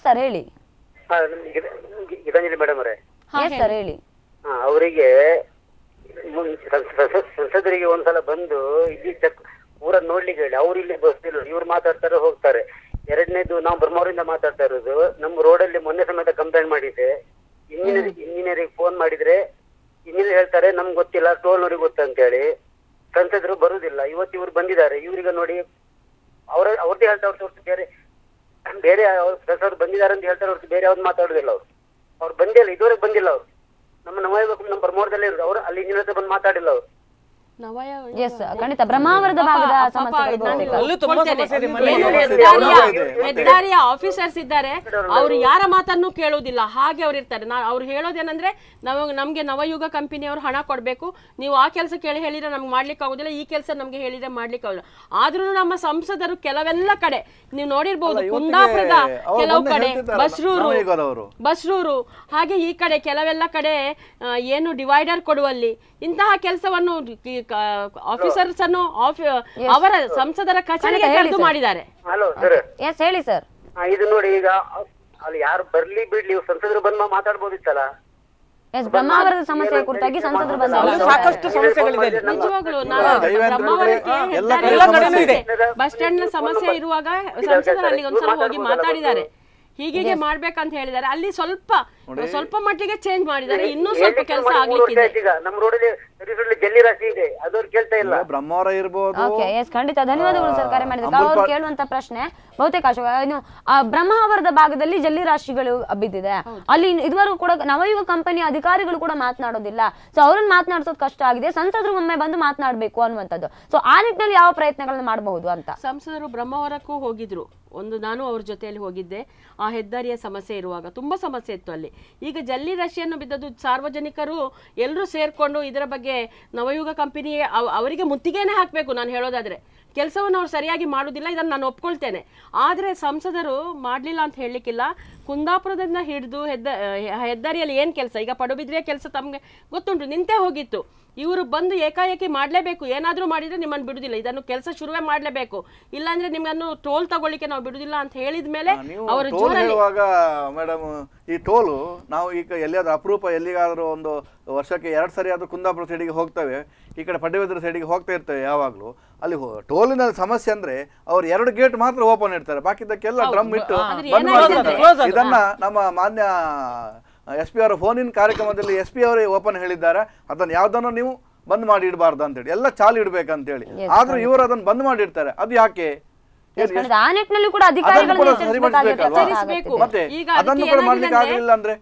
ಸರ್ ಹೇಳಿ ಅವರೇ ಸರ್ ಹೇಳಿ ಅವರಿಗೆ ಸಂಸದರಿಗೆ ಒಂದ್ಸಲ ಬಂದು ಇಲ್ಲಿ ಊರ ನೋಡ್ಲಿಕ್ಕೆ ಹೇಳಿ ಅವ್ರು ಇಲ್ಲಿ ಬರ್ತಿಲ್ಲ ಇವ್ರು ಮಾತಾಡ್ತಾರೆ ಹೋಗ್ತಾರೆ ಎರಡನೇದು ನಾವು ಬ್ರಹ್ಮವರಿಂದ ಮಾತಾಡ್ತಾ ಇರೋದು ನಮ್ಮ ರೋಡಲ್ಲಿ ಮೊನ್ನೆ ಸಮೇತ ಕಂಪ್ಲೇಂಟ್ ಮಾಡಿದ್ದೆ ಇಂಜಿನಿಯರ್ ಇಂಜಿನಿಯರಿಗೆ ಫೋನ್ ಮಾಡಿದ್ರೆ ಇಂಜಿನಿಯರ್ ಹೇಳ್ತಾರೆ ನಮ್ಗೆ ಗೊತ್ತಿಲ್ಲ ಟೋಲ್ ನೋಡಿ ಗೊತ್ತಂತ ಹೇಳಿ ಸಂಸದರು ಬರುದಿಲ್ಲ ಇವತ್ತು ಇವ್ರು ಬಂದಿದ್ದಾರೆ ಇವ್ರಿಗೆ ನೋಡಿ ಅವ್ರ ಅವ್ರದ್ದೇ ಹೇಳ್ತಾ ಅವ್ರ ಬೇರೆ ಬೇರೆ ಅವ್ರ ಬಂದಿದ್ದಾರೆ ಅಂತ ಹೇಳ್ತಾರೆ ಹೊರತು ಬೇರೆ ಯಾವ್ದು ಮಾತಾಡುದಿಲ್ಲ ಅವ್ರು ಅವ್ರು ಬಂದಿಲ್ಲ ಇದುವರೆಗೆ ಬಂದಿಲ್ಲ ಅವ್ರು ನಮ್ಮ ನಮ್ಮ ಪ್ರಮೋದಲ್ಲೇ ಇರೋದು ಅವ್ರು ಅಲ್ಲಿ ಇಂಜಿನ್ ಹತ್ರ ಬಂದು ಮಾತಾಡಿಲ್ಲ ಅವ್ರು ಎಸ್ ಬ್ರಹ್ಮಾವರದ ಭಾಗದ ಹೆದ್ದಾರಿಯ ಆಫೀಸರ್ಸ್ ಇದ್ದಾರೆ ಅವ್ರು ಯಾರ ಮಾತನ್ನು ಕೇಳುವುದಿಲ್ಲ ಹಾಗೆ ಅವ್ರು ಇರ್ತಾರೆ ಅವ್ರು ಹೇಳೋದೇನಂದ್ರೆ ನಾವು ನಮ್ಗೆ ನವಯುಗ ಕಂಪನಿಯವರು ಹಣ ಕೊಡ್ಬೇಕು ನೀವು ಆ ಕೆಲಸ ಕೇಳಿ ಹೇಳಿದ್ರೆ ನಮ್ಗೆ ಮಾಡ್ಲಿಕ್ಕೆ ಆಗುದಿಲ್ಲ ಈ ಕೆಲಸ ನಮ್ಗೆ ಹೇಳಿದ್ರೆ ಮಾಡ್ಲಿಕ್ಕೆ ಆಗುದಿಲ್ಲ ಆದ್ರೂ ನಮ್ಮ ಸಂಸದರು ಕೆಲವೆಲ್ಲ ಕಡೆ ನೀವು ನೋಡಿರ್ಬಹುದು ಕುಂದಾಪುರದ ಕೆಲವು ಕಡೆ ಬಸ್ರೂರು ಬಸ್ರೂರು ಹಾಗೆ ಈ ಕಡೆ ಕೆಲವೆಲ್ಲ ಕಡೆ ಏನು ಡಿವೈಡರ್ ಕೊಡುವಲ್ಲಿ ಇಂತಹ ಕೆಲಸವನ್ನು ಆಫೀಸರ್ಸ್ ಅನ್ನು ಅವರ ಸಂಸದರ ಕಚೇರಿಗೆ ಕರೆದು ಮಾಡಿದ್ದಾರೆ ಹಲೋ ಸರ್ ಎಸ್ ಹೇಳಿ ಸರ್ ಇದು ನೋಡಿ ಈಗ ಅಲ್ಲಿ ಯಾರು ಬರ್ಲಿ ಬಿಡ್ಲಿ ಸಂಸದರು ಬಂದ್ ಮಾತಾಡ್ಬೋದಿತ್ತಲ್ಲ ಬಸ್ ಸ್ಟ್ಯಾಂಡ್ ನ ಸಮಸ್ಯೆ ಇರುವಾಗ ಸಂಸದರು ಅಲ್ಲಿ ಒಂದ್ಸಲ ಹೋಗಿ ಮಾತಾಡಿದ್ದಾರೆ ಹೀಗೆ ಮಾಡ್ಬೇಕಂತ ಹೇಳಿದ್ದಾರೆ ಅಲ್ಲಿ ಸ್ವಲ್ಪ ಸ್ವಲ್ಪ ಮಟ್ಟಿಗೆ ಚೇಂಜ್ ಮಾಡಿದ್ದಾರೆ ಇನ್ನೂ ಸ್ವಲ್ಪ ಕೆಲಸ ಆಗ್ಲಿಕ್ಕೆ ಖಂಡಿತ ಪ್ರಶ್ನೆ ಬಹುತೇಕ ಬ್ರಹ್ಮಾವರದ ಭಾಗದಲ್ಲಿ ಜಲ್ಲಿ ರಾಶಿಗಳು ಬಿದ್ದಿದೆ ಅಲ್ಲಿ ಇದುವರೆಗೂ ಕೂಡ ನವಯುಗ ಕಂಪನಿ ಅಧಿಕಾರಿಗಳು ಕೂಡ ಮಾತನಾಡೋದಿಲ್ಲ ಸೊ ಅವ್ರನ್ನ ಮಾತನಾಡಿಸೋದು ಕಷ್ಟ ಆಗಿದೆ ಸಂಸದರು ಒಮ್ಮೆ ಬಂದು ಮಾತನಾಡಬೇಕು ಅನ್ನುವಂಥದ್ದು ಸೊ ಆ ನಿಟ್ಟಿನಲ್ಲಿ ಯಾವ ಪ್ರಯತ್ನಗಳನ್ನ ಮಾಡಬಹುದು ಅಂತ ಸಂಸದರು ಬ್ರಹ್ಮಾವರಕ್ಕೂ ಹೋಗಿದ್ರು ಒಂದು ನಾನು ಅವ್ರ ಜೊತೆಯಲ್ಲಿ ಹೋಗಿದ್ದೆ ಆ ಹೆದ್ದಾರಿಯ ಸಮಸ್ಯೆ ಇರುವಾಗ ತುಂಬಾ ಸಮಸ್ಯೆ ಇತ್ತು ಅಲ್ಲಿ ಈಗ ಜಲ್ಲಿ ರಾಶಿಯನ್ನು ಬಿದ್ದದ್ದು ಸಾರ್ವಜನಿಕರು ಎಲ್ಲರೂ ಸೇರ್ಕೊಂಡು ಇದರ ಬಗ್ಗೆ ನವಯುಗ ಕಂಪನಿ ಅವರಿಗೆ ಮುತ್ತಿಗೆನೇ ಹಾಕಬೇಕು ನಾನು ಹೇಳೋದಾದ್ರೆ ಕೆಲಸವನ್ನು ಅವ್ರು ಸರಿಯಾಗಿ ಮಾಡೋದಿಲ್ಲ ಇದನ್ನು ನಾನು ಒಪ್ಕೊಳ್ತೇನೆ ಆದರೆ ಸಂಸದರು ಮಾಡಲಿಲ್ಲ ಅಂತ ಹೇಳಲಿಕ್ಕಿಲ್ಲ ಕುಂದಾಪುರದಿಂದ ಹಿಡಿದು ಹೆದ್ದ ಹೆದ್ದಾರಿಯಲ್ಲಿ ಏನು ಕೆಲಸ ಈಗ ಪಡುಬಿದ್ರಿಯ ಕೆಲಸ ತಮಗೆ ಗೊತ್ತುಂಟು ನಿಂತೇ ಹೋಗಿತ್ತು ಇವರು ಬಂದು ಏಕಾಏಕಿ ಮಾಡಲೇಬೇಕು ಏನಾದರೂ ಮಾಡಿದರೆ ನಿಮ್ಮನ್ನು ಬಿಡುದಿಲ್ಲ ಇದನ್ನು ಕೆಲಸ ಶುರುವೇ ಮಾಡಲೇಬೇಕು ಇಲ್ಲಾಂದ್ರೆ ನಿಮ್ಮನ್ನು ಟೋಲ್ ತಗೊಳ್ಳಿಕ್ಕೆ ನಾವು ಬಿಡುವುದಿಲ್ಲ ಅಂತ ಹೇಳಿದ ಮೇಲೆ ಅವರು ಹೇಳುವಾಗ ಮೇಡಮ್ ಈ ಟೋಲು ನಾವು ಈಗ ಎಲ್ಲಿಯಾದರೂ ಅಪರೂಪ ಎಲ್ಲಿಗಾದರೂ ಒಂದು ವರ್ಷಕ್ಕೆ ಎರಡು ಸರಿ ಆದರೂ ಕುಂದಾಪುರ ಸೈಡಿಗೆ ಹೋಗ್ತೇವೆ ಈ ಕಡೆ ಪಡ್ಡೆಬದ್ರ ಸೈಡಿಗೆ ಹೋಗ್ತಾ ಇರ್ತೇವೆ ಯಾವಾಗಲೂ ಅಲ್ಲಿ ಟೋಲಿನ ಸಮಸ್ಯೆ ಅಂದ್ರೆ ಅವ್ರು ಎರಡು ಗೇಟ್ ಮಾತ್ರ ಓಪನ್ ಇಡ್ತಾರೆ ಬಾಕಿದ್ದಕ್ಕೆಲ್ಲ ಡ್ರಮ್ ಇಟ್ಟು ಇದನ್ನ ನಮ್ಮ ಮಾನ್ಯ ಎಸ್ ಪಿ ಅವರ ಫೋನ್ ಇನ್ ಕಾರ್ಯಕ್ರಮದಲ್ಲಿ ಎಸ್ ಪಿ ಅವರೇ ಓಪನ್ ಹೇಳಿದ್ದಾರೆ ಅದನ್ನು ಯಾವ್ದನ್ನೂ ನೀವು ಬಂದ್ ಮಾಡಿ ಇಡಬಾರ್ದು ಹೇಳಿ ಎಲ್ಲ ಚಾಲು ಹೇಳಿ ಆದ್ರೂ ಇವರು ಅದನ್ನ ಬಂದ್ ಮಾಡಿರ್ತಾರೆ ಅದು ಯಾಕೆ ಮತ್ತೆ ಅದನ್ನು ಕೂಡ ಮಾಡ್ಲಿಕ್ಕೆ ಆಗಲಿಲ್ಲ ಅಂದ್ರೆ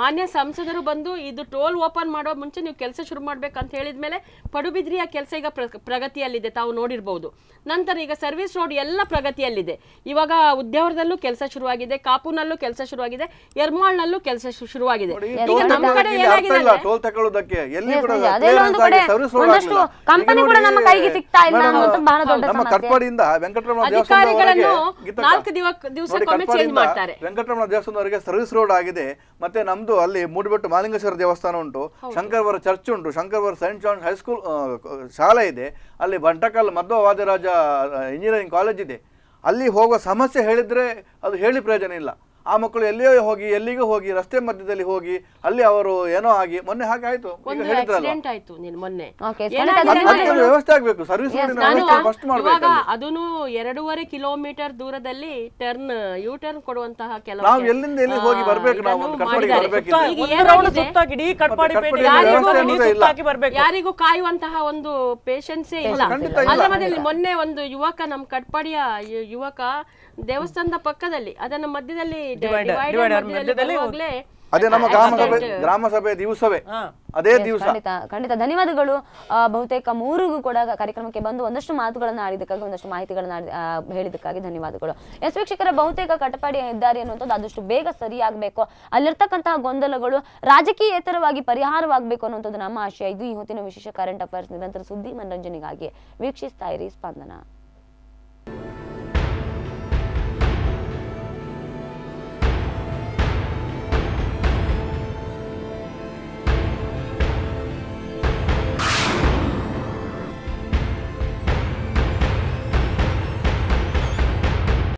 ಮಾನ್ಯ ಸಂಸದರು ಬಂದು ಇದು ಟೋಲ್ ಓಪನ್ ಮಾಡೋ ಮುಂಚೆ ನೀವು ಕೆಲಸ ಶುರು ಮಾಡ್ಬೇಕಂತ ಹೇಳಿದ ಮೇಲೆ ಪಡುಬಿದ್ರಿಯ ಕೆಲಸ ಈಗ ಪ್ರಗತಿಯಲ್ಲಿದೆ ತಾವು ನೋಡಿರ್ಬೋದು ನಂತರ ಈಗ ಸರ್ವಿಸ್ ರೋಡ್ ಎಲ್ಲ ಪ್ರಗತಿಯಲ್ಲಿದೆ ಇವಾಗ ಉದ್ಯಾವರದಲ್ಲೂ ಕೆಲಸ ಶುರುವಾಗಿದೆ ಕಾಪುನಲ್ಲೂ ಕೆಲಸ ಶುರುವಾಗಿದೆ ಯರ್ಮಾಳ್ನಲ್ಲೂ ಕೆಲಸ ಶುರುವಾಗಿದೆ ಅಧಿಕಾರಿಗಳನ್ನು ನಾಲ್ಕು ದಿವಸಕ್ಕೊಮ್ಮೆ ಚೇಂಜ್ ಮಾಡ್ತಾರೆ ವೆಂಕಟರಮಣ ಸರ್ವಿಸ್ ರೋಡ್ ಆಗಿದೆ ಮತ್ತೆ ನಮ್ದು ಅಲ್ಲಿ ಮೂಡಿಬೆಟ್ಟು ಮಾಲಿಂಗೇಶ್ವರ ದೇವಸ್ಥಾನ ಉಂಟು ಶಂಕರವರ ಚರ್ಚ್ ಉಂಟು ಶಂಕರವರ ಸೈಂಟ್ ಜಾನ್ ಹೈಸ್ಕೂಲ್ ಶಾಲೆ ಇದೆ ಅಲ್ಲಿ ಬಂಟಕಲ್ ಮಧ್ವ ವಾದಿರಾಜ ಇಂಜಿನಿಯರಿಂಗ್ ಕಾಲೇಜ್ ಇದೆ ಅಲ್ಲಿ ಹೋಗೋ ಸಮಸ್ಯೆ ಹೇಳಿದರೆ ಅದು ಹೇಳಿ ಪ್ರಯೋಜನ ಇಲ್ಲ ಆ ಮಕ್ಕಳು ಎಲ್ಲಿಯೋ ಹೋಗಿ ಎಲ್ಲಿಗೂ ಹೋಗಿ ರಸ್ತೆ ಮಧ್ಯದಲ್ಲಿ ಹೋಗಿ ಅಲ್ಲಿ ಅವರು ಏನೋ ಆಗಿ ಮೊನ್ನೆ ಹಾಗೆ ಆಯ್ತು ವ್ಯವಸ್ಥೆ ಆಗ್ಬೇಕು ಸರ್ವಿಸ್ ಅದನ್ನು ಎರಡೂವರೆ ಕಿಲೋಮೀಟರ್ ದೂರದಲ್ಲಿ ಟರ್ನ್ ಯು ಟರ್ನ್ ಕೊಡುವಂತಹ ಕೆಲಸ ನಾವು ಎಲ್ಲಿಂದ ಹೋಗಿ ಬರ್ಬೇಕು ನಾವು ಯಾರಿಗೂ ಕಾಯುವಂತಹ ಒಂದು ಪೇಷನ್ಸೇ ಇಲ್ಲ ಮೊನ್ನೆ ಒಂದು ಯುವಕ ನಮ್ ಕಟ್ಪಾಡಿಯ ಯುವಕ ದೇವಸ್ಥಾನದ ಪಕ್ಕದಲ್ಲಿ ಅದನ್ನ ಮಧ್ಯದಲ್ಲಿ ಅದೇ ನಮ್ಮ ಗ್ರಾಮ ಸಭೆ ಗ್ರಾಮ ಸಭೆ ದಿವಸವೇ ಅದೇ ದಿವಸ ಖಂಡಿತ ಖಂಡಿತ ಧನ್ಯವಾದಗಳು ಬಹುತೇಕ ಮೂರಿಗೂ ಕೂಡ ಕಾರ್ಯಕ್ರಮಕ್ಕೆ ಬಂದು ಒಂದಷ್ಟು ಮಾತುಗಳನ್ನು ಆಡಿದಕ್ಕಾಗಿ ಒಂದಷ್ಟು ಮಾಹಿತಿಗಳನ್ನ ಹೇಳಿದಕ್ಕಾಗಿ ಧನ್ಯವಾದಗಳು ಎಸ್ ವೀಕ್ಷಕರ ಬಹುತೇಕ ಕಟಪಾಡಿ ಹೆದ್ದಾರಿ ಅನ್ನುವಂಥದ್ದು ಆದಷ್ಟು ಬೇಗ ಸರಿಯಾಗಬೇಕು ಅಲ್ಲಿರ್ತಕ್ಕಂತಹ ಗೊಂದಲಗಳು ರಾಜಕೀಯೇತರವಾಗಿ ಪರಿಹಾರವಾಗಬೇಕು ಅನ್ನುವಂಥದ್ದು ನಮ್ಮ ಆಶಯ ಇದು ಈ ಹೊತ್ತಿನ ವಿಶೇಷ ಕರೆಂಟ್ ಅಫೇರ್ಸ್ ನಿರಂತರ ಸುದ್ದಿ ಮನರಂಜನೆಗಾಗಿ ವೀಕ್ಷಿಸ್ತಾ ಇರಿ ಸ್ಪಂದನ